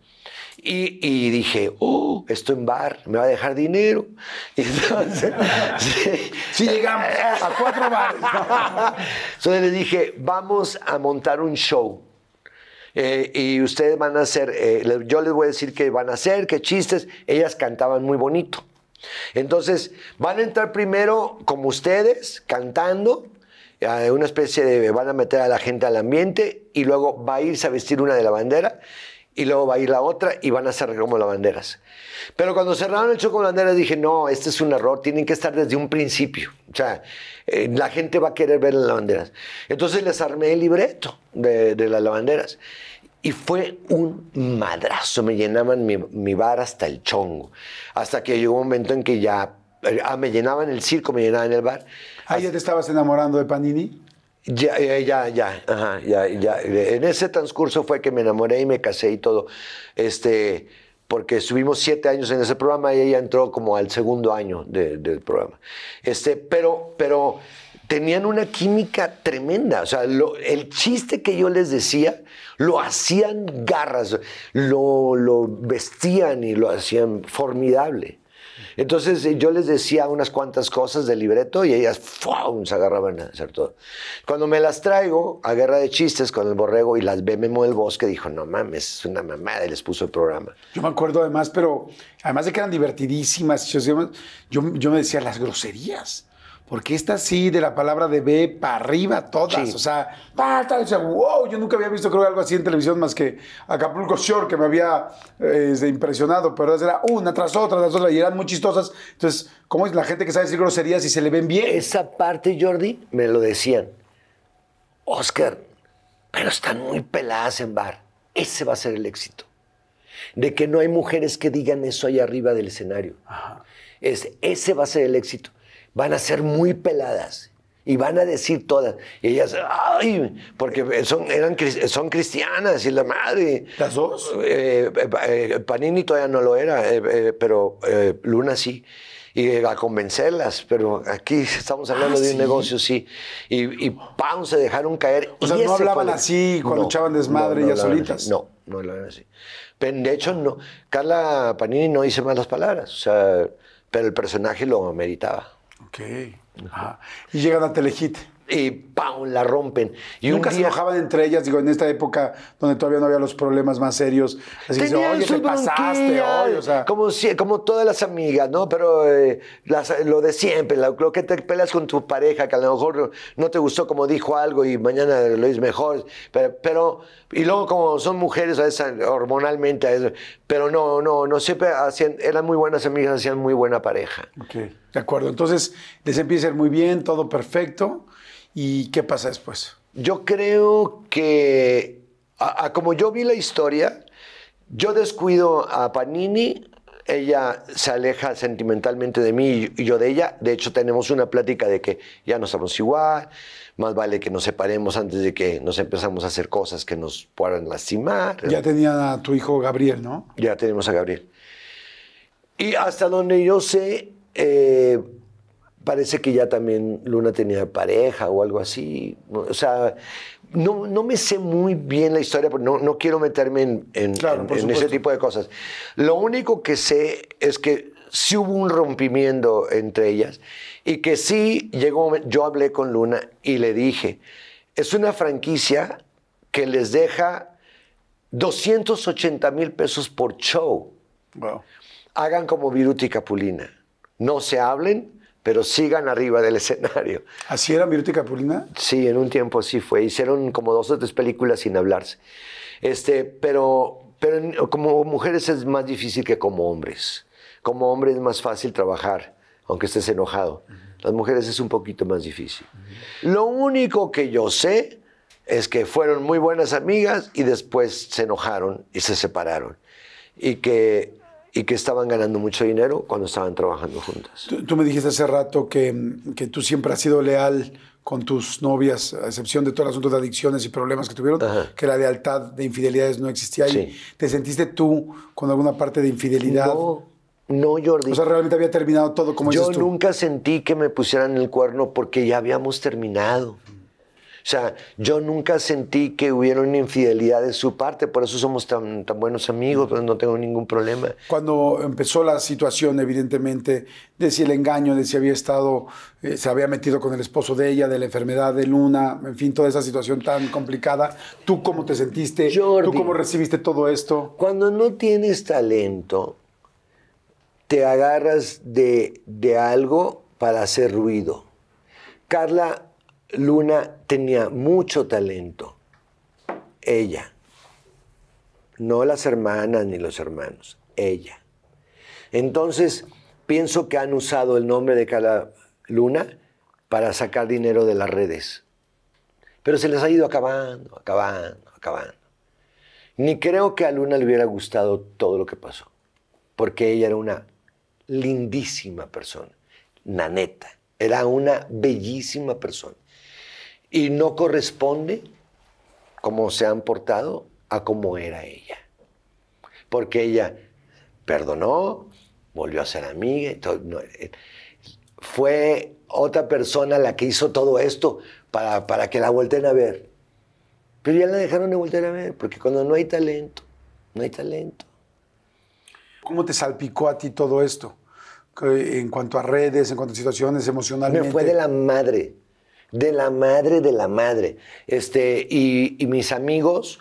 Y, dije, oh, esto en bar, me va a dejar dinero. Y entonces, sí, llegamos a cuatro bares. entonces les dije, vamos a montar un show. Eh, y ustedes van a hacer, eh, yo les voy a decir qué van a hacer, qué chistes. Ellas cantaban muy bonito. Entonces, van a entrar primero como ustedes, cantando, eh, una especie de, van a meter a la gente al ambiente y luego va a irse a vestir una de la bandera y luego va a ir la otra y van a cerrar como lavanderas. Pero cuando cerraron el show con banderas dije, no, este es un error, tienen que estar desde un principio. O sea, eh, la gente va a querer ver las lavanderas. Entonces les armé el libreto de, las lavanderas. Y fue un madrazo, me llenaban mi, bar hasta el chongo. Hasta que llegó un momento en que ya eh, ah, me llenaban el circo, me llenaban el bar. ¿Ah, ya te estabas enamorando de Panini? Ya, ya, ya, ajá, ya, ya. En ese transcurso fue que me enamoré y me casé y todo. Este, porque estuvimos siete años en ese programa y ella entró como al segundo año del programa. Este, pero, pero tenían una química tremenda. O sea, el chiste que yo les decía, lo hacían garras, lo, lo vestían y lo hacían formidable. Entonces eh, yo les decía unas cuantas cosas del libreto y ellas se agarraban a hacer todo. Cuando me las traigo a guerra de chistes con el borrego y las ve Memo del Bosque, dijo, no mames, es una mamada y les puso el programa. Yo me acuerdo además, pero además de que eran divertidísimas, yo, yo me decía las groserías. Porque esta sí, de la palabra de B para arriba, todas. O sea, tal, wow, yo nunca había visto creo algo así en televisión más que a Acapulco Shore, que me había eh, este, impresionado, pero era una tras otra, las dos y eran muy chistosas. Entonces, ¿cómo es la gente que sabe decir groserías y se le ven bien? Esa parte, Jordi, me lo decían. Oscar, pero están muy peladas en bar. Ese va a ser el éxito. De que no hay mujeres que digan eso ahí arriba del escenario. Es, ese va a ser el éxito van a ser muy peladas y van a decir todas. Y ellas, ay, porque son, eran, son cristianas y la madre. ¿Las dos? Eh, eh, eh, Panini todavía no lo era, pero Luna sí. Y a convencerlas, pero aquí estamos hablando ah, de un negocio, sí. Y, y se dejaron caer. O sea, no hablaban así cuando echaban desmadre ellas solitas. No, no hablaban así. de hecho, no. Carla Panini no dice malas palabras, pero el personaje lo meritaba. Ok. Y llegan a Telehit y ¡pam! la rompen. Y Nunca se enojaban entre ellas, digo, en esta época donde todavía no había los problemas más serios. Así que, oye, pasaste como, todas las amigas, ¿no? Pero eh, lo de siempre, lo, que te peleas con tu pareja, que a lo mejor no te gustó como dijo algo y mañana lo es mejor. Pero, y luego como son mujeres a esa hormonalmente, pero no, no, no siempre hacían, eran muy buenas amigas, hacían muy buena pareja. Ok, de acuerdo. Entonces, les empieza a ir muy bien, todo perfecto. ¿Y qué pasa después? Yo creo que, como yo vi la historia, yo descuido a Panini, ella se aleja sentimentalmente de mí y yo de ella. De hecho, tenemos una plática de que ya no estamos igual, más vale que nos separemos antes de que nos empezamos a hacer cosas que nos puedan lastimar. Ya tenía a tu hijo Gabriel, ¿no? Ya tenemos a Gabriel. Y hasta donde yo sé, eh, parece que ya también Luna tenía pareja o algo así. O sea, no, no me sé muy bien la historia, pero no, no quiero meterme en, en, ese tipo de cosas. Lo único que sé es que sí hubo un rompimiento entre ellas y que sí llegó, yo hablé con Luna y le dije, es una franquicia que les deja 280 mil pesos por show. Hagan como Viruti y Capulina. No se hablen, pero sigan arriba del escenario. ¿Así era Viruta y Capulina? Sí, en un tiempo sí fue. Hicieron como dos o tres películas sin hablarse. Este, pero, pero como mujeres es más difícil que como hombres. Como hombre es más fácil trabajar, aunque estés enojado. Las mujeres es un poquito más difícil. Lo único que yo sé es que fueron muy buenas amigas y después se enojaron y se separaron. Y que y que estaban ganando mucho dinero cuando estaban trabajando juntas. Tú, me dijiste hace rato que, que, tú siempre has sido leal con tus novias, a excepción de todo el asunto de adicciones y problemas que tuvieron, que la lealtad de infidelidades no existía. ¿Te sentiste tú con alguna parte de infidelidad? No, Jordi. O sea, realmente había terminado todo como Yo nunca sentí que me pusieran el cuerno porque ya habíamos terminado. O sea, yo nunca sentí que hubiera una infidelidad de su parte, por eso somos tan, buenos amigos, pero pues no tengo ningún problema. Cuando empezó la situación, evidentemente, de si el engaño, de si había estado, eh, se había metido con el esposo de ella, de la enfermedad de Luna, en fin, toda esa situación tan complicada, ¿tú cómo te sentiste? ¿Tú cómo recibiste todo esto? Cuando no tienes talento, te agarras de, de algo para hacer ruido. Carla Luna tenía mucho talento, ella, no las hermanas ni los hermanos, ella. Entonces, pienso que han usado el nombre de cada luna para sacar dinero de las redes. Pero se les ha ido acabando, acabando, acabando. Ni creo que a Luna le hubiera gustado todo lo que pasó, porque ella era una lindísima persona, naneta, era una bellísima persona y no corresponde como se han portado a cómo era ella. Porque ella perdonó, volvió a ser amiga. Eh, fue otra persona la que hizo todo esto para, que la vuelten a ver. Pero ya la dejaron de volver a ver, porque cuando no hay talento, no hay talento. ¿Cómo te salpicó a ti todo esto? En cuanto a redes, en cuanto a situaciones emocionales. Me fue de la madre de la madre de la madre. Este, y, mis amigos,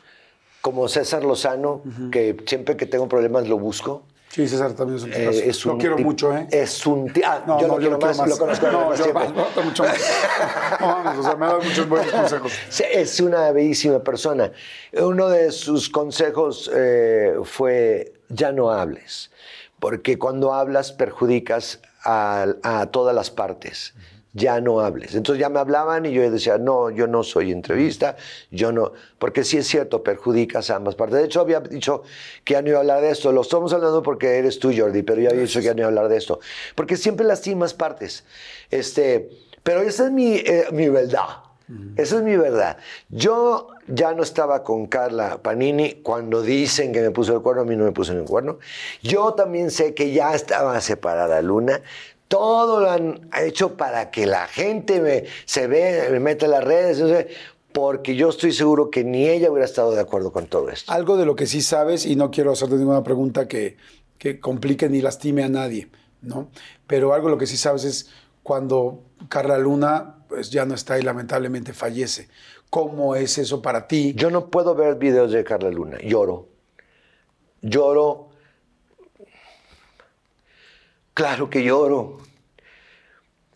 como César Lozano, que siempre que tengo problemas lo busco. Sí, César también es un eh, tío. lo quiero mucho, ¿eh? Es un tío. Ah, no, yo, no, lo, más, lo conozco no, yo mucho más. vamos, o sea, me muchos buenos consejos. Es una bellísima persona. Uno de sus consejos eh, fue, ya no hables, porque cuando hablas perjudicas a, a todas las partes ya no hables. Entonces ya me hablaban y yo decía, no, yo no soy entrevista, yo no, porque sí es cierto, perjudicas a ambas partes. De hecho, había dicho que ya no iba a hablar de esto, lo estamos hablando porque eres tú, Jordi, pero ya había dicho que ya no iba a hablar de esto, porque siempre lastimas partes. Este, pero esa es mi, eh, verdad. Esa es mi verdad. Yo ya no estaba con Carla Panini cuando dicen que me puso el cuerno, a mí no me puso el cuerno. Yo también sé que ya estaba separada Luna. Todo lo han hecho para que la gente me, se vea, me meta en las redes, porque yo estoy seguro que ni ella hubiera estado de acuerdo con todo esto. Algo de lo que sí sabes, y no quiero hacerte ninguna pregunta que, complique ni lastime a nadie, ¿no? Pero algo de lo que sí sabes es cuando Carla Luna pues, ya no está y lamentablemente fallece. ¿Cómo es eso para ti? Yo no puedo ver videos de Carla Luna, lloro. Lloro Claro que lloro.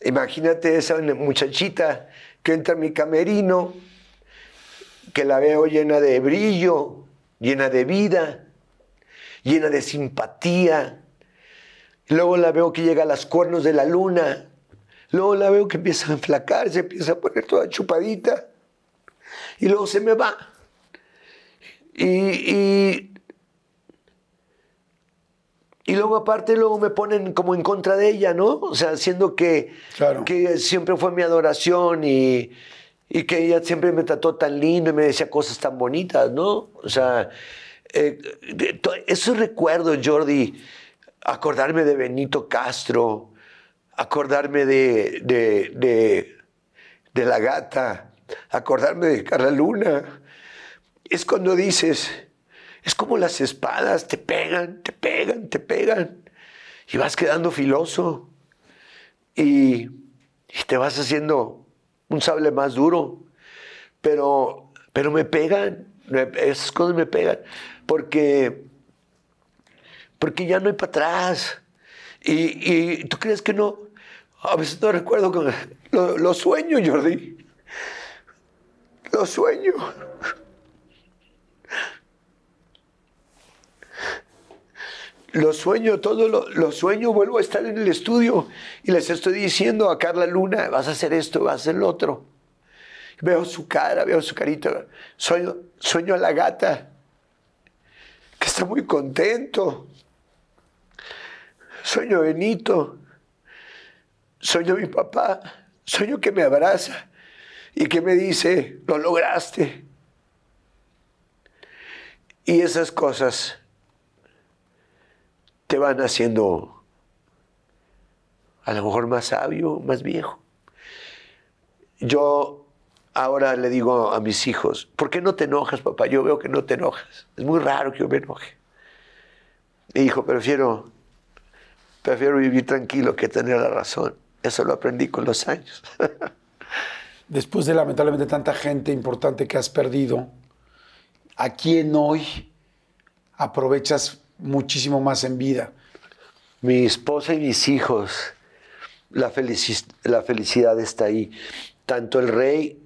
Imagínate esa muchachita que entra a mi camerino, que la veo llena de brillo, llena de vida, llena de simpatía. Luego la veo que llega a las cuernos de la luna. Luego la veo que empieza a enflacarse, se empieza a poner toda chupadita. Y luego se me va. y y luego aparte, luego me ponen como en contra de ella, ¿no? O sea, siendo que, que siempre fue mi adoración y, y, que ella siempre me trató tan lindo y me decía cosas tan bonitas, ¿no? O sea, eh, esos recuerdos, Jordi, acordarme de Benito Castro, acordarme de, de, de, de la gata, acordarme de Carla Luna, es cuando dices es como las espadas, te pegan, te pegan, te pegan. Y vas quedando filoso. Y, te vas haciendo un sable más duro. Pero, pero me pegan, esas cosas me pegan. Porque, porque ya no hay para atrás. Y, tú crees que no. A veces no recuerdo. Lo, lo sueño, Jordi. Lo sueño. los sueño, todo lo, sueños, vuelvo a estar en el estudio y les estoy diciendo a Carla Luna, vas a hacer esto, vas a hacer lo otro. Veo su cara, veo su carita, sueño, sueño a la gata, que está muy contento. Sueño a Benito, sueño a mi papá, sueño que me abraza y que me dice, lo lograste. Y esas cosas te van haciendo a lo mejor más sabio, más viejo. Yo ahora le digo a mis hijos, ¿por qué no te enojas, papá? Yo veo que no te enojas. Es muy raro que yo me enoje. Hijo, prefiero, prefiero vivir tranquilo que tener la razón. Eso lo aprendí con los años. Después de lamentablemente tanta gente importante que has perdido, ¿a quién hoy aprovechas muchísimo más en vida. Mi esposa y mis hijos, la, la felicidad está ahí. Tanto el rey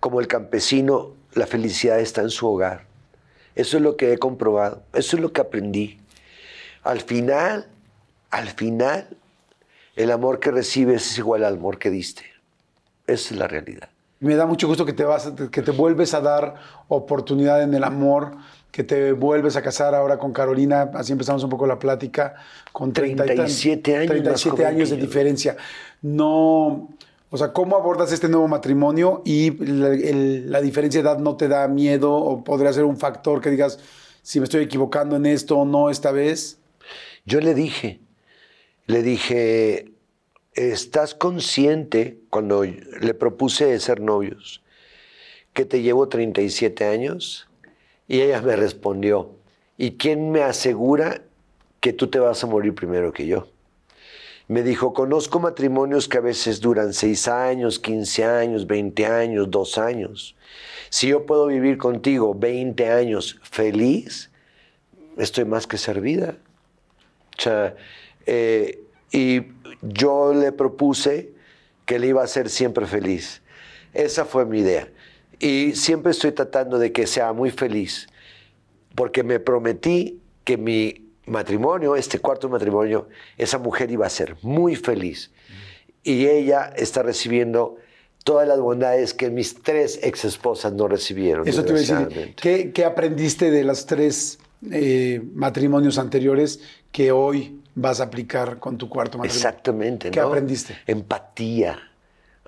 como el campesino, la felicidad está en su hogar. Eso es lo que he comprobado, eso es lo que aprendí. Al final, al final, el amor que recibes es igual al amor que diste. Esa es la realidad. Me da mucho gusto que te, vas, que te vuelves a dar oportunidad en el amor, que te vuelves a casar ahora con Carolina, así empezamos un poco la plática, con 37 años, 37 años de diferencia. No, o sea, ¿cómo abordas este nuevo matrimonio y la, la diferencia de edad no te da miedo o podría ser un factor que digas, si me estoy equivocando en esto o no esta vez? Yo le dije, le dije, ¿estás consciente cuando le propuse ser novios que te llevo 37 años? Y ella me respondió, ¿y quién me asegura que tú te vas a morir primero que yo? Me dijo, conozco matrimonios que a veces duran seis años, 15 años, 20 años, dos años. Si yo puedo vivir contigo 20 años feliz, estoy más que servida. Eh, y yo le propuse que le iba a ser siempre feliz. Esa fue mi idea. Y siempre estoy tratando de que sea muy feliz, porque me prometí que mi matrimonio, este cuarto matrimonio, esa mujer iba a ser muy feliz. Y ella está recibiendo todas las bondades que mis tres ex esposas no recibieron. Eso te voy a decir. ¿Qué, aprendiste de los tres eh, matrimonios anteriores que hoy vas a aplicar con tu cuarto matrimonio? Exactamente. ¿Qué aprendiste? Empatía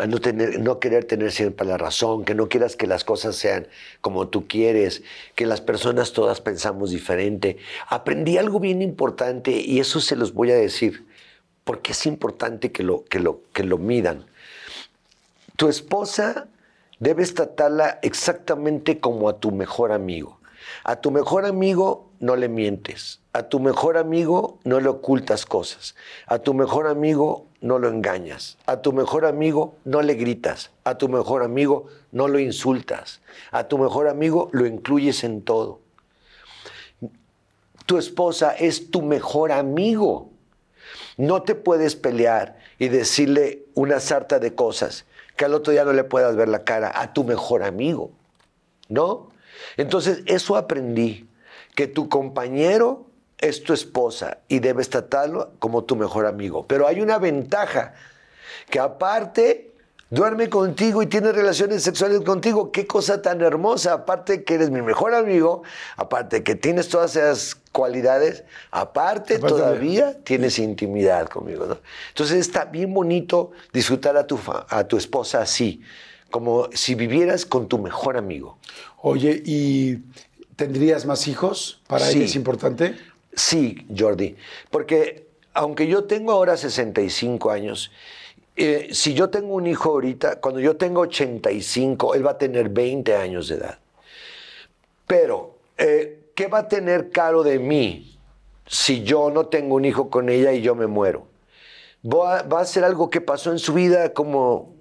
no, no querer tener siempre la razón, que no quieras que las cosas sean como tú quieres, que las personas todas pensamos diferente. Aprendí algo bien importante y eso se los voy a decir, porque es importante que lo, que lo, que lo midan. Tu esposa debes tratarla exactamente como a tu mejor amigo. A tu mejor amigo no le mientes. A tu mejor amigo no le ocultas cosas. A tu mejor amigo no lo engañas. A tu mejor amigo no le gritas. A tu mejor amigo no lo insultas. A tu mejor amigo lo incluyes en todo. Tu esposa es tu mejor amigo. No te puedes pelear y decirle una sarta de cosas que al otro día no le puedas ver la cara a tu mejor amigo. ¿No? Entonces, eso aprendí, que tu compañero es tu esposa y debes tratarlo como tu mejor amigo. Pero hay una ventaja, que aparte duerme contigo y tiene relaciones sexuales contigo. Qué cosa tan hermosa. Aparte que eres mi mejor amigo, aparte que tienes todas esas cualidades, aparte, todavía tienes intimidad conmigo. Entonces está bien bonito disfrutar a tu, a tu esposa así, como si vivieras con tu mejor amigo. Oye, ¿y tendrías más hijos? ¿Para sí. es importante? Sí, Jordi, porque aunque yo tengo ahora 65 años, eh, si yo tengo un hijo ahorita, cuando yo tengo 85, él va a tener 20 años de edad. Pero, eh, ¿qué va a tener caro de mí si yo no tengo un hijo con ella y yo me muero? Va a, ser algo que pasó en su vida como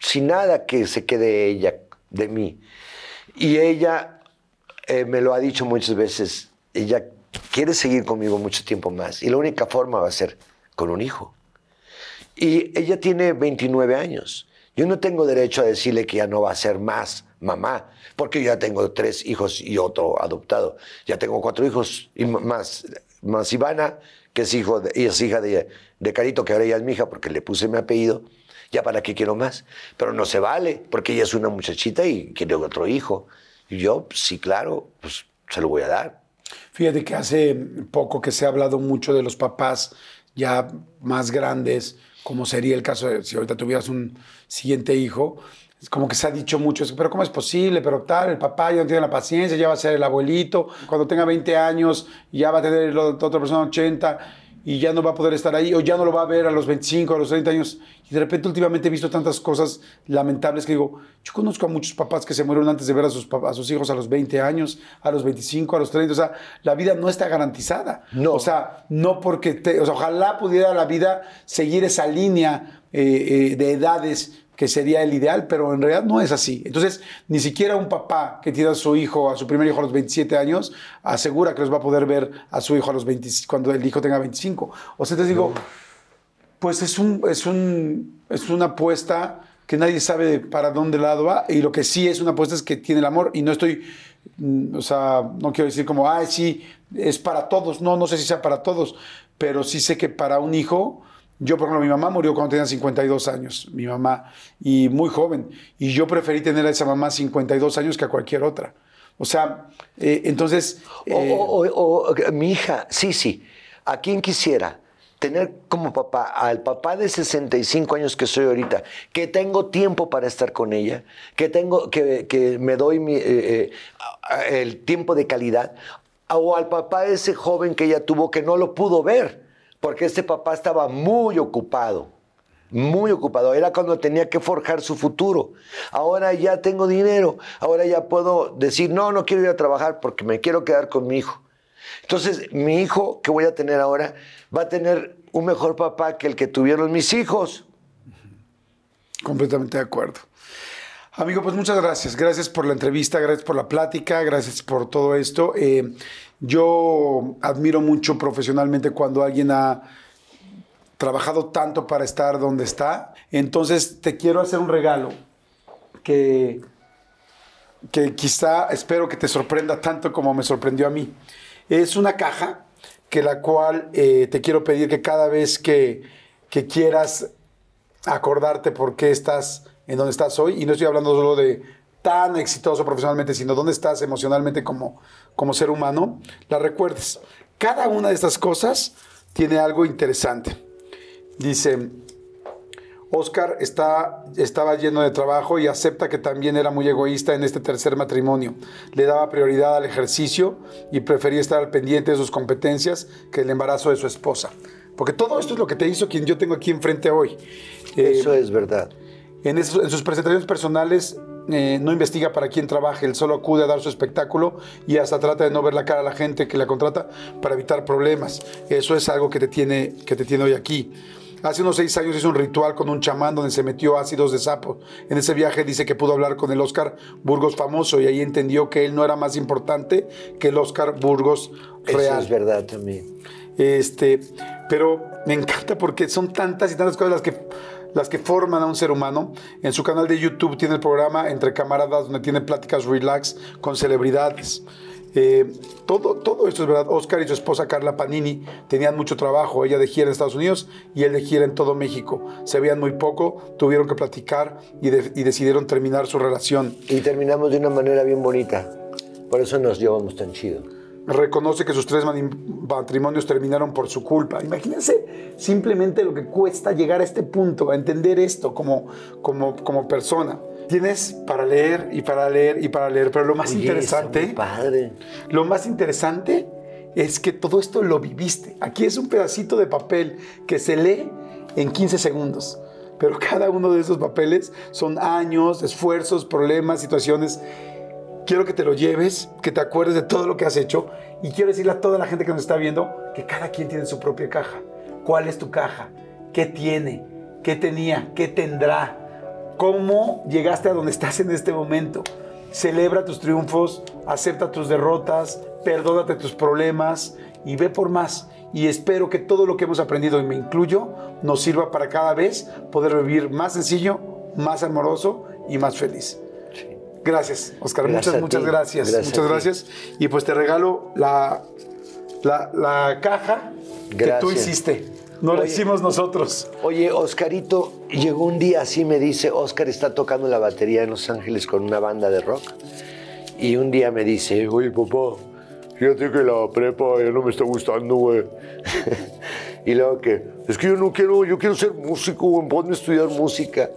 sin nada que se quede ella de mí. Y ella eh, me lo ha dicho muchas veces, ella quiere seguir conmigo mucho tiempo más. Y la única forma va a ser con un hijo. Y ella tiene 29 años. Yo no tengo derecho a decirle que ya no va a ser más mamá, porque ya tengo tres hijos y otro adoptado. Ya tengo cuatro hijos y más, más Ivana, que es, hijo es hija de, de, Carito, que ahora ella es mi hija porque le puse mi apellido. Ya para qué quiero más. Pero no se vale, porque ella es una muchachita y quiere otro hijo. Y yo, sí, claro, pues se lo voy a dar. Fíjate que hace poco que se ha hablado mucho de los papás ya más grandes, como sería el caso de si ahorita tuvieras un siguiente hijo, como que se ha dicho mucho pero ¿cómo es posible? Pero tal, el papá ya no tiene la paciencia, ya va a ser el abuelito, cuando tenga 20 años ya va a tener otra persona 80 y ya no va a poder estar ahí o ya no lo va a ver a los 25, a los 30 años. Y de repente últimamente he visto tantas cosas lamentables que digo, yo conozco a muchos papás que se murieron antes de ver a sus, a sus hijos a los 20 años, a los 25, a los 30. O sea, la vida no está garantizada. No. O sea, no porque te, o sea, ojalá pudiera la vida seguir esa línea eh, eh, de edades que sería el ideal, pero en realidad no es así. Entonces, ni siquiera un papá que tiene a su hijo, a su primer hijo a los 27 años, asegura que los va a poder ver a su hijo a los cuando el hijo tenga 25. O sea, te digo, pues es, un, es, un, es una apuesta que nadie sabe para dónde lado va, y lo que sí es una apuesta es que tiene el amor, y no estoy, mm, o sea, no quiero decir como, ay, sí, es para todos, no, no sé si sea para todos, pero sí sé que para un hijo yo, por ejemplo, mi mamá murió cuando tenía 52 años, mi mamá, y muy joven. Y yo preferí tener a esa mamá 52 años que a cualquier otra. O sea, eh, entonces... o, eh, mi hija, sí, sí, a quien quisiera tener como papá al papá de 65 años que soy ahorita, que tengo tiempo para estar con ella, que, tengo, que, me doy eh, el tiempo de calidad, o al papá ese joven que ella tuvo que no lo pudo ver porque este papá estaba muy ocupado, muy ocupado. Era cuando tenía que forjar su futuro. Ahora ya tengo dinero, ahora ya puedo decir, no, no quiero ir a trabajar porque me quiero quedar con mi hijo. Entonces, mi hijo que voy a tener ahora va a tener un mejor papá que el que tuvieron mis hijos. Completamente de acuerdo. Amigo, pues muchas gracias. Gracias por la entrevista, gracias por la plática, gracias por todo esto. Eh, yo admiro mucho profesionalmente cuando alguien ha trabajado tanto para estar donde está. Entonces te quiero hacer un regalo que, que quizá espero que te sorprenda tanto como me sorprendió a mí. Es una caja que la cual eh, te quiero pedir que cada vez que, que quieras acordarte por qué estás en donde estás hoy. Y no estoy hablando solo de tan exitoso profesionalmente, sino dónde estás emocionalmente como, como ser humano, la recuerdes. Cada una de estas cosas tiene algo interesante. Dice, Oscar está, estaba lleno de trabajo y acepta que también era muy egoísta en este tercer matrimonio. Le daba prioridad al ejercicio y prefería estar al pendiente de sus competencias que el embarazo de su esposa. Porque todo esto es lo que te hizo quien yo tengo aquí enfrente hoy. Eso eh, es verdad. En, sus presentaciones personales eh, no investiga para quién trabaja, él solo acude a dar su espectáculo y hasta trata de no ver la cara a la gente que la contrata para evitar problemas. Eso es algo que te tiene, que te tiene hoy aquí. Hace unos seis años hizo un ritual con un chamán donde se metió ácidos de sapo. En ese viaje dice que pudo hablar con el Oscar Burgos famoso y ahí entendió que él no era más importante que el Oscar Burgos real. Eso es verdad también. Este, pero me encanta porque son tantas y tantas cosas las que las que forman a un ser humano. En su canal de YouTube tiene el programa Entre Camaradas, donde tiene pláticas relax con celebridades. Eh, todo, todo esto es verdad. Oscar y su esposa Carla Panini tenían mucho trabajo. Ella de gira en Estados Unidos y él de gira en todo México. Se veían muy poco, tuvieron que platicar y, y decidieron terminar su relación. Y terminamos de una manera bien bonita. Por eso nos llevamos tan chido reconoce que sus tres matrimonios terminaron por su culpa. Imagínense simplemente lo que cuesta llegar a este punto, a entender esto como, como, como persona. Tienes para leer y para leer y para leer, pero lo más interesante, padre. lo más interesante es que todo esto lo viviste. Aquí es un pedacito de papel que se lee en 15 segundos, pero cada uno de esos papeles son años, esfuerzos, problemas, situaciones quiero que te lo lleves, que te acuerdes de todo lo que has hecho y quiero decirle a toda la gente que nos está viendo que cada quien tiene su propia caja. ¿Cuál es tu caja? ¿Qué tiene? ¿Qué tenía? ¿Qué tendrá? ¿Cómo llegaste a donde estás en este momento? Celebra tus triunfos, acepta tus derrotas, perdónate tus problemas y ve por más. Y espero que todo lo que hemos aprendido, y me incluyo, nos sirva para cada vez poder vivir más sencillo, más amoroso y más feliz. Gracias, Oscar. muchas, muchas gracias. Muchas gracias. Y pues te regalo la, la, caja que tú hiciste. No la hicimos nosotros. Oye, Oscarito, llegó un día así, me dice, Oscar está tocando la batería en Los Ángeles con una banda de rock. Y un día me dice, oye, papá, fíjate que la prepa ya no me está gustando, güey. y luego que, es que yo no quiero, yo quiero ser músico, güey, ponme estudiar música.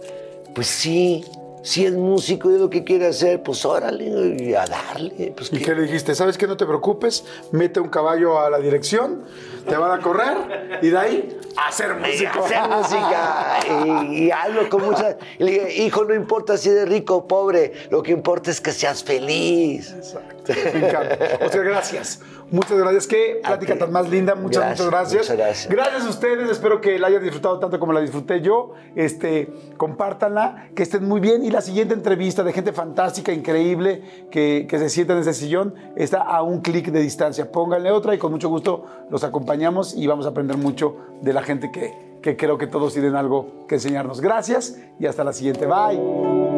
Pues sí, si es músico y lo que quiere hacer, pues órale, y a darle. Pues ¿Y qué? le dijiste? ¿Sabes qué? No te preocupes, mete un caballo a la dirección te van a correr y de ahí hacer música. hacer música. Y, algo con muchas. hijo, no importa si eres rico o pobre, lo que importa es que seas feliz. Exacto. Me O sea, gracias. Muchas gracias. Qué plática tan más linda. Muchas, muchas gracias. gracias. a ustedes. Espero que la hayan disfrutado tanto como la disfruté yo. Este, compártanla, que estén muy bien. Y la siguiente entrevista de gente fantástica, increíble, que, se sienta en ese sillón, está a un clic de distancia. Pónganle otra y con mucho gusto los acompañamos y vamos a aprender mucho de la gente que, que creo que todos tienen algo que enseñarnos. Gracias y hasta la siguiente. Bye.